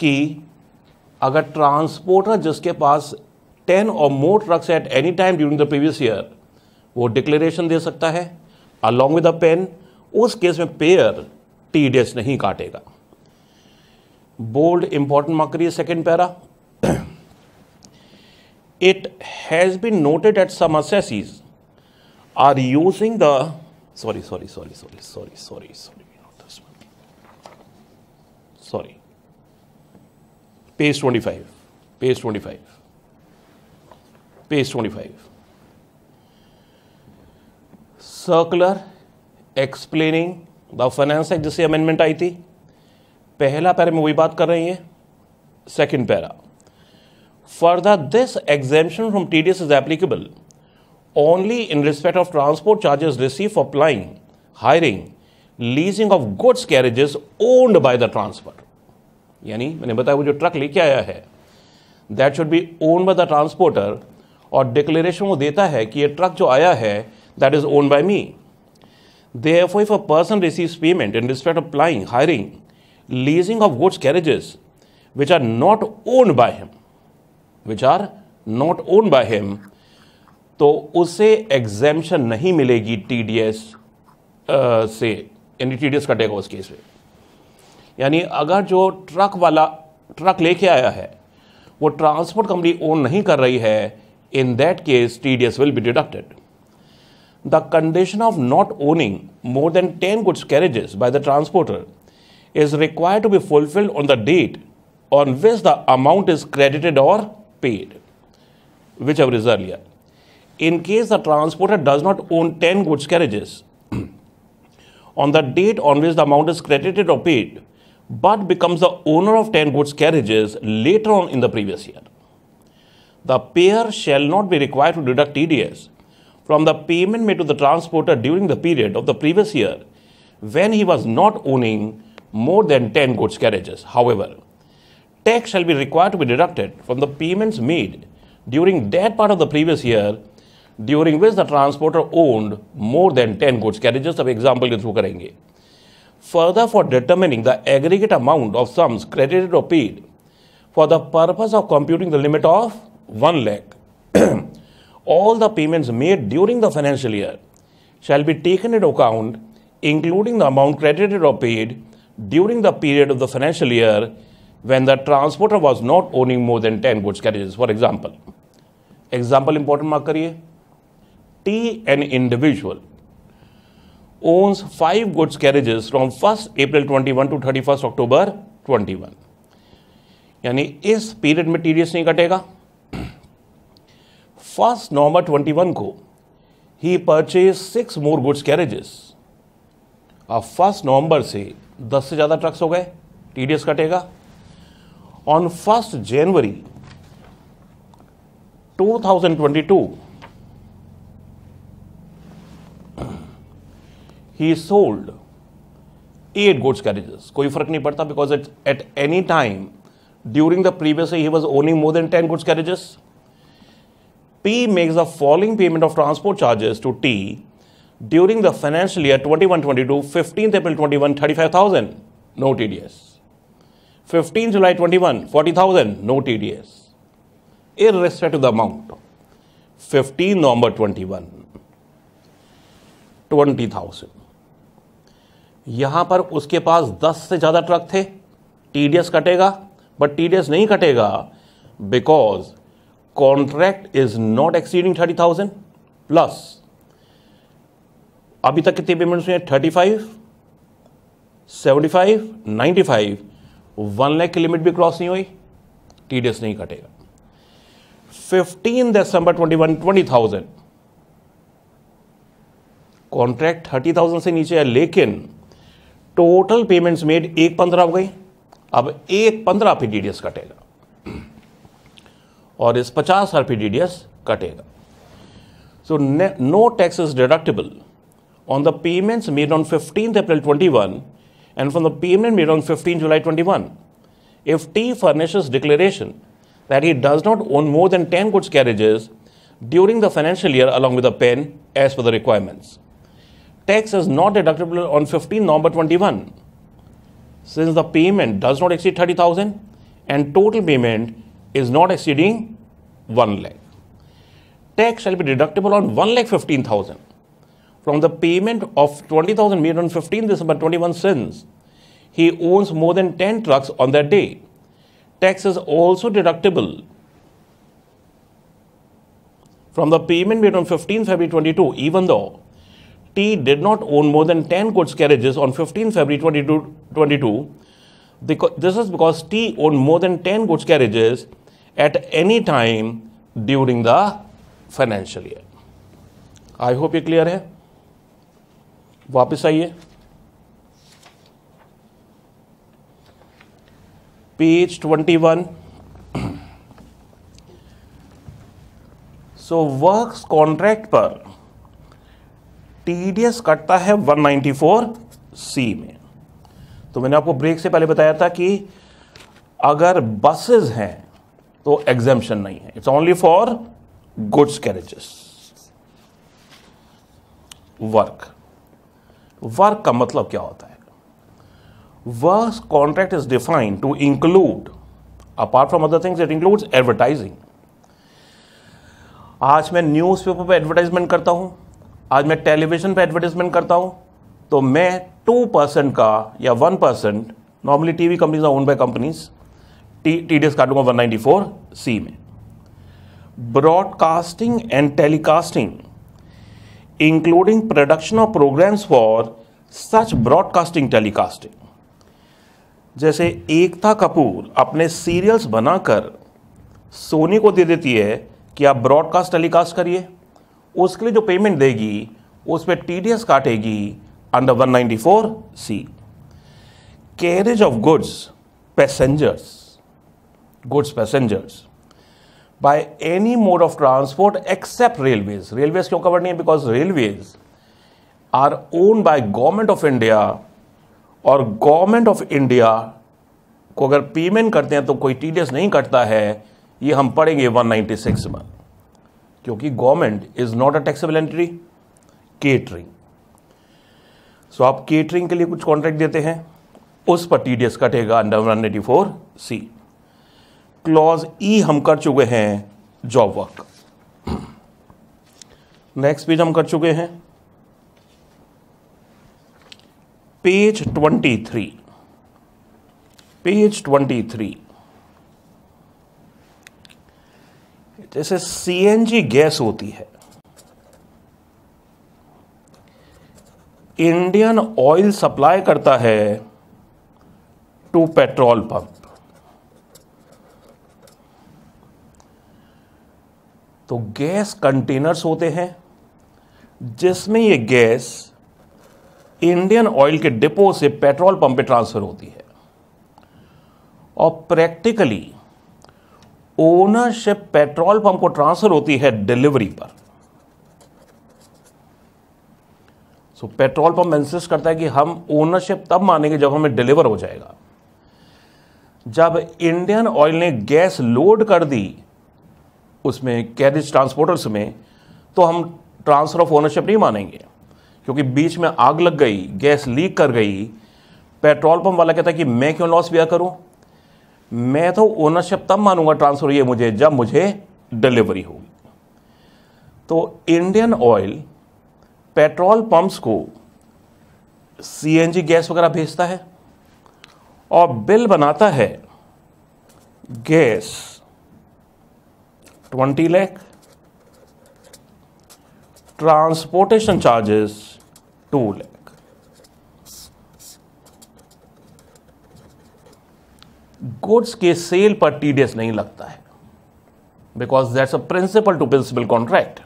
कि अगर ट्रांसपोर्टर जिसके पास 10 और more trucks at any time during the previous year वो डिक्लेरेशन दे सकता है अलोंग विद अ पेन उस केस में पेयर टीडीएस नहीं काटेगा बोल्ड इंपॉर्टेंट मार्क करिए second para it has been noted at some assessees are using the sorry sorry sorry sorry sorry sorry sorry sorry page twenty five page twenty five page twenty five circular explaining the finance act जिससे amendment आई थी पहला para में वही बात कर रही है second para further this exemption from T D S is applicable only in respect of transport charges receive for hiring leasing of goods carriages carriages owned the transport यानी मैंने बताया वो जो ट्रक लेके आया है that should be own by the transporter और declaration वो देता है कि ये ट्रक जो आया है that is owned by me. Therefore, if a person receives payment in respect of plying, hiring, leasing of goods carriages, which are not owned by him, which are not owned by him, तो उसे एग्जेम्पन नहीं मिलेगी T D से यानी T कटेगा उस case में यानी अगर जो ट्रक वाला ट्रक लेके आया है वो ट्रांसपोर्ट कंपनी ओन नहीं कर रही है in that case T D S will be deducted the condition of not owning more than 10 goods carriages by the transporter is required to be fulfilled on the date on which the amount is credited or paid, whichever is earlier. In case the transporter does not own 10 goods carriages, on the date on which the amount is credited or paid, but becomes the owner of 10 goods carriages later on in the previous year. The payer shall not be required to deduct TDS from the payment made to the transporter during the period of the previous year when he was not owning more than 10 goods carriages. However, tax shall be required to be deducted from the payments made during that part of the previous year during which the transporter owned more than 10 goods carriages. अब example के through Further, for determining the aggregate amount of sums credited or paid for the purpose of computing the limit of 1 lakh all the payments made during the financial year shall be taken into account, including the amount credited or paid during the period of the financial year when the transporter was not owning more than 10 goods carriages, for example. Example important mark करिए. T, an individual, owns 5 goods carriages from 1st April 21 to 31st October 21. यानी इस period में TDS नहीं कटेगा नवंबर November 21 को ही purchase six more goods carriages अब first नवंबर से दस से ज़्यादा ट्रक्स हो गए टीडीएस कटेगा on first January 2022 he sold eight goods carriages कोई फर्क नहीं पड़ता because at any time during the previous he was owning more than ten goods carriages P makes the following payment of transport charges to T during the financial year twenty one twenty two fifteen April twenty one thirty five thousand no T D S fifteen July twenty one forty thousand no T D S in respect to the amount fifteen November twenty one twenty thousand यहां पर उसके पास दस से ज्यादा truck थे T D S कटेगा but T D S नहीं कटेगा because contract is not exceeding thirty thousand plus अभी तक कितने पेमेंट्स हुए thirty five seventy five ninety five one lakh की लिमिट भी क्रॉस नहीं हुई टी डी एस नहीं कटेगा fifteen December twenty one twenty thousand contract thirty thousand से नीचे है लेकिन टोटल पेमेंट्स मेड एक पंद्रह हो गई अब एक पंद्रह पे डी एस कटेगा Or is 50 आर टीडीएस कटेगा So no tax is deductible on the payments made on 15 April 21 and from the payment made on 15 July 21. If T furnishes declaration that he does not own more than 10 goods carriages during the financial year along with the pen as per the requirements. Tax is not deductible on 15 November 21 since the payment does not exceed 30,000 and total payment is not exceeding 1 lakh. Tax shall be deductible on 1 lakh 15,000 from the payment of 20,000 made on 15 December 21 cents. He owns more than 10 trucks on that day. Tax is also deductible from the payment made on 15 February 22, even though T did not own more than 10 goods carriages on 15 February 22, 22 this is because T owned more than 10 goods carriages at any time during the financial year. I hope ये clear है वापस आइए page twenty one so work contract पर TDS कटता है 194 C में तो मैंने आपको ब्रेक से पहले बताया था कि अगर बसेस हैं तो एग्जेम्पन नहीं है it's only for goods carriages work work का मतलब क्या होता है work contract is defined to include apart from other things it includes advertising आज मैं न्यूज़पेपर पे एडवर्टाइजमेंट करता हूं आज मैं टेलीविज़न पे एडवर्टाइजमेंट करता हूं तो मैं टू परसेंट का या one percent normally TV companies own by companies T D S one लूंगा फोर सी में broadcasting and telecasting including production of programmes for such broadcasting telecasting जैसे एकता कपूर अपने सीरियल्स बनाकर सोनी को दे देती है कि आप ब्रॉडकास्ट टेलीकास्ट करिए उसके लिए जो पेमेंट देगी उस पर टी डी एस काटेगी under four C carriage of goods passengers goods passengers by any mode of transport except railways. Railways क्यों covered नहीं है because railways are owned by government of India और government of India को अगर payment करते हैं तो कोई टी नहीं कटता है ये हम पढ़ेंगे 196 में क्योंकि government is not a taxable entry catering so आप केटरिंग के लिए कुछ कॉन्ट्रैक्ट देते हैं उस पर टी कटेगा under one eighty four C clause E हम कर चुके हैं जॉब वर्क नेक्स्ट पेज हम कर चुके हैं page twenty three page twenty three जैसे जी गैस होती है इंडियन ऑयल सप्लाई करता है टू पेट्रोल पंप तो गैस कंटेनर्स होते हैं जिसमें ये गैस इंडियन ऑयल के डिपो से पेट्रोल पंप पे ट्रांसफ़र होती है और प्रैक्टिकली ओनरशिप पेट्रोल पंप को ट्रांसफ़र होती है डिलीवरी पर so so, petrol pump insist करता है कि हम ओनरशिप तब मानेंगे जब हमें डिलीवर हो जाएगा जब इंडियन ऑयल ने गैस लोड कर दी उसमें कैरिज ट्रांसपोर्टर्स में तो हम ट्रांसफ़र ऑफ ओनरशिप नहीं मानेंगे क्योंकि बीच में आग लग गई गैस लीक कर गई पेट्रोल पंप वाला कहता है कि मैं क्यों लॉस बिया करूं मैं तो ओनरशिप तब मानूंगा ट्रांसफ़र ये मुझे जब मुझे डिलीवरी होगी तो इंडियन ऑयल पेट्रोल पंप्स को सीएनजी गैस वगैरह भेजता है और बिल बनाता है gas twenty lakh transportation charges two lakh goods के सेल पर टीडीएस नहीं लगता है because that's a principal to principal contract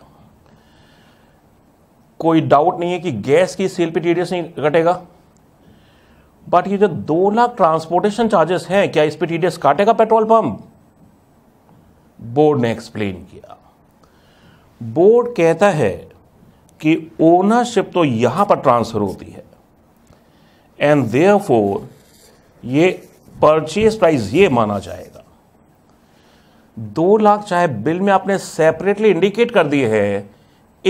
कोई डाउट नहीं है कि गैस की सेल पर टीडीएस नहीं कटेगा बट ये जो दो लाख ट्रांसपोर्टेशन चार्जेस हैं क्या इस पर टीडीएस काटेगा पेट्रोल पंप बोर्ड ने एक्सप्लेन किया बोर्ड कहता है कि ओनरशिप तो यहां पर ट्रांसफ़र होती है एंड फोर ये परचेज प्राइस ये माना जाएगा दो लाख चाहे बिल में आपने सेपरेटली इंडिकेट कर दिए है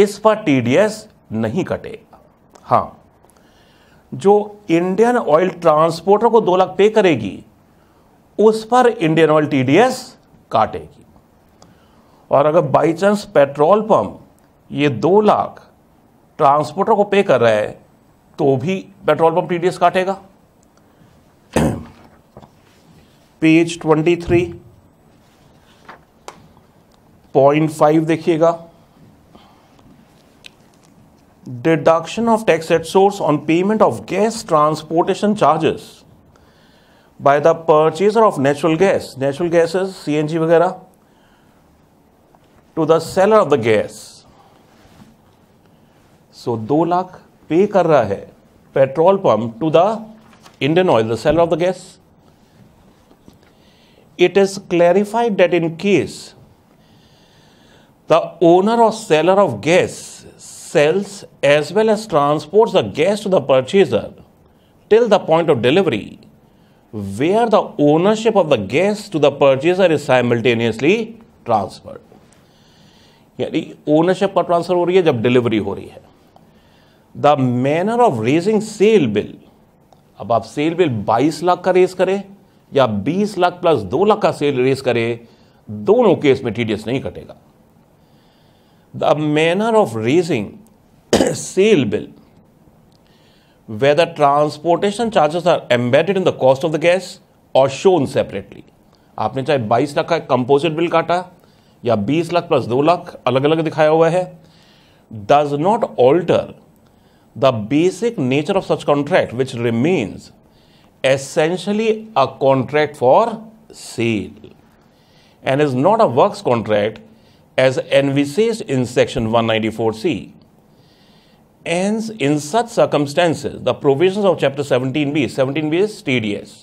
इस पर टीडीएस नहीं कटेगा हां जो इंडियन ऑयल ट्रांसपोर्टर को दो लाख पे करेगी उस पर इंडियन ऑयल टीडीएस काटेगी और अगर बाई चांस पेट्रोल पंप ये दो लाख ट्रांसपोर्टर को पे कर रहा है तो भी पेट्रोल पंप टीडीएस काटेगा page twenty three point five देखिएगा deduction of tax at source on payment of gas transportation charges by the purchaser of natural gas natural gases CNG वगैरह to the seller of the gas so 2 lakh pay कर hai petrol pump to the Indian Oil, the seller of the gas. it is clarified that in case the owner or seller of gas sells as well as transports the gas to the purchaser till the point of delivery, where the ownership of the gas to the purchaser is simultaneously transferred. यानी ownership का transfer हो रही है जब delivery हो रही है the manner of raising sale bill अब आप सेल बिल 22 लाख का रेस करें या 20 लाख प्लस 2 लाख का सेल रेस करें दोनों केस में टीडीएस नहीं कटेगा the manner of raising sale bill whether transportation charges are embedded in the cost of the gas और शोन सेपरेटली आपने चाहे 22 लाख का कंपोजिट बिल काटा या 20 लाख प्लस 2 लाख अलग अलग दिखाया हुआ है does not alter the basic nature of such contract which remains essentially a contract for sale and is not a work contract as envisaged in section one ninety four C and in such circumstances the provision of chapter seventeen B seventeen B is T D S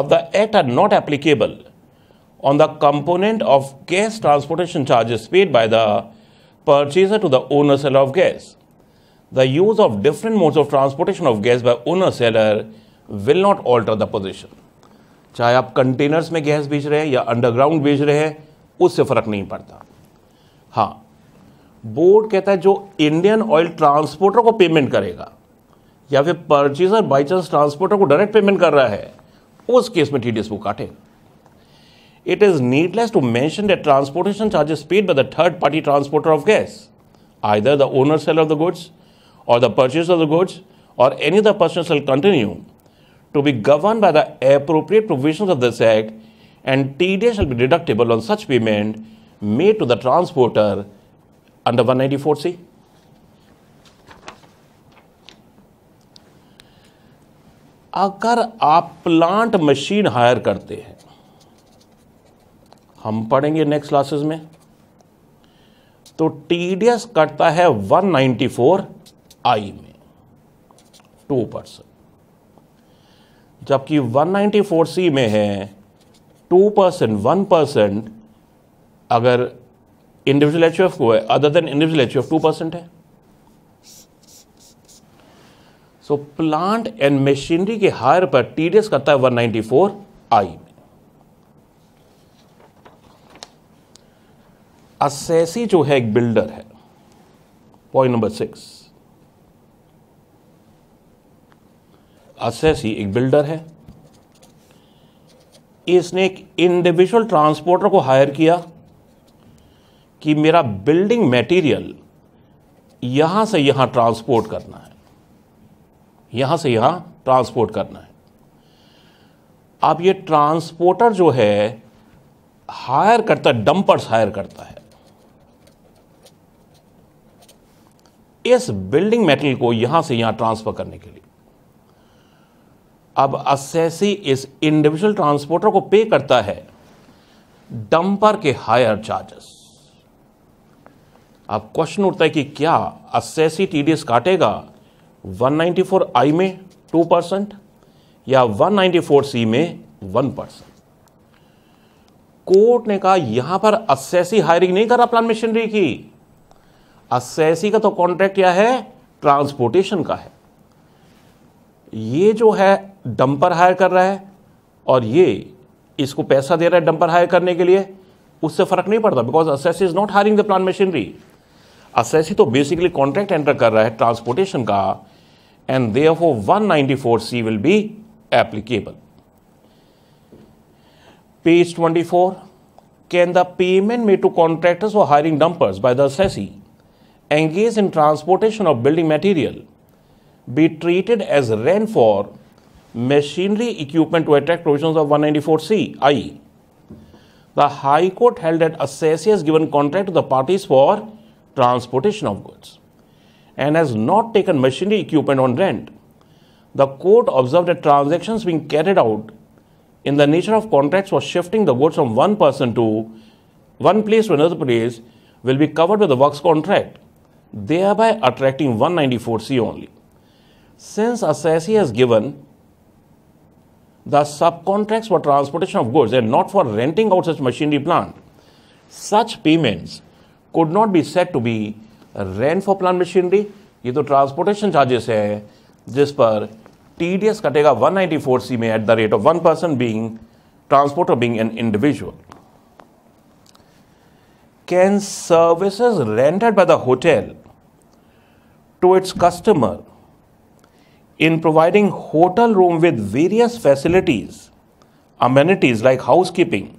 of the act are not applicable on the component of gas transportation charges paid by the purchaser to the owner seller of gas. The use of different modes of transportation of gas by owner seller will not alter the position. चाहे आप containers में gas बेच रहे हैं या underground बेच रहे हैं उससे फर्क नहीं पड़ता हाँ बोर्ड कहता है जो इंडियन ऑयल ट्रांसपोर्टर को पेमेंट करेगा या फिर परचेजर बाई चांस ट्रांसपोर्टर को डायरेक्ट पेमेंट कर रहा है उस केस में टी डी एस वो काटेगा it is needless to mention that transportation charges paid by the third party transporter of gas, either the owner seller of the goods or the purchaser of the goods or any other person shall continue to be governed by the appropriate provisions of this act and TDA shall be deductible on such payment made to the transporter under 194C. अगर आप plant machine higher करते हैं हम पढ़ेंगे next classes में तो TDS कटता है 194 आई में टू परसेंट जबकि 194 सी में है टू परसेंट वन परसेंट अगर इंडिविजुअल एच को है other than individual H two percent है सो प्लांट एंड मशीनरी के हायर पर टीडीएस करता है 194 आई असैसी जो है एक बिल्डर है पॉइंट नंबर सिक्स असैसी एक बिल्डर है इसने एक इंडिविजुअल ट्रांसपोर्टर को हायर किया कि मेरा बिल्डिंग मटेरियल यहां से यहां ट्रांसपोर्ट करना है यहां से यहां ट्रांसपोर्ट करना है अब ये ट्रांसपोर्टर जो है हायर करता है डंपर्स हायर करता है इस बिल्डिंग मेटल को यहां से यहां ट्रांसफर करने के लिए अब असेसी इस इंडिविजुअल ट्रांसपोर्टर को पे करता है डंपर के हायर चार्जेस अब क्वेश्चन उठता है कि क्या असेसी टीडीएस काटेगा 194 आई में 2 परसेंट या 194 सी में 1 परसेंट कोर्ट ने कहा यहां पर असेसी हायरिंग नहीं करा प्लान मिशनरी की असैसी का तो कॉन्ट्रैक्ट क्या है ट्रांसपोर्टेशन का है ये जो है डंपर हायर कर रहा है और ये इसको पैसा दे रहा है डंपर हायर करने के लिए उससे फ़र्क नहीं पड़ता because assessee is not hiring the plant machinery assessee तो बेसिकली कॉन्ट्रैक्ट एंटर कर रहा है ट्रांसपोर्टेशन का and therefore one ninety four C will be applicable page twenty four can the payment may to contractors for hiring dumpers by the assessee engaged in transportation of building material be treated as rent for machinery equipment to attract provisions of 194C, i.e., the High Court held that a assessee has given contract to the parties for transportation of goods and has not taken machinery equipment on rent. The court observed that transactions being carried out in the nature of contracts for shifting the goods from one person to one place to another place will be covered by the works contract thereby attracting 194C only. Since SSE has given the subcontracts for transportation of goods and not for renting out such machinery plant, such payments could not be said to be rent for plant machinery. These are transportation charges. है per TDS T D S 194 c at the rate of one percent, being transporter being an individual can services rendered by the hotel to its customer in providing hotel room with various facilities, amenities like housekeeping,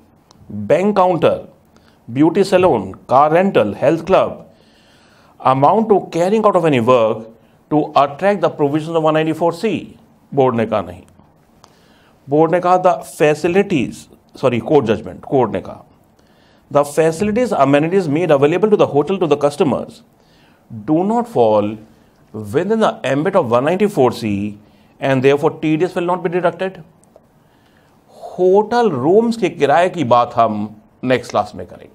bank counter, beauty salon, car rental, health club, amount to carrying out of any work to attract the provisions of 194C. board ne कहा nahi board ne कहा the facilities sorry court judgment court ne कहा the facilities, amenities made available to the hotel to the customers do not fall within the ambit of 194C and therefore TDS will not be deducted. Hotel rooms के किराए की बात हम next class में करेंगे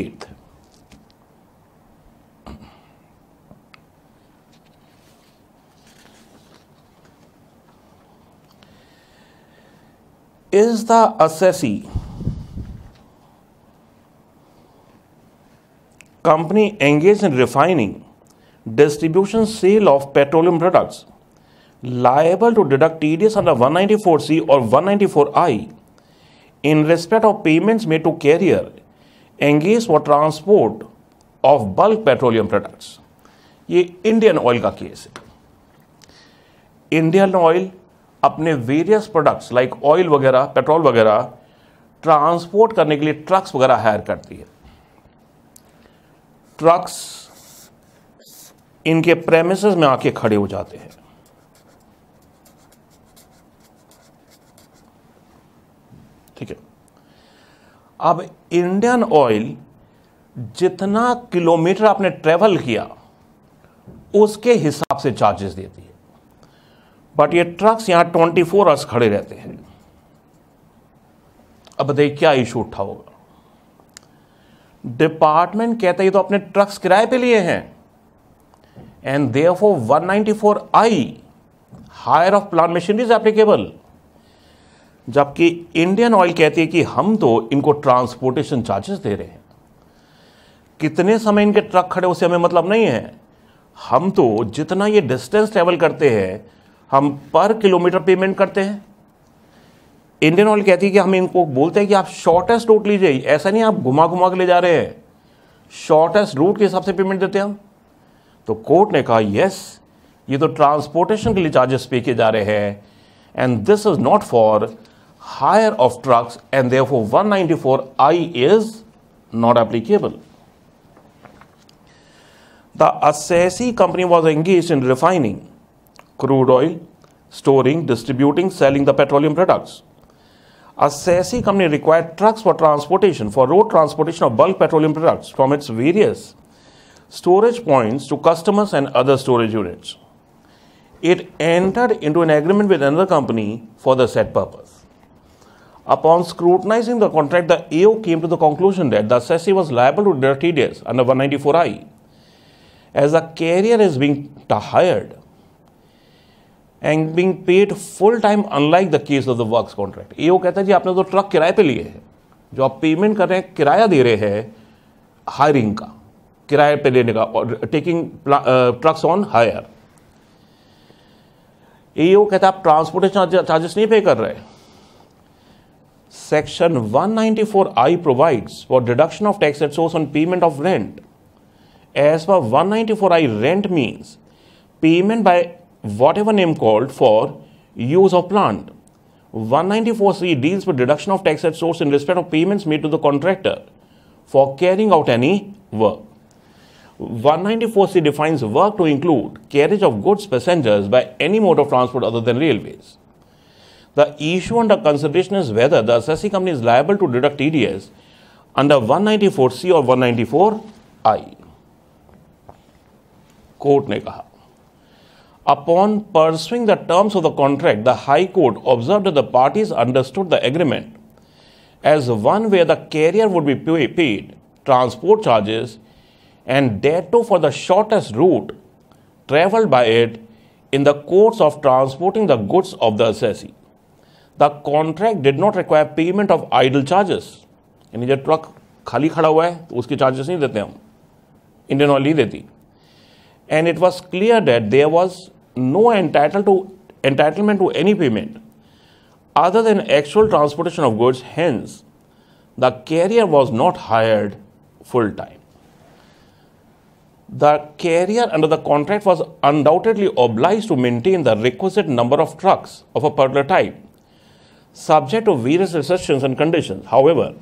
eighth is the assessee company engaged in refining distribution sale of petroleum products liable to deduct TDS under 194C or 194I in respect of payments made to carrier engaged for transport of bulk petroleum products. ये Indian Oil का case है Indian Oil अपने various products like oil वगैरह petrol वगैरह transport करने के लिए trucks वगैरह हायर करती है ट्रक्स इनके प्रेमिस में आके खड़े हो जाते हैं ठीक है अब इंडियन ऑयल जितना किलोमीटर आपने ट्रेवल किया उसके हिसाब से चार्जेस देती है बट ये ट्रक्स यहां 24 फोर आवर्स खड़े रहते हैं अब बताइए क्या इशू उठा होगा डिपार्टमेंट कहता है ये तो अपने ट्रक्स किराए पे लिए हैं and therefore one four I hire of plant machinery is applicable जबकि इंडियन ऑयल कहती है कि हम तो इनको ट्रांसपोर्टेशन चार्जेस दे रहे हैं कितने समय इनके ट्रक खड़े उसे हमें मतलब नहीं है हम तो जितना ये डिस्टेंस ट्रेवल करते हैं हम पर किलोमीटर पेमेंट करते हैं इंडियन ऑयल कहती है कि हम इनको बोलते हैं कि आप शॉर्टेस्ट रूट लीजिए ऐसा नहीं आप घुमा घुमा के ले जा रहे हैं शॉर्टेस्ट रूट के हिसाब से पेमेंट देते हैं हम तो कोर्ट ने कहा यस ये तो ट्रांसपोर्टेशन के लिए चार्जेस पे किए जा रहे हैं and this is not for hire of trucks and therefore one ninety four I is not applicable the Assessee company was engage in refining crude oil storing distributing selling the petroleum products A SASE company required trucks for transportation, for road transportation of bulk petroleum products from its various storage points to customers and other storage units. It entered into an agreement with another company for the said purpose. Upon scrutinizing the contract, the AO came to the conclusion that the SASE was liable to direct days under 194I as a carrier is being hired and being paid full time unlike the case of the work contract ये वो कहता है जी आपने तो truck किराए पे लिए हैं जो आप पेमेंट कर रहे हैं किराया दे रहे हैं हायरिंग का किराए पे लेने का और टेकिंग ट्रक्स ऑन हायर ये वो कहता है आप ट्रांसपोर्टेशन चार्जेस नहीं पे कर रहे section 194 I provides for deduction of tax at source on payment of rent as per 194 I rent means payment by whatever name called for use of plant. 194C deals with deduction of tax at source in respect of payments made to the contractor for carrying out any work. 194C defines work to include carriage of goods, passengers by any mode of transport other than railways. The issue under consideration is whether the assessing company is liable to deduct TDS under 194C or 194I. Court ne kaha. Upon pursuing the terms of the contract, the High Court observed that the parties understood the agreement as one where the carrier would be paid transport charges and thereto, for the shortest route travelled by it in the course of transporting the goods of the assessee. The contract did not require payment of idle charges. यानी truck khali khada खड़ा हुआ है तो उसके charges नहीं देते हम Indian deti and it was clear that there was no entitle to, entitlement to any payment other than actual transportation of goods. Hence, the carrier was not hired full time. The carrier under the contract was undoubtedly obliged to maintain the requisite number of trucks of a particular type, subject to various restrictions and conditions. However,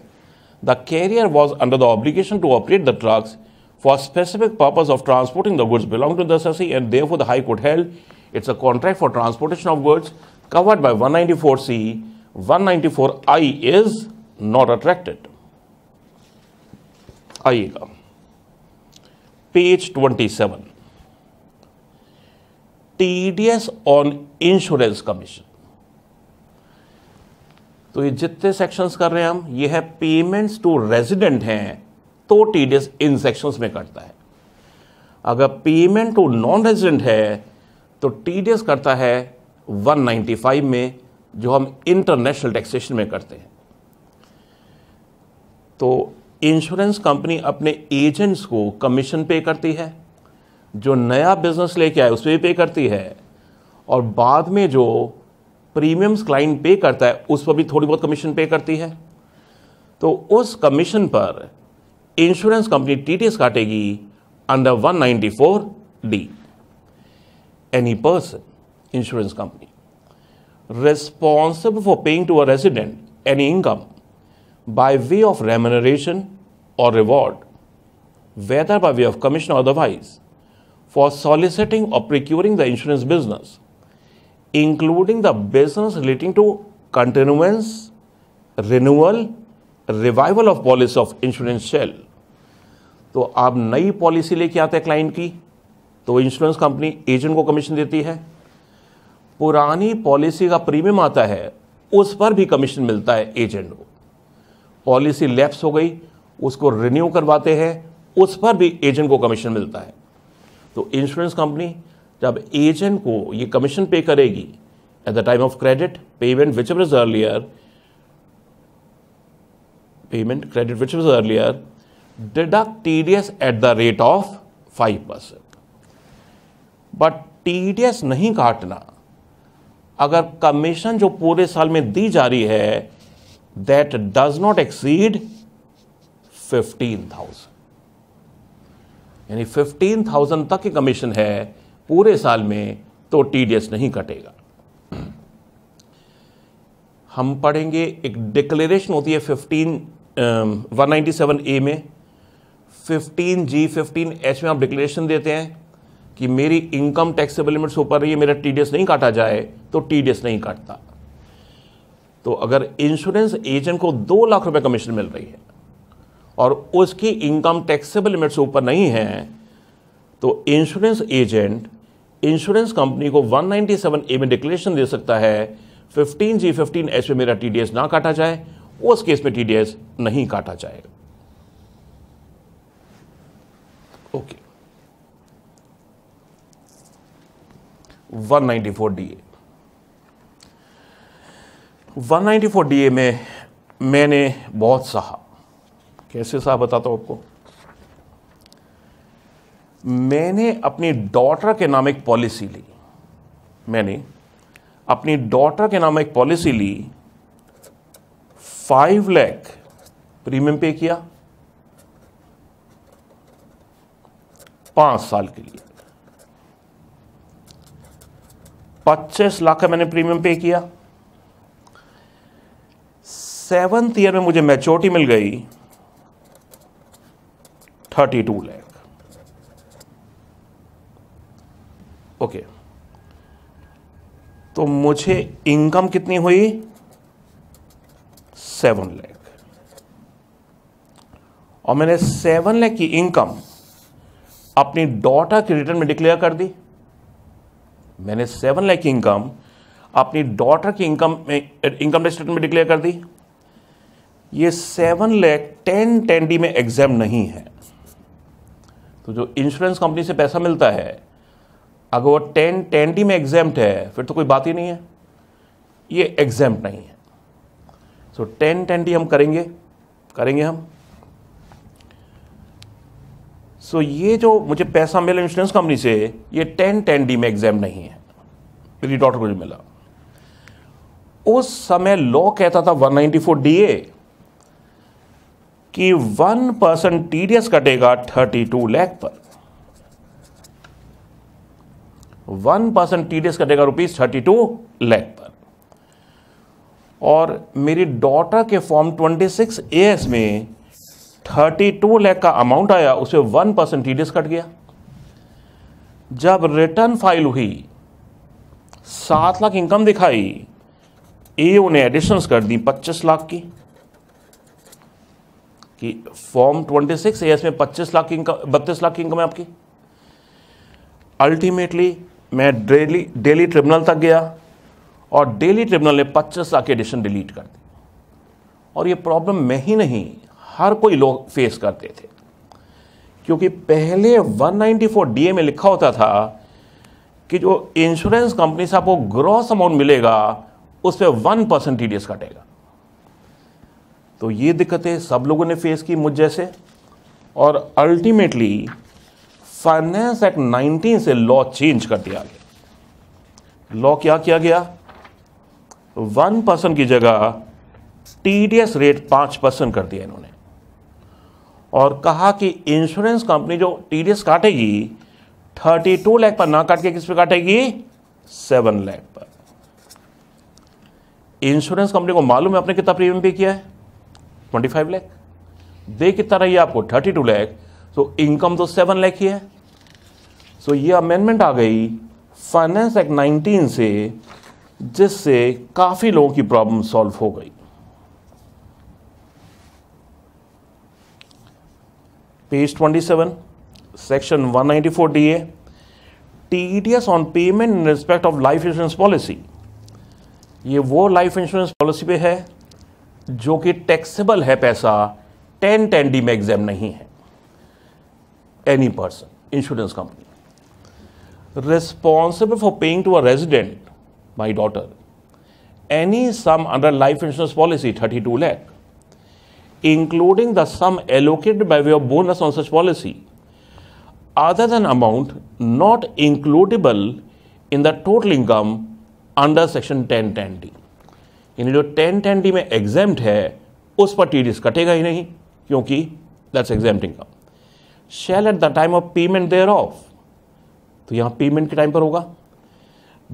the carrier was under the obligation to operate the trucks for specific purpose of transporting the goods belong to the SSE and therefore the High Court held it's a contract for transportation of goods covered by 194C, 194I is not attracted. आइएगा page 27 TDS on Insurance Commission. तो ये जितने sections कर रहे हैं हम ये है पेमेंट्स टू रेजिडेंट हैं तो टी डी एस इन सेक्शंस में कटता है अगर पेमेंट टू नॉन रेजिडेंट है तो टी डी एस करता है 195 में जो हम इंटरनेशनल टैक्सेशन में करते हैं तो इंश्योरेंस कंपनी अपने एजेंट्स को कमीशन पे करती है जो नया बिजनेस लेके आए उस पर पे करती है और बाद में जो प्रीमियम्स क्लाइंट पे करता है उस पर भी थोड़ी बहुत कमीशन पे करती है तो उस कमीशन पर Insurance company TDS category under 194 d Any person, insurance company, responsible for paying to a resident any income by way of remuneration or reward, whether by way of commission or otherwise, for soliciting or procuring the insurance business, including the business relating to continuance, renewal, revival of policy of insurance sale तो आप नई policy लेके आते हैं client की तो insurance company agent को commission देती है पुरानी पॉलिसी का प्रीमियम आता है उस पर भी कमीशन मिलता है एजेंट को पॉलिसी लैप्स हो गई उसको रिन्यू करवाते हैं उस पर भी एजेंट को कमीशन मिलता है तो इंश्योरेंस कंपनी जब एजेंट को ये कमीशन पे करेगी at the time of credit payment whichever is earlier payment credit which was earlier, deduct TDS at the rate of 5%. But S नहीं काटना अगर कमीशन जो पूरे साल में दी जा रही है that does not exceed fifteen thousand यानी फिफ्टीन थाउजेंड तक की कमीशन है पूरे साल में तो टीडीएस नहीं कटेगा हम पढ़ेंगे एक डिक्लेरेशन होती है फिफ्टीन वन um, ए में 15 जी 15 एच में आप डिक्लेरेशन देते हैं कि मेरी इनकम टैक्सेबल लिमिट से ऊपर रही है मेरा टी नहीं काटा जाए तो टी नहीं काटता तो अगर इंश्योरेंस एजेंट को दो लाख रुपए कमीशन मिल रही है और उसकी इनकम टैक्सेबल लिमिट से ऊपर नहीं है तो इंश्योरेंस एजेंट इंश्योरेंस कंपनी को 197 ए में डिक्लेरेशन दे सकता है 15 जी 15 एच में मेरा टी ना काटा जाए उस केस में टीडीएस नहीं काटा जाएगा ओके वन डीए 194 डीए में मैंने बहुत सहा कैसे सहा बताता हूं आपको मैंने अपनी डॉटर के नाम एक पॉलिसी ली मैंने अपनी डॉटर के नाम एक पॉलिसी ली फाइव लैख प्रीमियम पे किया पांच साल के लिए पच्चीस लाख का मैंने प्रीमियम पे किया सेवंथ ईयर में मुझे मैच्योरिटी मिल गई थर्टी टू लैख ओके तो मुझे इनकम कितनी हुई सेवन लैख और मैंने सेवन लैख की इनकम अपनी डॉटर के रिटर्न में डिक्लेयर कर दी मैंने सेवन लैख की इनकम अपनी डॉटर की इनकम में इनकम टैक्स रिटर्न में डिक्लेयर कर दी ये seven lakh ten ten D में एग्जाम नहीं है तो जो इंश्योरेंस कंपनी से पैसा मिलता है अगर वो टेन टेन डी में एग्जाम है फिर तो कोई बात ही नहीं है ये एग्जाम नहीं है सो तो टेन टेन डी हम करेंगे करेंगे हम सो so, ये जो मुझे पैसा मिला इंश्योरेंस कंपनी से ये टेन टेन डी में एग्जाम नहीं है मेरी डॉटर को जो मिला उस समय लॉ कहता था 194 ए कि वन परसेंट टीडीएस कटेगा 32 लाख पर वन परसेंट टीडीएस कटेगा रुपीज थर्टी टू लैख और मेरी डॉटर के फॉर्म 26 एस में 32 लाख का अमाउंट आया उसे वन परसेंट टी कट गया जब रिटर्न फाइल हुई सात लाख इनकम दिखाई ए ने एडिशंस कर दी पच्चीस लाख की कि फॉर्म 26 एस में 25 लाख इनकम बत्तीस लाख की इनकम है आपकी अल्टीमेटली मैं डेली डेली ट्रिब्यूनल तक गया और डेली ट्रिब्यूनल ने पच्चीस लाख एडिशन डिलीट कर दी और ये प्रॉब्लम मैं ही नहीं हर कोई लोग फेस करते थे क्योंकि पहले 194 डीए में लिखा होता था कि जो इंश्योरेंस कंपनी से आपको ग्रॉस अमाउंट मिलेगा उस पर वन परसेंट टी कटेगा तो ये दिक्कतें सब लोगों ने फेस की मुझ जैसे और अल्टीमेटली फाइनेंस एक्ट 19 से लॉ चेंज कर दिया गया लॉ क्या किया गया वन परसेंट की जगह टीडीएस रेट पांच परसेंट कर दिया इन्होंने और कहा कि इंश्योरेंस कंपनी जो टीडीएस काटेगी थर्टी टू लैख पर ना काट के किस पे काटेगी सेवन लैख पर इंश्योरेंस कंपनी को मालूम है आपने कितना प्रीमियम पे किया है ट्वेंटी फाइव लैख दे कितना रही है आपको थर्टी टू लैख तो इनकम तो सेवन लैख ही है सो so, ये अमेंडमेंट आ गई फाइनेंस एक्ट नाइनटीन से जिससे काफ़ी लोगों की प्रॉब्लम सॉल्व हो गई page 27 section 194 DA TDS on payment in respect of life insurance policy ये वो लाइफ इंश्योरेंस पॉलिसी पे है जो कि टैक्सेबल है पैसा टेन टेन डी में एग्जाम नहीं है any person insurance company responsible for paying to a resident my daughter any sum under life insurance policy thirty two lakh including the sum allocated by way of bonus on such policy other than amount not includible in the total income under section ten ten D यानी जो ten ten D में exempt है उस पर T D कटेगा ही नहीं क्योंकि that's exempt income shall at the time of payment thereof तो यहां पेमेंट के टाइम पर होगा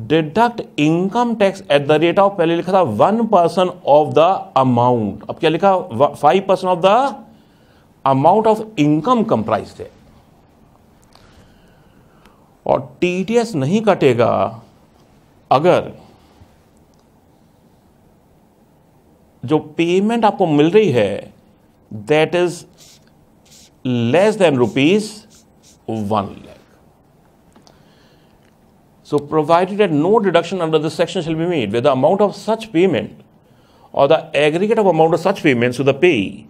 deduct income tax at the rate of पहले लिखा था one percent of the amount अब क्या लिखा five percent of the amount of income comprised है और टीडीएस नहीं कटेगा अगर जो पेमेंट आपको मिल रही है that is less than rupees one lakh So provided that no deduction under this section shall be made where the amount of such payment or the aggregate of amount of such payments to the pay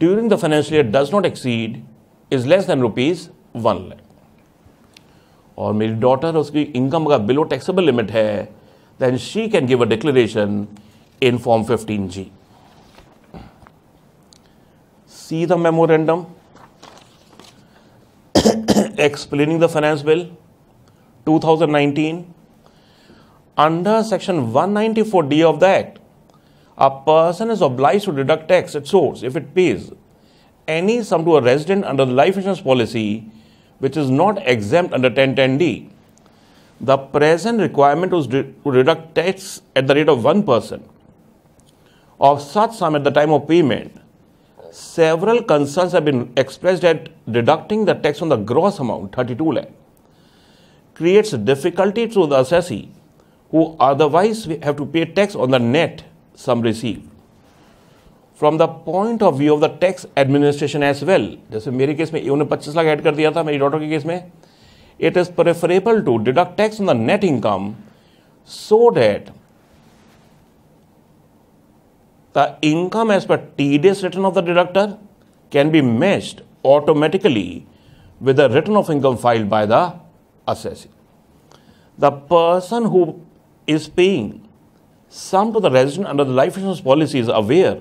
during the financial year does not exceed is less than rupees one lakh. Or, my daughter उसकी income का below taxable limit, है then she can give a declaration in form fifteen G see the memorandum explaining the finance 2019 under section 194d of the act a person is obliged to deduct tax at source if it pays any sum to a resident under the life insurance policy which is not exempt under 1010d the present requirement was to deduct tax at the rate of 1% of such sum at the time of payment. Several concerns have been expressed at deducting the tax on the gross amount, 32 lakh. creates difficulty to the assessee who otherwise have to pay tax on the net sum received. From the point of view of the tax administration as well जैसे मेरे case में उन्होंने पच्चीस lakh add कर दिया था मेरी daughter के केस में it is preferable to deduct tax on the net income so that the income as per TDS return of the deductor can be matched automatically with the return of income filed by the assessing. The person who is paying some to the resident under the life insurance policy is aware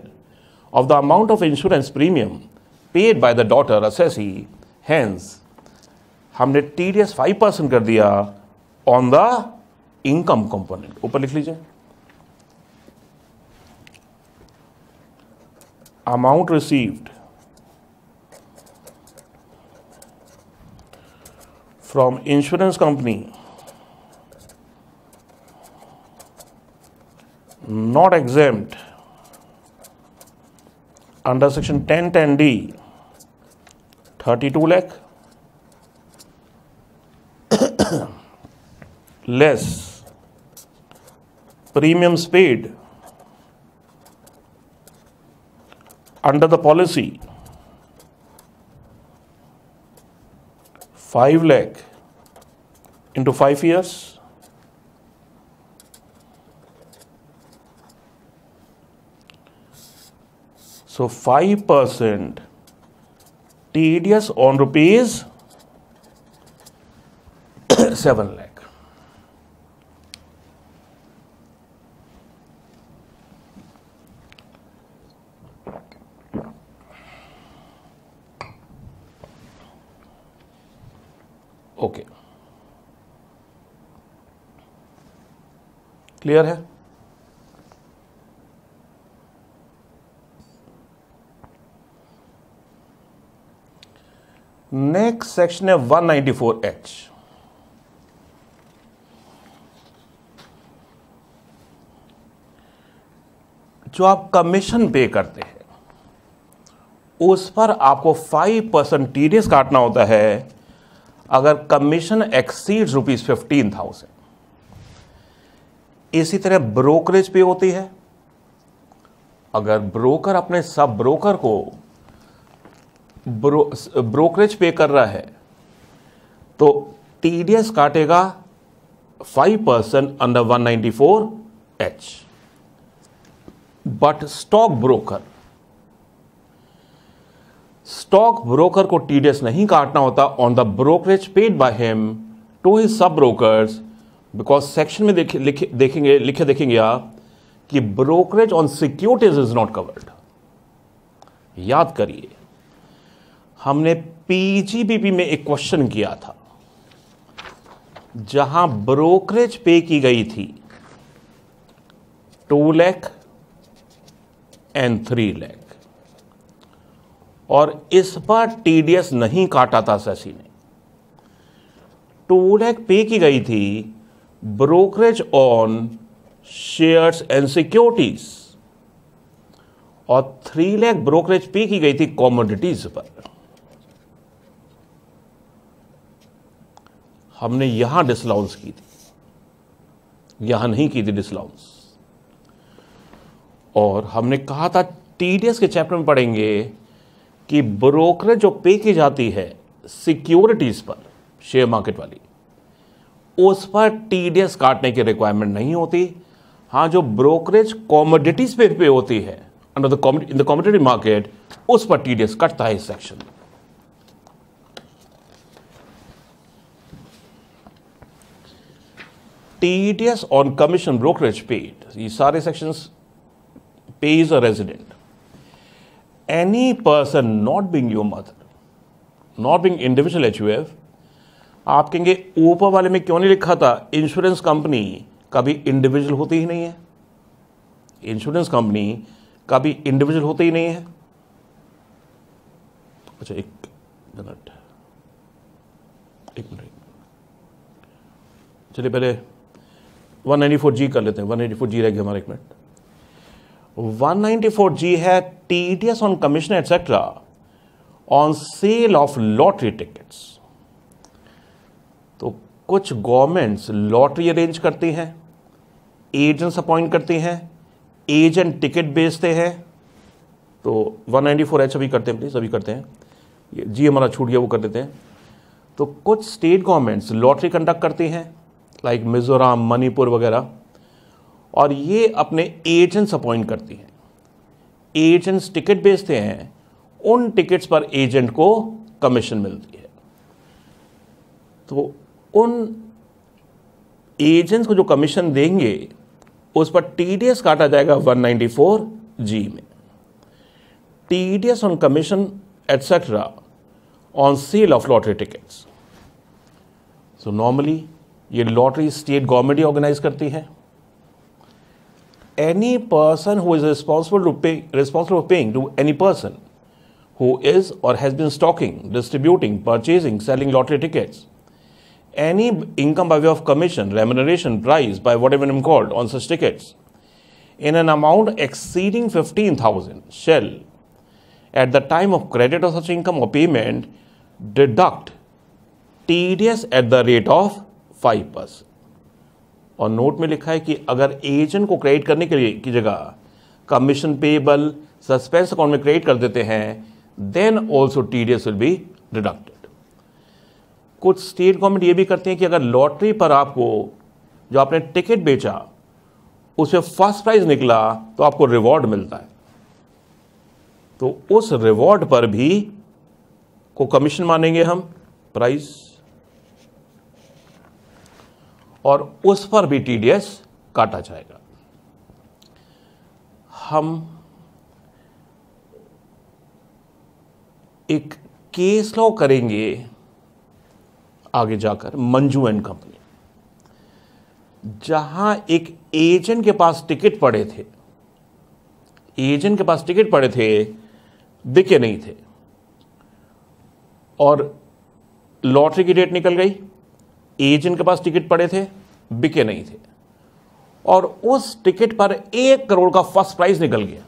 of the amount of insurance premium paid by the daughter assessee. Hence, हमने TDS 5% एस percent कर दिया on the income component ऊपर लिख लीजिए amount received from insurance company not exempt under section 1010d 32 lakh less premiums paid under the policy 5 lakh into 5 years so 5% TDS on rupees 7 lakh okay clear है next section है 194 H जो आप commission पे करते हैं उस पर आपको 5 परसेंट टीडीएस काटना होता है अगर commission exceeds rupees fifteen thousand इसी तरह ब्रोकरेज पे होती है अगर ब्रोकर अपने सब ब्रोकर को ब्रो, ब्रोकरेज पे कर रहा है तो टीडीएस काटेगा five percent under one ninety four H but stock broker stock broker को टीडीएस नहीं काटना होता on the brokerage paid by him to his sub brokers because section में देखे लिखे देखेंगे लिखे देखेंगे आप कि brokerage on securities is not covered याद करिए हमने पीजीबीपी में एक क्वेश्चन किया था जहां ब्रोकरेज पे की गई थी two lakh and three lakh और इस पर टीडीएस नहीं काटा था शशि ने टू लैख पे की गई थी brokerage on shares and securities और थ्री लैख ब्रोकरेज पे की गई थी कॉमोडिटीज पर हमने यहां डिसलाउंस की थी यहां नहीं की थी डिसलाउंस और हमने कहा था टीडीएस के चैप्टर में पढ़ेंगे कि ब्रोकरेज जो पे की जाती है सिक्योरिटीज़ पर शेयर मार्केट वाली उस पर टीडीएस काटने की रिक्वायरमेंट नहीं होती हाँ जो ब्रोकरेज कॉमोडिटीज पे पे होती है under the in the commodity market उस पर टीडीएस कटता है इस सेक्शन में TDS on commission brokerage paid ये सारे sections page a resident any person not being your mother, not being individual HUF, आप कहेंगे ऊपर वाले में क्यों नहीं लिखा था इंश्योरेंस कंपनी कभी इंडिविजुअल होती ही नहीं है इंश्योरेंस कंपनी कभी इंडिविजुअल होती ही नहीं है अच्छा एक मिनट एक मिनट चलिए पहले 194 जी कर लेते हैं 194 जी रह गया हमारा एक मिनट 194G है TETS on commission etc. on sale of lottery tickets. तो कुछ गवर्नमेंट्स लॉटरी अरेंज करती हैं एजेंट्स अपॉइंट करती हैं एजेंट टिकट बेचते हैं तो 194H अभी करते हैं प्लीज़ अभी करते हैं जी हमारा छूट गया वो कर देते हैं तो कुछ स्टेट गवर्नमेंट्स लॉटरी कंडक्ट करती हैं लाइक मिज़ोरम मणिपुर वगैरह और ये अपने एजेंट्स अपॉइंट करती है एजेंट्स टिकट बेचते हैं उन टिकट्स पर एजेंट को कमीशन मिलती है तो उन एजेंट्स को जो कमीशन देंगे उस पर टीडीएस काटा जाएगा 194 जी में TDS on commission etcetera on sale of lottery tickets so normally ये लॉटरी स्टेट गवर्नमेंट ही ऑर्गेनाइज करती है any person who is responsible to pay responsible for paying to any person who is or has been stocking, distributing, purchasing, selling lottery tickets, any income by way of commission, remuneration, price, by whatever name called on such tickets, in an amount exceeding 15,000 shall, at the time of credit of such income or payment, deduct TDS at the rate of 5%. और note में लिखा है कि अगर agent को credit करने के लिए की जगह कमीशन पेबल सस्पेंस अकाउंट में क्रेडिट कर देते हैं then also T D S will be deducted कुछ स्टेट गवर्नमेंट ये भी करते हैं कि अगर लॉटरी पर आपको जो आपने टिकट बेचा उसमें फर्स्ट प्राइज निकला तो आपको रिवॉर्ड मिलता है तो उस रिवॉर्ड पर भी को कमीशन मानेंगे हम प्राइस और उस पर भी टीडीएस काटा जाएगा हम एक केस लॉ करेंगे आगे जाकर मंजू एंड कंपनी जहां एक एजेंट के पास टिकट पड़े थे एजेंट के पास टिकट पड़े थे बिके नहीं थे और लॉटरी की डेट निकल गई एजेंट के पास टिकट पड़े थे बिके नहीं थे और उस टिकट पर एक करोड़ का फर्स्ट प्राइज निकल गया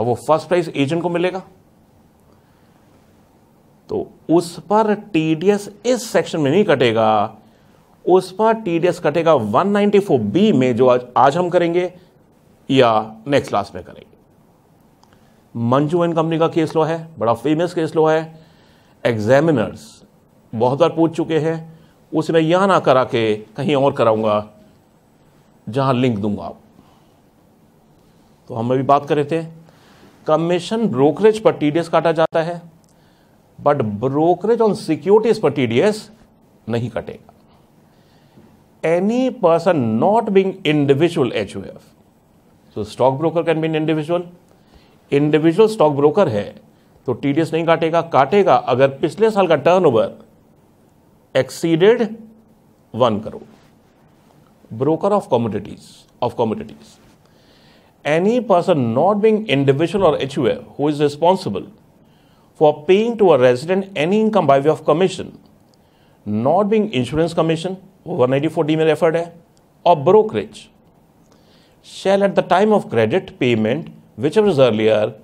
अब वो फर्स्ट प्राइज एजेंट को मिलेगा तो उस पर टीडीएस इस सेक्शन में नहीं कटेगा उस पर टीडीएस कटेगा 194 बी में जो आज आज हम करेंगे या नेक्स्ट क्लास में करेंगे मंजू एंड कंपनी का केस लो है बड़ा फेमस केस लो है एग्जामिनर्स बहुत बार पूछ चुके हैं उसे मैं यहां ना करा के कहीं और कराऊंगा जहां लिंक दूंगा आप तो हम अभी बात कर रहे थे कमीशन ब्रोकरेज पर टीडीएस काटा जाता है बट ब्रोकरेज ऑन सिक्योरिटीज पर टीडीएस नहीं कटेगा any person not being individual H U F so stock broker can be individual individual stock broker है तो टीडीएस नहीं काटेगा काटेगा अगर पिछले साल का turnover exceeded 1 crore broker of commodities of commodities any person not being individual or hua who is responsible for paying to a resident any income by way of commission not being insurance commission 184 dmail effort hai, or brokerage shall at the time of credit payment whichever is earlier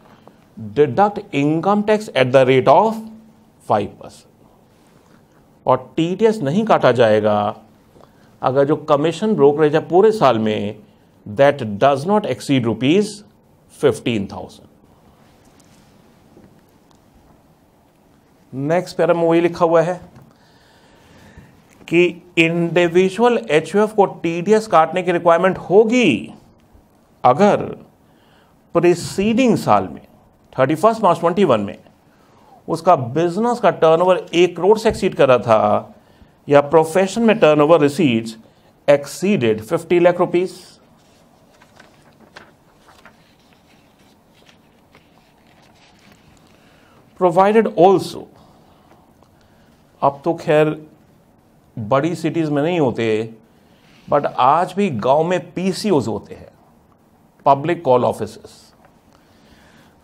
deduct income tax at the rate of 5% और TDS नहीं काटा जाएगा अगर जो commission brokerage है पूरे साल में that does not exceed rupees fifteen thousand next para में वही लिखा हुआ है कि इंडिविजुअल एच को टीडीएस काटने की रिक्वायरमेंट होगी अगर प्रिसीडिंग साल में thirty first March twenty one में उसका बिजनेस का टर्नओवर एक करोड़ से एक्सीड कर रहा था या प्रोफेशन में turnover receipts exceeded 50 lakh rupees provided also अब तो खैर बड़ी सिटीज़ में नहीं होते बट आज भी गांव में पीसीओज होते हैं पब्लिक कॉल ऑफिस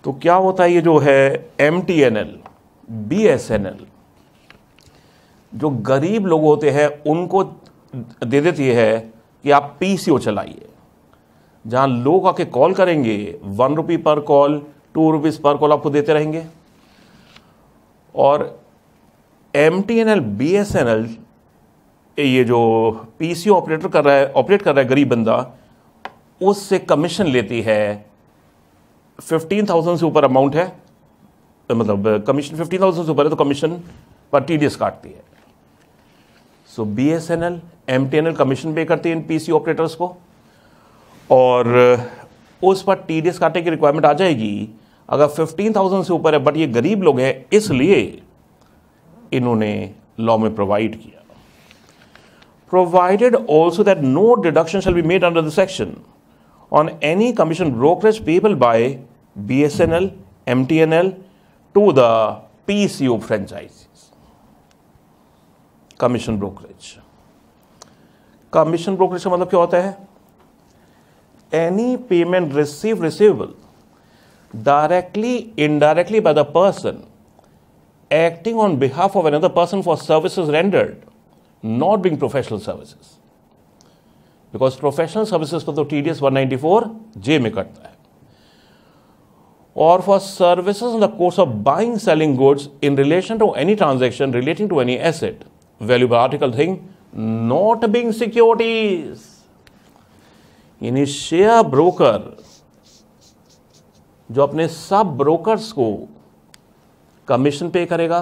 तो क्या होता है ये जो है M T N L B S N L जो गरीब लोग होते हैं उनको दे देती है कि आप पी सी ओ चलाइए जहाँ लोग आके कॉल करेंगे वन रुपी पर कॉल टू रुपीज़ पर कॉल आपको देते रहेंगे और M T N L B S N L ये जो पी सी ओ ऑपरेटर कर रहा है ऑपरेट कर रहा है गरीब बंदा उससे कमीशन लेती है फिफ्टीन थाउजेंड से ऊपर अमाउंट है मतलब कमीशन फिफ्टीन थाउजेंड से ऊपर है तो कमीशन पर टी काटती है so B S N L M T N L commission pay करती है इन पी सी ऑपरेटर्स को और उस पर टी डी एस काटने की रिक्वायरमेंट आ जाएगी अगर फिफ्टीन थाउजेंड से ऊपर है बट ये गरीब लोग हैं इसलिए इन्होंने लॉ में प्रोवाइड किया be made under the section on any commission brokerage payable by B S N L M T N L to the PCO franchises. Commission brokerage. Commission brokerage का मतलब क्या होता है any payment receive receivable directly indirectly by the person acting on behalf of another person for services rendered, not being professional services. Because professional services को तो TDS 194 J one ninety four में कटता है or for services in the course of buying selling goods in relation to any transaction relating to any asset. Valuable article thing not being securities. यानी share broker जो अपने सब brokers को commission पे करेगा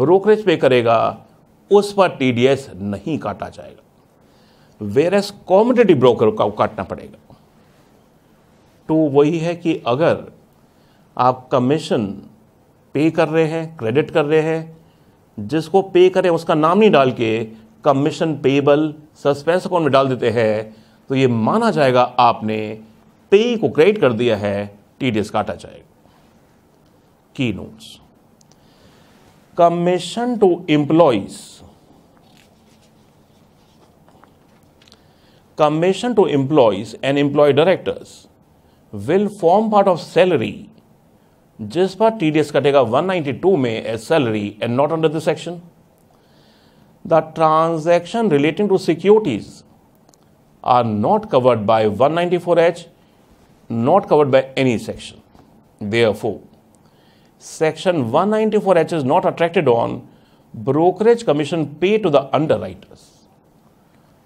ब्रोकरेज पे करेगा उस पर टीडीएस नहीं काटा जाएगा वेर एस कॉम्पिटेटिव ब्रोकर का काटना पड़ेगा तो वही है कि अगर आप कमीशन पे कर रहे हैं क्रेडिट कर रहे हैं जिसको पे करें उसका नाम नहीं डाल के कमीशन पेबल सस्पेंस अकाउंट में डाल देते हैं तो ये माना जाएगा आपने पे को क्रेडिट कर दिया है टीडीएस काटा जाएगा की notes commission to employees commission to employees and employee directors will form part of salary जिस पर टीडीएस कटेगा 192 में as salary and not under the section the transaction relating to securities are not covered by 194 H not covered by any section therefore section 194 H is not attracted on brokerage commission pay to the underwriters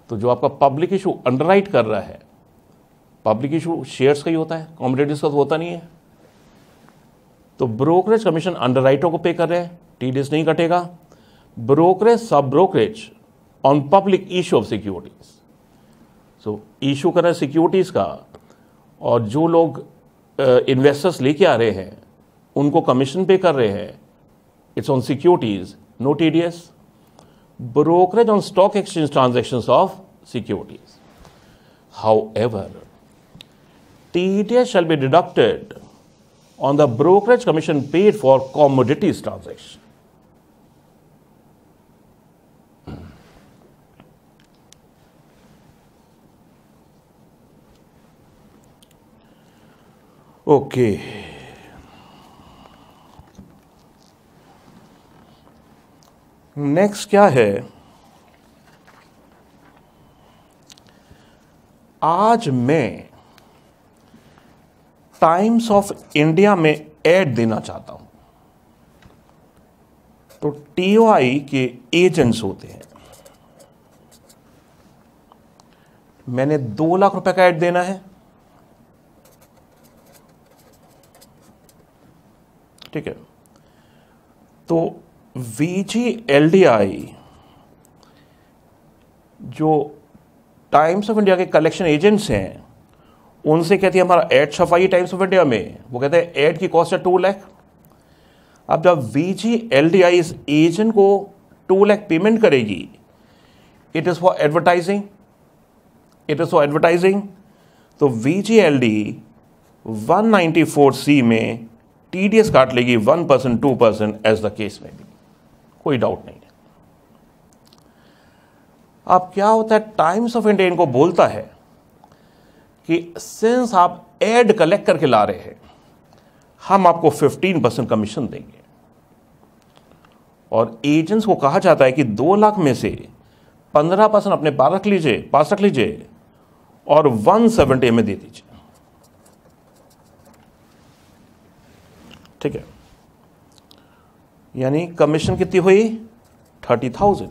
तो जो आपका public issue underwrite कर रहा है public issue shares का ही होता है competitive का तो होता नहीं है तो ब्रोकरेज कमीशन अंडरराइटरों को पे कर रहे हैं टी डी नहीं कटेगा ब्रोकरेज सब brokerage on public issue of securities so issue कर रहे हैं सिक्योरिटीज का और जो लोग इन्वेस्टर्स uh, लेके आ रहे हैं उनको कमीशन पे कर रहे हैं it's on securities no T D S brokerage on stock exchange transaction of securities however T D S shall be deducted on the brokerage commission paid for commodities transaction. Okay. Next क्या है आज मैं Times of India में ad देना चाहता हूं तो TOI के एजेंट्स होते हैं मैंने दो लाख रुपए का एड देना है ठीक है तो वीजी एलडीआई जो टाइम्स ऑफ इंडिया के कलेक्शन एजेंट्स हैं उनसे कहती है हमारा एड सफाई टाइम्स ऑफ इंडिया में वो कहते हैं एड की कॉस्ट है टू लैख अब जब V G L D I इस एजेंट को टू लैख पेमेंट करेगी it is for advertising it is for advertising तो V G L D one ninety four C में टी डी एस काट लेगी one percent two percent as the case में भी कोई डाउट नहीं है अब क्या होता है टाइम्स ऑफ इंडिया इनको बोलता है कि सिंस आप एड कलेक्ट करके ला रहे हैं हम आपको 15 परसेंट कमीशन देंगे और एजेंट्स को कहा जाता है कि दो लाख में से पंद्रह परसेंट अपने पास रख लीजिए पास रख लीजिए और वन सेवेंटी में दे दीजिए ठीक है यानी कमीशन कितनी हुई थर्टी थाउजेंड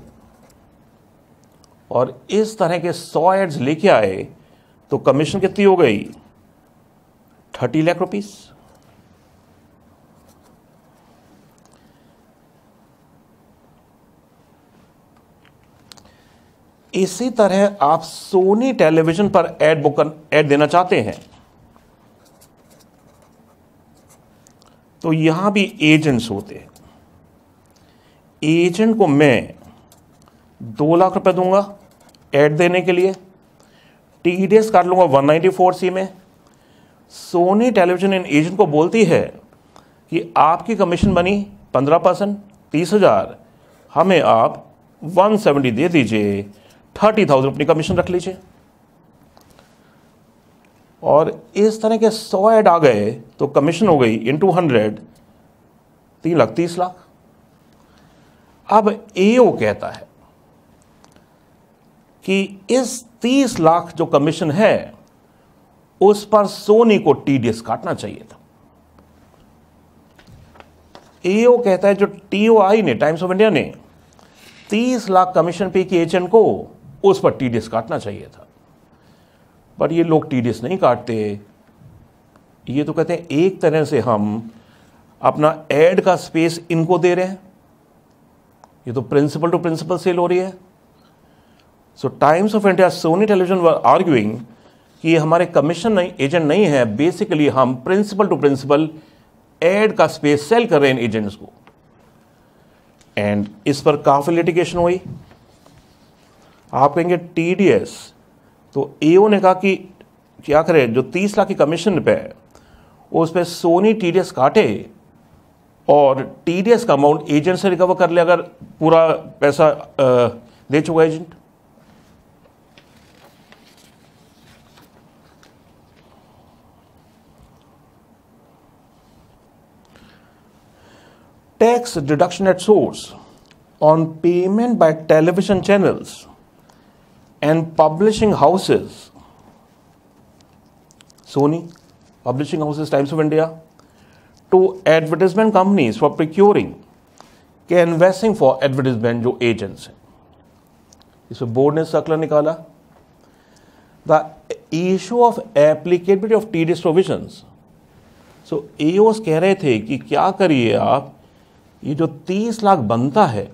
और इस तरह के सौ एड्स लेके आए तो कमीशन कितनी हो गई थर्टी लाख रुपीस इसी तरह आप सोनी टेलीविजन पर एड बुक एड देना चाहते हैं तो यहां भी एजेंट्स होते हैं एजेंट को मैं दो लाख रुपए दूंगा एड देने के लिए टी e काट लूँगा वन नाइन्टी फोर सी में सोनी टेलीविजन इन एजेंट को बोलती है कि आपकी कमीशन बनी पंद्रह परसेंट तीस हज़ार हमें आप वन सेवेंटी दे दीजिए थर्टी थाउजेंड अपनी कमीशन रख लीजिए और इस तरह के सौ ऐड आ गए तो कमीशन हो गई इन टू हंड्रेड तीन लाख तीस लाख अब एओ कहता है कि इस तीस लाख जो कमीशन है उस पर सोनी को टीडीएस काटना चाहिए था एओ e कहता है जो टीओआई ने टाइम्स ऑफ इंडिया ने तीस लाख कमीशन पे की एजेंट को उस पर टीडीएस काटना चाहिए था पर ये लोग टीडीएस नहीं काटते ये तो कहते हैं एक तरह से हम अपना एड का स्पेस इनको दे रहे हैं ये तो प्रिंसिपल टू प्रिंसिपल सेल हो रही है so Times of India Sony television were arguing कि हमारे कमीशन नहीं एजेंट नहीं है बेसिकली हम प्रिंसिपल टू प्रिंसिपल एड का स्पेस सेल कर रहे हैं एजेंट्स को एंड इस पर काफ़ी लिटिगेशन हुई आप कहेंगे टी तो ए ने कहा कि क्या करें जो तीस लाख की कमीशन पे है उस पर सोनी टी काटे और टी का अमाउंट एजेंट से रिकवर कर ले अगर पूरा पैसा दे चुका agent tax deduction at source on payment by television channels and publishing houses Sony, Publishing Houses, Times of India to advertisement companies for procuring canvassing for advertisement जो एजेंट्स हैं इसमें बोर्ड ने सर्कुलर निकाला the issue of applicability of T D provision so ए कह रहे थे कि क्या करिए आप ये जो तीस लाख बनता है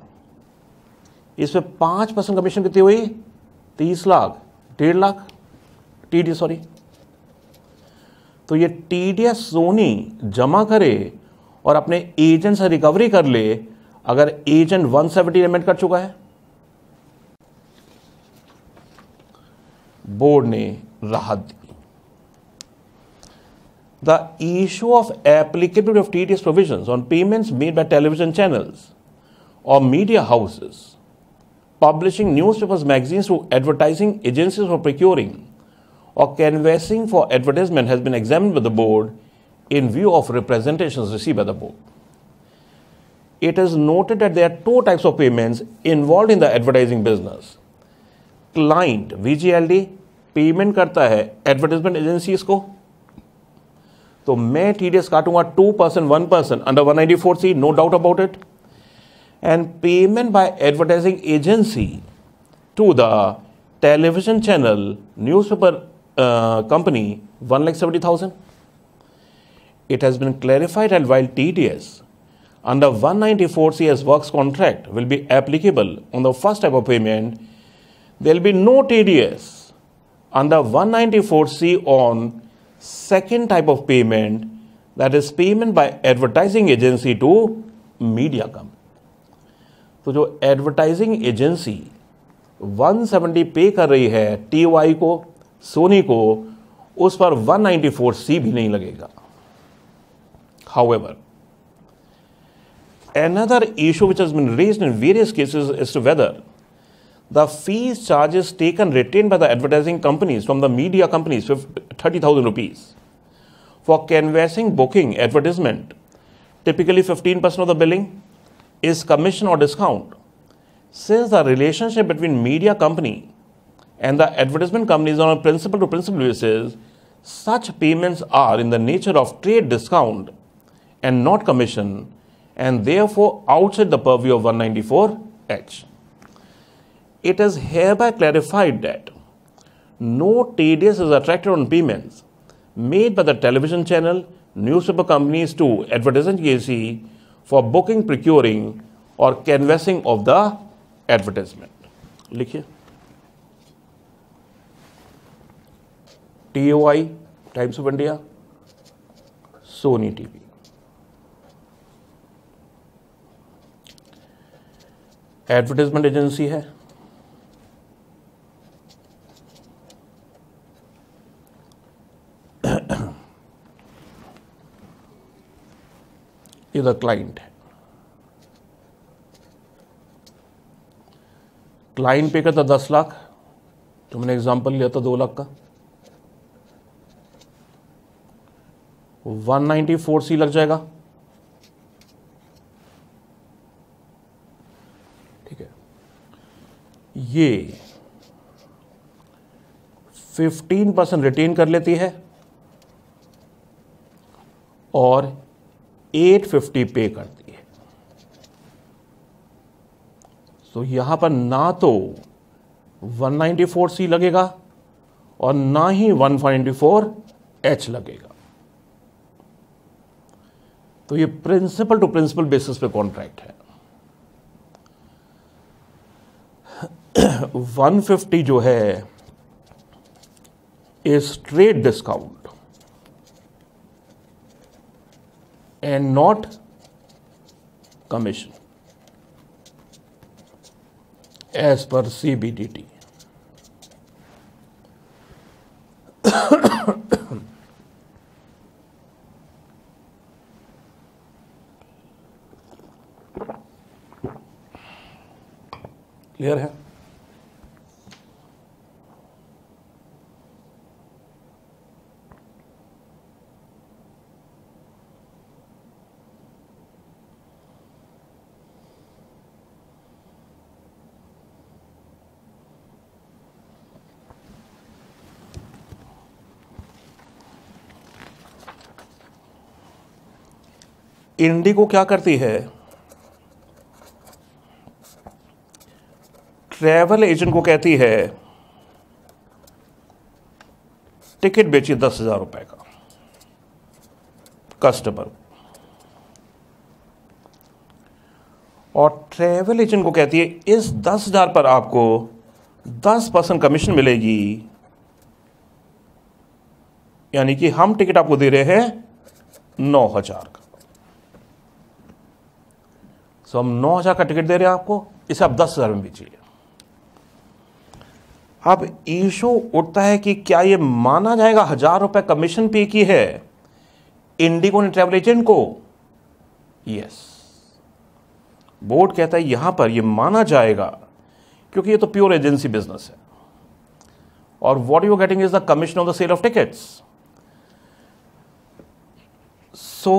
इसमें पांच परसेंट कमीशन कितनी हुई तीस लाख डेढ़ लाख टी डी सॉरी तो ये टी डी एस सोनी जमा करे और अपने एजेंट से रिकवरी कर ले अगर एजेंट 170 सेवेंटी पेमेंट कर चुका है बोर्ड ने राहत दी the issue of applicability of TDS provisions on payments made by television channels or media houses, publishing newspapers, magazines through advertising agencies for procuring, or canvassing for advertisement has been examined by the board in view of representations received by the board. It is noted that there are two types of payments involved in the advertising business. Client VGLD payment करता है advertisement agencies को तो मैं T D S काटूंगा two percent one percent under one ninety four C no doubt about it and payment by advertising agency to the television lakh seventy thousand. It has been clarified that while TDS under 194C as works contract will be applicable on the first type of payment, there will be no TDS under 194C on second type of payment that is payment by advertising agency to media company तो जो advertising agency 170 पे कर रही है T को सोनी को उस पर 194 सी भी नहीं लगेगा however another issue which has been raised in various cases is to whether the fees charges taken retained by the advertising companies from the media companies 30000 rupees for canvassing booking advertisement typically 15% of the billing is commission or discount since the relationship between media company and the advertisement company is on a principle to principle basis such payments are in the nature of trade discount and not commission and therefore outside the purview of 194h it has hereby clarified that no TDS is attracted on payments made by the television channel, newspaper companies to advertising agency for booking, procuring or canvassing of the advertisement. लिखिए TOI, Times of India, Sony TV. Sony TV advertisement agency है ये the client है client पे करता तो दस लाख तो मैंने एग्जाम्पल लिया था दो लाख का 194 सी लग जाएगा ठीक है ये 15 परसेंट रिटेन कर लेती है और 850 पे करती है तो यहां पर ना तो 194 सी लगेगा और ना ही 194 एच लगेगा तो ये प्रिंसिपल टू प्रिंसिपल बेसिस पे कॉन्ट्रैक्ट है 150 जो है a straight discount and not commission as per CBDT. Clear? है इंडिगो क्या करती है ट्रैवल एजेंट को कहती है टिकट बेची दस हजार रुपए का कस्टमर और ट्रैवल एजेंट को कहती है इस दस हजार पर आपको दस परसेंट कमीशन मिलेगी यानी कि हम टिकट आपको दे रहे हैं नौ हजार सो हम नौ हज़ार का टिकट दे रहे हैं आपको इसे आप दस हज़ार में बेचिए अब ईशो उठता है कि क्या ये माना जाएगा हज़ार रुपए कमीशन पे की है इंडिगो ने ट्रेवल एजेंट को यस बोर्ड कहता है यहां पर ये माना जाएगा क्योंकि ये तो प्योर एजेंसी बिजनेस है और what you getting is the commission of the sale of tickets so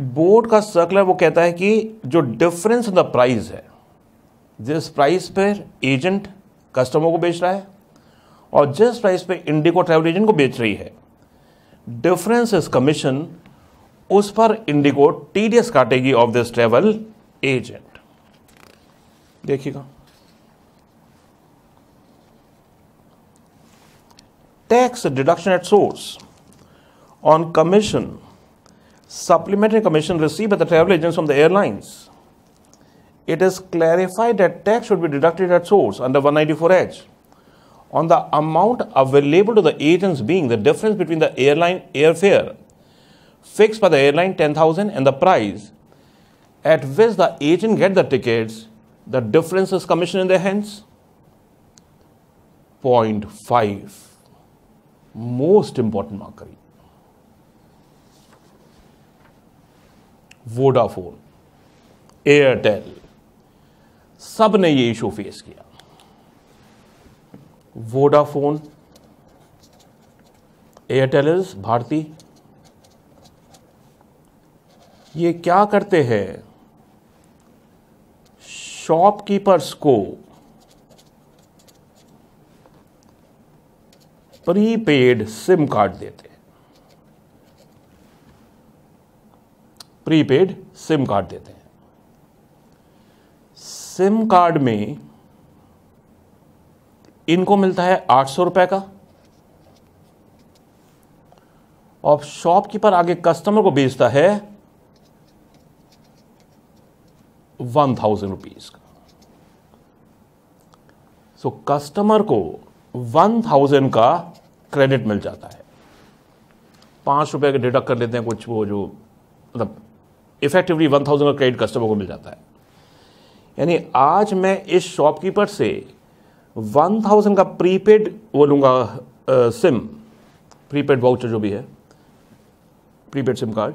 board का सर्कुलर वो कहता है कि जो डिफरेंस इन द प्राइस है जिस प्राइस पर एजेंट कस्टमर को बेच रहा है और जिस प्राइस पर इंडिगो ट्रैवल एजेंट को बेच रही है डिफरेंस इज कमीशन उस पर इंडिगो टीडीएस काटेगी ऑफ दिस ट्रैवल एजेंट देखिएगा tax deduction at source on commission supplementary commission received by the travel agents from the airlines. It is clarified that tax should be deducted at source under 194H on the amount available to the agents being the difference between the airline airfare fixed by the airline 10,000 and the price at which the agent get the tickets, the difference is commission in their hands. Point 0.5 most important marker Vodafone Airtel सब ने ये issue face किया Vodafone Airtel Bharti ये क्या करते हैं shopkeepers को prepaid SIM card देते हैं प्रीपेड सिम कार्ड देते हैं सिम कार्ड में इनको मिलता है आठ सौ रुपए का और शॉपकीपर आगे कस्टमर को बेचता है वन थाउजेंड रुपीज का सो so, कस्टमर को वन थाउजेंड का क्रेडिट मिल जाता है पांच रुपए का डिडक्ट कर लेते हैं कुछ वो जो मतलब इफेक्टिवली वन थाउजेंड का क्रेडिट कस्टमर को मिल जाता है यानी आज मैं इस शॉपकीपर से वन थाउजेंड का प्रीपेड वो लूँगा सिम प्रीपेड वाउचर जो भी है प्रीपेड सिम कार्ड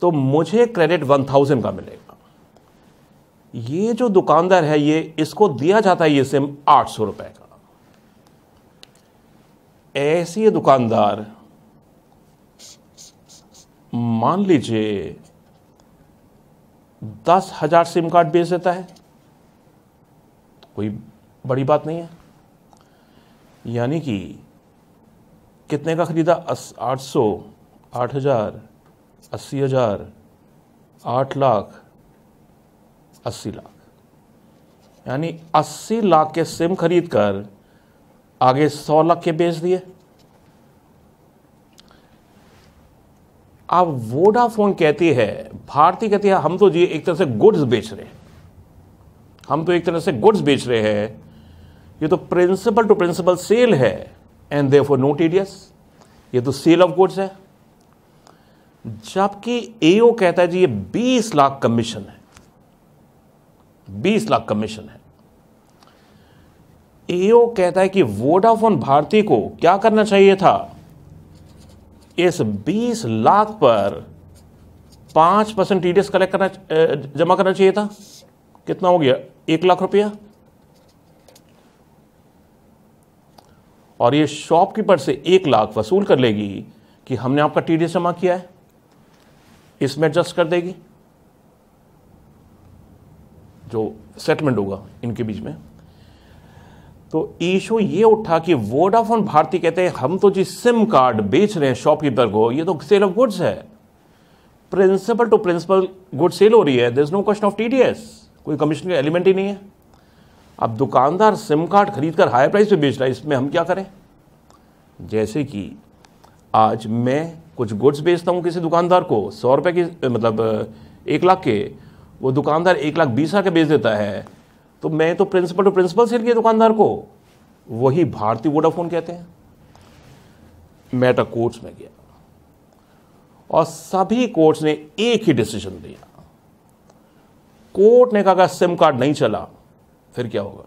तो मुझे क्रेडिट वन थाउजेंड का मिलेगा ये जो दुकानदार है ये इसको दिया जाता है ये सिम आठ सौ रुपये का ऐसे दुकानदार मान लीजिए दस हज़ार सिम कार्ड बेच देता है कोई बड़ी बात नहीं है यानी कि कितने का ख़रीदा आठ सौ आठ हज़ार अस्सी हज़ार आठ लाख अस्सी लाख यानी अस्सी लाख के सिम खरीद कर आगे सौ लाख के बेच दिए अब वोडाफोन कहती है भारती कहती है हम तो जी एक तरह से गुड्स बेच रहे हैं हम तो एक तरह से गुड्स बेच रहे हैं ये तो प्रिंसिपल टू प्रिंसिपल सेल है and therefore no TDS ये तो सेल ऑफ गुड्स है जबकि एओ कहता है जी ये 20 लाख कमीशन है 20 लाख कमीशन है एओ कहता है कि वोडाफोन भारती को क्या करना चाहिए था इस 20 लाख पर 5 परसेंट टी कलेक्ट करना जमा करना चाहिए था कितना हो गया एक लाख रुपया और ये शॉपकीपर से एक लाख वसूल कर लेगी कि हमने आपका टी जमा किया है इसमें एडजस्ट कर देगी जो सेटलमेंट होगा इनके बीच में तो इशू ये उठा कि वोडाफोन भारती कहते हैं हम तो जी सिम कार्ड बेच रहे हैं शॉपकीपर को ये तो सेल ऑफ गुड्स है principal to principal good sale हो रही है there is no question of T कोई कमीशन का एलिमेंट ही नहीं है अब दुकानदार सिम कार्ड खरीद कर हायर प्राइस पे बेच रहा है इसमें हम क्या करें जैसे कि आज मैं कुछ गुड्स बेचता हूँ किसी दुकानदार को सौ रुपये की मतलब एक लाख के वो दुकानदार एक लाख बीस हज़ार के बेच देता है तो मैं तो प्रिंसिपल टू प्रिंसिपल सेल किया दुकानदार को वही भारतीय वोडाफोन कहते हैं तो कोर्ट्स में गया और सभी कोर्ट्स ने एक ही डिसीजन दिया कोर्ट ने कहा सिम कार्ड नहीं चला फिर क्या होगा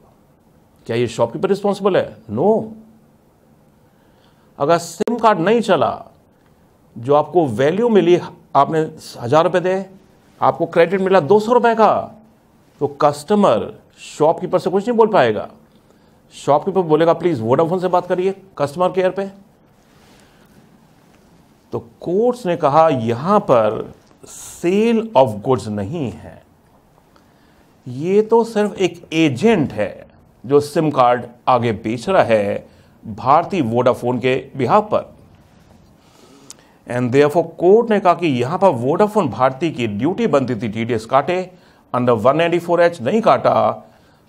क्या ये शॉपकीपर रिस्पॉन्सिबल है नो अगर सिम कार्ड नहीं चला जो आपको वैल्यू मिली आपने हज़ार रुपए दे आपको क्रेडिट मिला दो सौ रुपए का तो कस्टमर शॉपकीपर से कुछ नहीं बोल पाएगा शॉपकीपर बोलेगा प्लीज़ वोडाफोन से बात करिए कस्टमर केयर पे तो कोर्ट्स ने कहा यहां पर सेल ऑफ गुड्स नहीं है ये तो सिर्फ एक एजेंट है जो सिम कार्ड आगे बेच रहा है भारतीय वोडाफोन के बिहार पर एंड देयरफॉर कोर्ट ने कहा कि यहां पर वोडाफोन भारती की ड्यूटी बनती थी टीडीएस काटे अंडर 194 एच नहीं काटा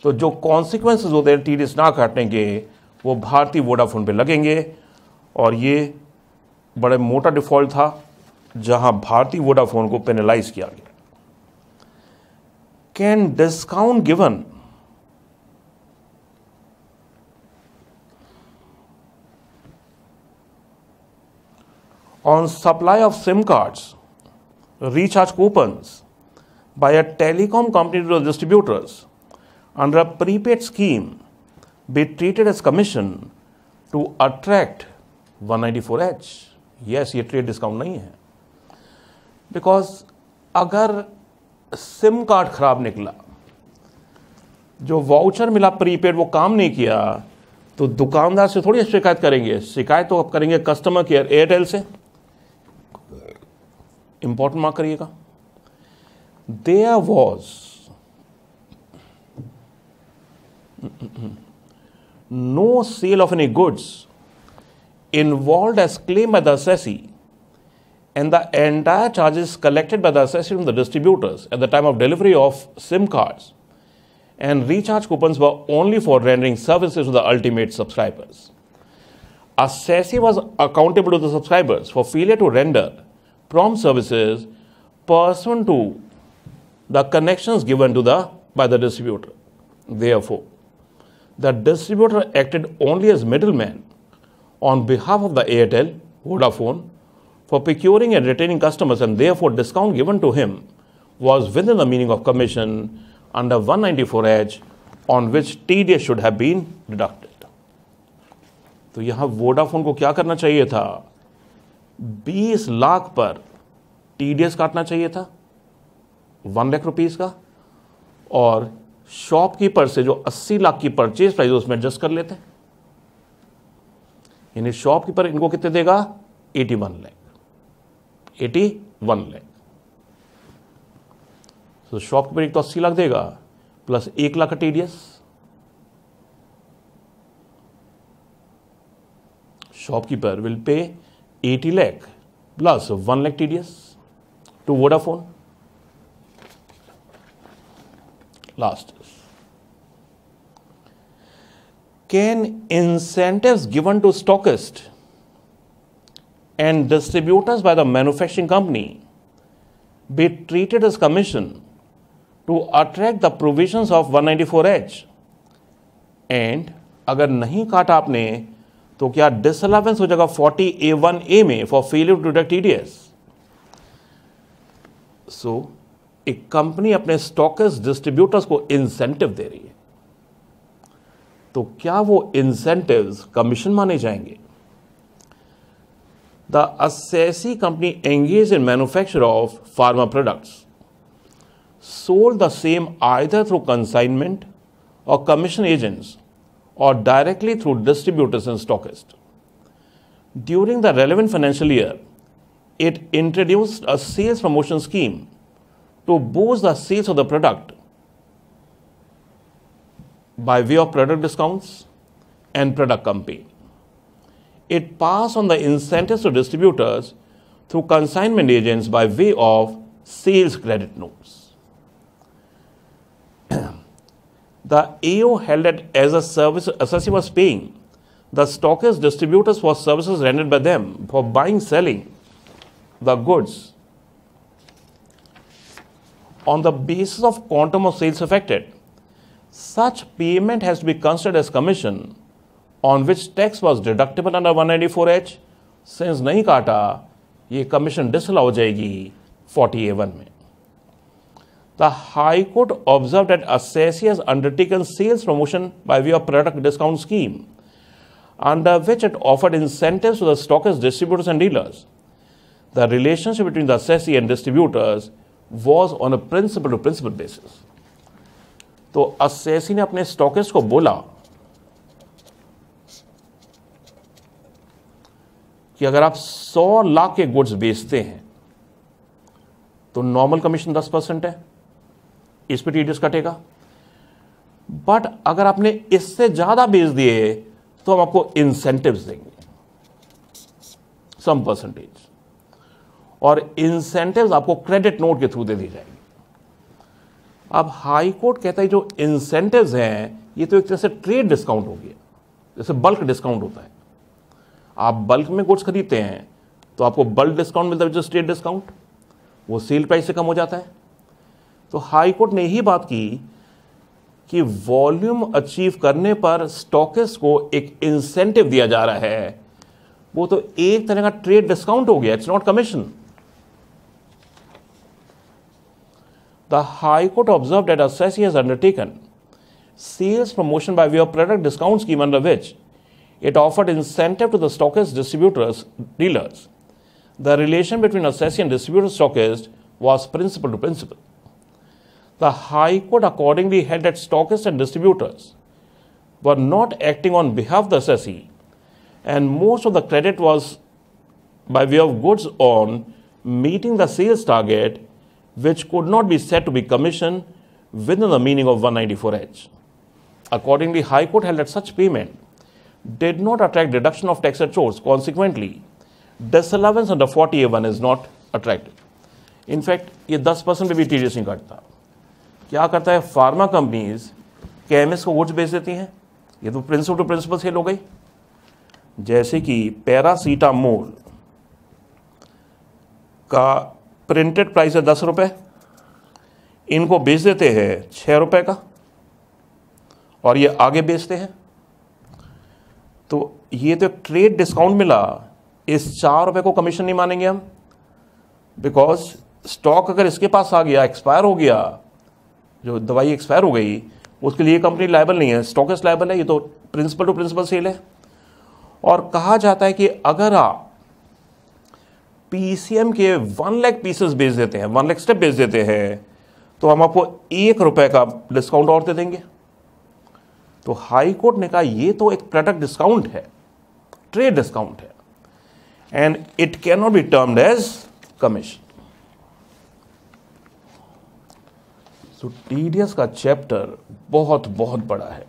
तो जो कॉन्सिक्वेंसेज होते हैं टी ना काटने के वो भारतीय वोडाफोन पे लगेंगे और ये बड़े मोटा डिफ़ॉल्ट था जहां भारतीय वोडाफोन को पेनलाइज किया गया can discount given on supply of SIM cards recharge coupons by a telecom company to the under a prepaid scheme be treated as commission to attract 194H? Yes, ये trade discount नहीं है because अगर SIM card खराब निकला जो voucher मिला prepaid वो काम नहीं किया तो दुकानदार से थोड़ी शिकायत करेंगे शिकायत तो आप करेंगे कस्टमर केयर एयरटेल से इंपॉर्टेंट मार्क करिएगा there was no sale of any goods involved as claimed by the assessee and the entire charges collected by the assessee from the distributors at the time of delivery of SIM cards and recharge coupons were only for rendering services to the ultimate subscribers. Assessee was accountable to the subscribers for failure to render prompt services pursuant to the connections given to the by the distributor. Therefore, the distributor acted only as middleman on behalf of the Airtel, Vodafone, for procuring and retaining customers and therefore discount given to him was within the meaning of commission under 194H on which TDS should have been deducted. So, here Vodafone को क्या करना चाहिए था 20 lakh per TDS काटना चाहिए था 1 lakh rupees ka? Or shopkeeper से जो 80 लाख की परचेज प्राइस उसमें एडजस्ट कर लेते हैं यानी शॉपकीपर इनको कितने देगा 81 लैख एटी वन लैख तो शॉपकीपर एक तो 80 लाख देगा प्लस एक लाख का TDS shopkeeper will pay 80 lakh plus one lakh TDS to Vodafone last can incentives given to stockists and distributors by the manufacturing company be treated as commission to attract the provisions of 194H? And अगर नहीं काटा आपने तो क्या disallowance हो जाएगा 40 ए one A में for failure to deduct TDS so एक कंपनी अपने स्टॉकर्स डिस्ट्रीब्यूटर्स को इंसेंटिव दे रही है तो क्या वो इंसेंटिव कमीशन माने जाएंगे the assessee company engage in manufacture of pharma products sold the same either through consignment और कमीशन एजेंट्स और directly through distributors and stockist during the relevant financial year it introduce a sales promotion scheme to boost the sales of the product by way of product discounts and product campaign. It passed on the incentives to distributors through consignment agents by way of sales credit notes. the AO held it as a service assessee was paying the stockist distributors for services rendered by them for buying selling the goods on the basis of quantum of sales affected such payment has to be considered as commission on which tax was deductible under 194H. Since नहीं काटा ये commission disallow हो जाएगी 40A1 में The High Court observed that ASSESI has undertaken sales promotion by way of product discount scheme, under which it offered incentives to the stockists, distributors, and dealers. The relationship between the assessee and distributors was on a principle to principle basis. तो assessee ने अपने स्टॉकेस को बोला कि अगर आप 100 लाख के goods बेचते हैं तो नॉर्मल कमीशन 10 परसेंट है इस पर टीडीएस कटेगा बट अगर आपने इससे ज़्यादा बेच दिए तो हम आपको इंसेंटिव देंगे सम परसेंटेज और इंसेंटिव आपको क्रेडिट नोट के थ्रू दे दी जाएगी अब हाई कोर्ट कहता है जो इंसेंटिव्स हैं ये तो एक तरह से ट्रेड डिस्काउंट हो गया जैसे बल्क डिस्काउंट होता है आप बल्क में गुड्स खरीदते हैं तो आपको बल्क डिस्काउंट मिलता है जो ट्रेड डिस्काउंट वो सेल प्राइस से कम हो जाता है तो हाई कोर्ट ने यही बात की कि वॉल्यूम अचीव करने पर स्टॉकिस्ट को एक इंसेंटिव दिया जा रहा है वो तो एक तरह का ट्रेड डिस्काउंट हो गया it's not commission The High Court observed that SSE has undertaken sales promotion by way of product discount scheme under which it offered incentive to the stockist distributors, dealers. The relation between SSE and distributor stockist was principal to principal. The High Court accordingly held that stockists and distributors were not acting on behalf of the SSE and most of the credit was by way of goods on meeting the sales target which could not be said to be commission within the meaning of 194H. Accordingly, High Court held that such payment did not attract deduction of tax at source. Consequently, disallowance under 40A1 is not attracted. In fact, ये 10 percent पर भी T नहीं काटता क्या करता है pharma companies chemist को goods बेच देती हैं ये तो principle टू प्रिंसिपल सेल हो गई जैसे कि का प्रिंटेड प्राइस है दस रुपये इनको बेच देते हैं छः रुपये का और ये आगे बेचते हैं तो ये तो ट्रेड डिस्काउंट मिला इस चार रुपये को कमीशन नहीं मानेंगे हम बिकॉज स्टॉक अगर इसके पास आ गया एक्सपायर हो गया जो दवाई एक्सपायर हो गई उसके लिए कंपनी लाइबल नहीं है स्टॉक लाइबल है ये तो प्रिंसिपल टू प्रिंसिपल सेल है और कहा जाता है कि अगर आप पीसीएम के वन लैख पीसेस बेच देते हैं वन लैख स्टेप बेच देते हैं तो हम आपको एक रुपए का डिस्काउंट और दे देंगे तो हाई कोर्ट ने कहा ये तो एक प्रोडक्ट डिस्काउंट है ट्रेड डिस्काउंट है and it can not be termed as commission so TDS का चैप्टर बहुत बहुत बड़ा है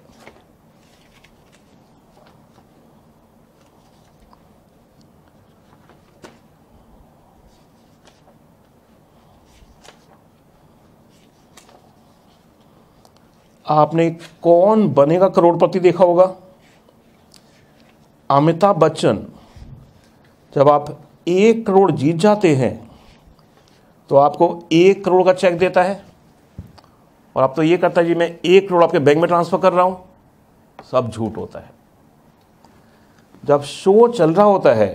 आपने कौन बनेगा करोड़पति देखा होगा अमिताभ बच्चन जब आप एक करोड़ जीत जाते हैं तो आपको एक करोड़ का चेक देता है और आप तो ये कहता है जी मैं एक करोड़ आपके बैंक में ट्रांसफ़र कर रहा हूं सब झूठ होता है जब शो चल रहा होता है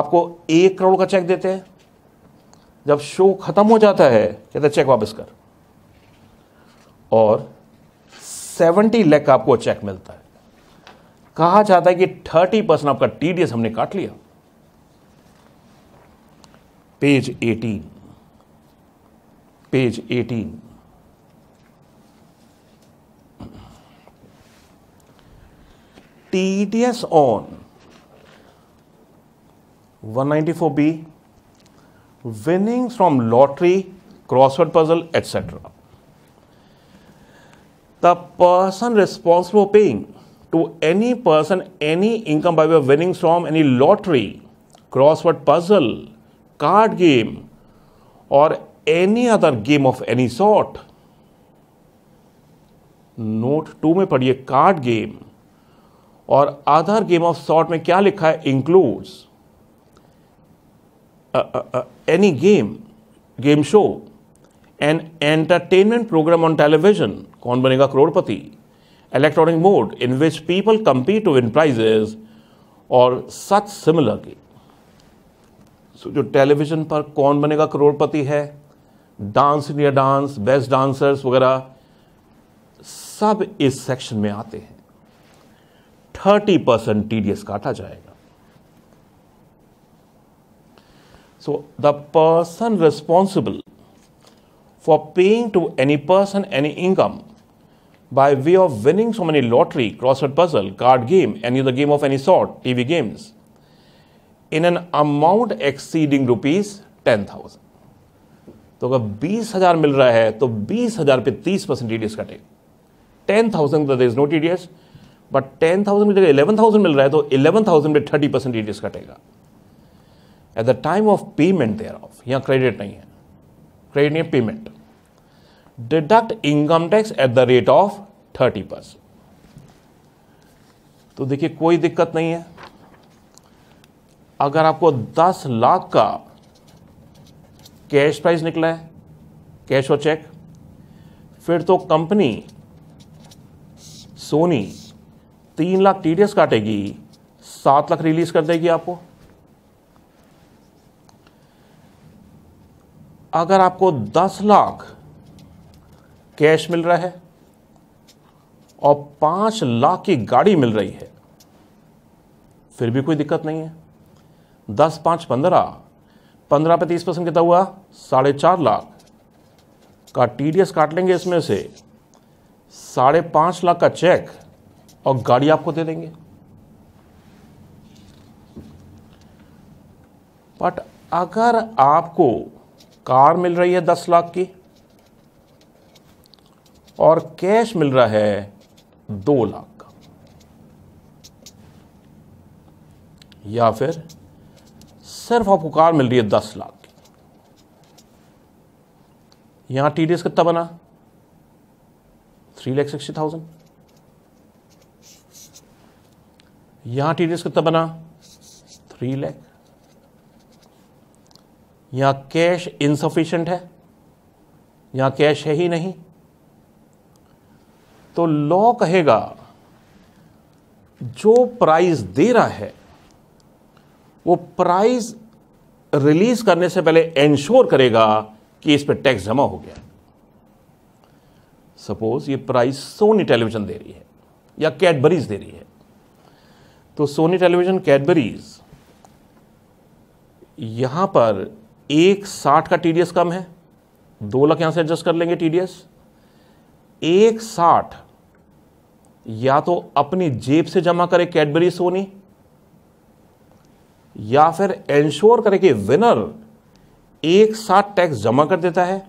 आपको एक करोड़ का चेक देते हैं जब शो ख़त्म हो जाता है कहते चेक वापस कर और 70 लैख आपको चेक मिलता है कहा जाता है कि 30 परसेंट आपका टीडीएस हमने काट लिया page 18 page 18 TDS on 194B, winnings from lottery, crossword puzzle, etc. the person responsible for paying to any person any income by way of winnings from any lottery, crossword puzzle, card game, or any other game of any sort. Note two में पढ़िए card game और other game of sort में क्या लिखा है includes any game game show an entertainment program on television Kaun Banega Crorepati electronic mode in which people compete to win prizes और such similar की सो जो टेलीविजन पर कौन बनेगा करोड़पति है Dance India Dance best dancers वगैरह सब इस सेक्शन में आते हैं thirty percent T D S काटा जाएगा so the person responsible for paying to any person any income by way of winning so many lottery, crossword puzzle, card game, any other game of any sort, TV games, in an amount exceeding rupees ten thousand तो अगर बीस हजार मिल रहा है तो बीस हजार पे तीस परसेंट टीडीएस कटे ten thousand is no T D S but ten thousand की जगह इलेवन थाउजेंड मिल रहा है तो इलेवन थाउजेंड पे थर्टी परसेंट टीडीएस कटेगा at the time of payment thereof यहाँ क्रेडिट नहीं है क्रेडिट नहीं है payment deduct income tax at the rate of thirty percent तो देखिए कोई दिक्कत नहीं है अगर आपको 10 लाख का कैश प्राइस निकला है कैश और चेक फिर तो कंपनी सोनी तीन लाख टी काटेगी सात लाख रिलीज कर देगी आपको अगर आपको दस लाख कैश मिल रहा है और पांच लाख की गाड़ी मिल रही है फिर भी कोई दिक्कत नहीं है दस पांच पंद्रह पंद्रह पे तीस परसेंट कितना हुआ साढ़े चार लाख का टीडीएस काट लेंगे इसमें से साढ़े पांच लाख का चेक और गाड़ी आपको दे देंगे बट अगर आपको कार मिल रही है दस लाख की और कैश मिल रहा है दो लाख का या फिर सिर्फ आपको कार मिल रही है दस लाख की यहां टी डी एस कितना बना थ्री लैख सिक्सटी थाउजेंड यहां टी डी एस कितना बना थ्री लैख यहां कैश इनसफिशियंट है यहां कैश है ही नहीं तो लॉ कहेगा जो प्राइस दे रहा है वो प्राइस रिलीज करने से पहले एंश्योर करेगा कि इस पर टैक्स जमा हो गया सपोज ये प्राइस सोनी टेलीविजन दे रही है या कैडबरीज दे रही है तो सोनी टेलीविजन कैडबरीज यहां पर एक साठ का टीडीएस कम है दो लाख यहां से एडजस्ट कर लेंगे टीडीएस एक साठ या तो अपनी जेब से जमा करे कैडबरी सोनी या फिर एंश्योर करे कि विनर एक साथ टैक्स जमा कर देता है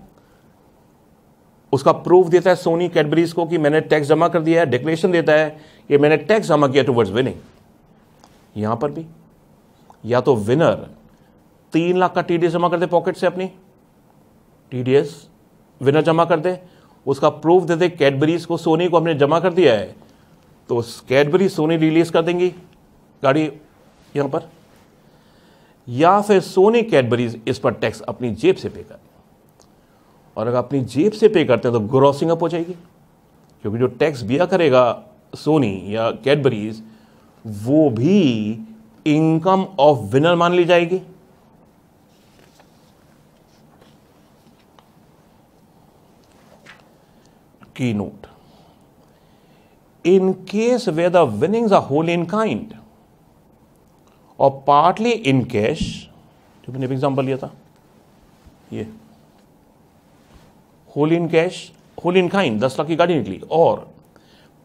उसका प्रूफ देता है सोनी कैडबरीज को कि मैंने टैक्स जमा कर दिया है डिक्लेरेशन देता है कि मैंने टैक्स जमा किया टूवर्ड्स विनिंग यहां पर भी या तो विनर तीन लाख का टीडीएस जमा कर दे पॉकेट से अपनी टीडीएस विनर जमा कर दे उसका प्रूफ दे दे कैडबरीज को सोनी को हमने जमा कर दिया है तो कैडबरी सोनी रिलीज़ कर देंगी गाड़ी यहां पर या फिर सोनी कैडबरीज इस पर टैक्स अपनी जेब से पे कर और अगर अपनी जेब से पे करते हैं तो ग्रॉसिंग अप हो जाएगी क्योंकि जो टैक्स बिया करेगा सोनी या कैडबरीज वो भी इनकम ऑफ विनर मान ली जाएगी की note in case where the winnings are wholly in kind or partly in cash जो मैंने एग्जाम्पल लिया था ये whole in cash whole in kind दस लाख की गाड़ी निकली और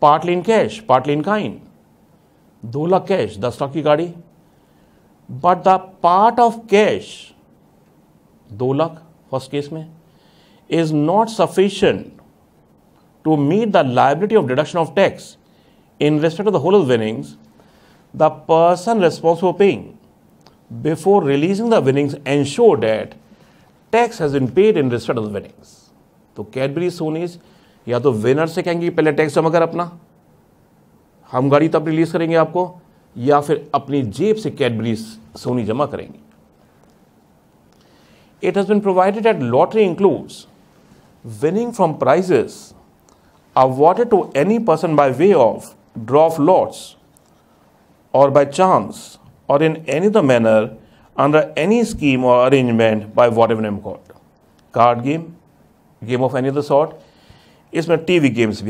partly in cash partly in kind दो लाख कैश दस लाख की गाड़ी but the part of cash दो लाख फर्स्ट केस में is not sufficient to meet the liability of deduction of tax in respect of the whole of winnings, the person responsible for paying before releasing the winnings ensure that tax tax has been paid in respect of winnings तो Cadbury Sony's या तो winner से कहेंगे पहले tax जमा कर अपना हम गाड़ी तब रिलीज करेंगे आपको या फिर अपनी जेब से कैडबरी सोनी जमा करेंगे it has been provided at lottery includes winning from prizes awarded to any person by way of draw of lots or by chance or in any other manner under any scheme or arrangement by whatever name called card game game of any other sort is tv games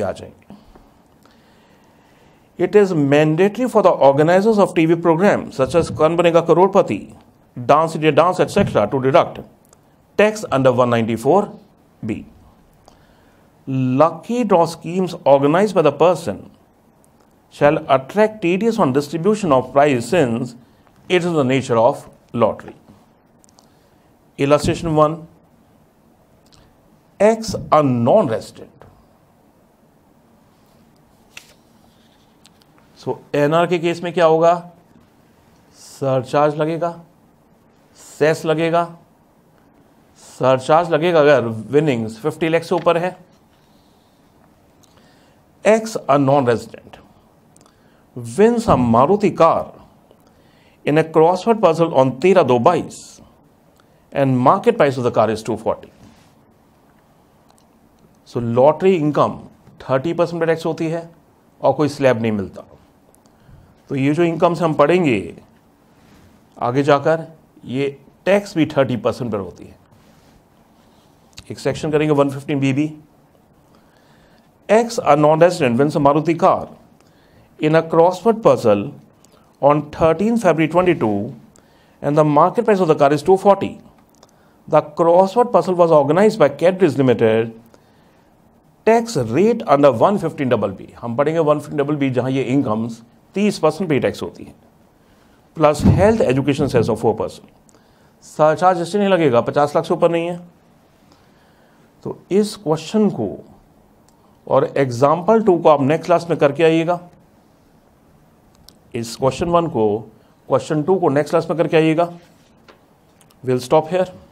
it is mandatory for the organizers of tv programs such as Karanbanega Karolpati, dance india dance etc to deduct tax under 194 b lucky draw schemes organized by the person shall attract tedious on distribution of prize since it is the nature of lottery. Illustration 1 X a non resident. so nr ke case mein kya hoga surcharge lagega cess लगेगा surcharge लगेगा अगर winnings 50 lakh से ऊपर है X a non resident wins a Maruti car in a crossword puzzle on तेरह दो बाईस and market price of the car is two forty so lottery income thirty percent tax होती है और कोई स्लैब नहीं मिलता तो ये जो इनकम से हम पढ़ेंगे आगे जाकर ये टैक्स भी थर्टी परसेंट पर होती है एक सेक्शन करेंगे one fifteen B B X are known as Renvin's Maruti car. In a crossword puzzle on 13 February 22, and the market price of the car is 240. The crossword puzzle was organized by Cadris Limited. Tax rate under one fifteen double B हम पढ़ेंगे one fifteen double B जहाँ ये incomes तीस percent पे tax होती है plus health education cess of four percent surcharge इससे नहीं लगेगा पचास लाख से ऊपर नहीं है तो इस क्वेश्चन को और एग्जाम्पल टू को आप नेक्स्ट क्लास में करके आइएगा इस क्वेश्चन वन को क्वेश्चन टू को नेक्स्ट क्लास में करके आइएगा विल स्टॉप हेयर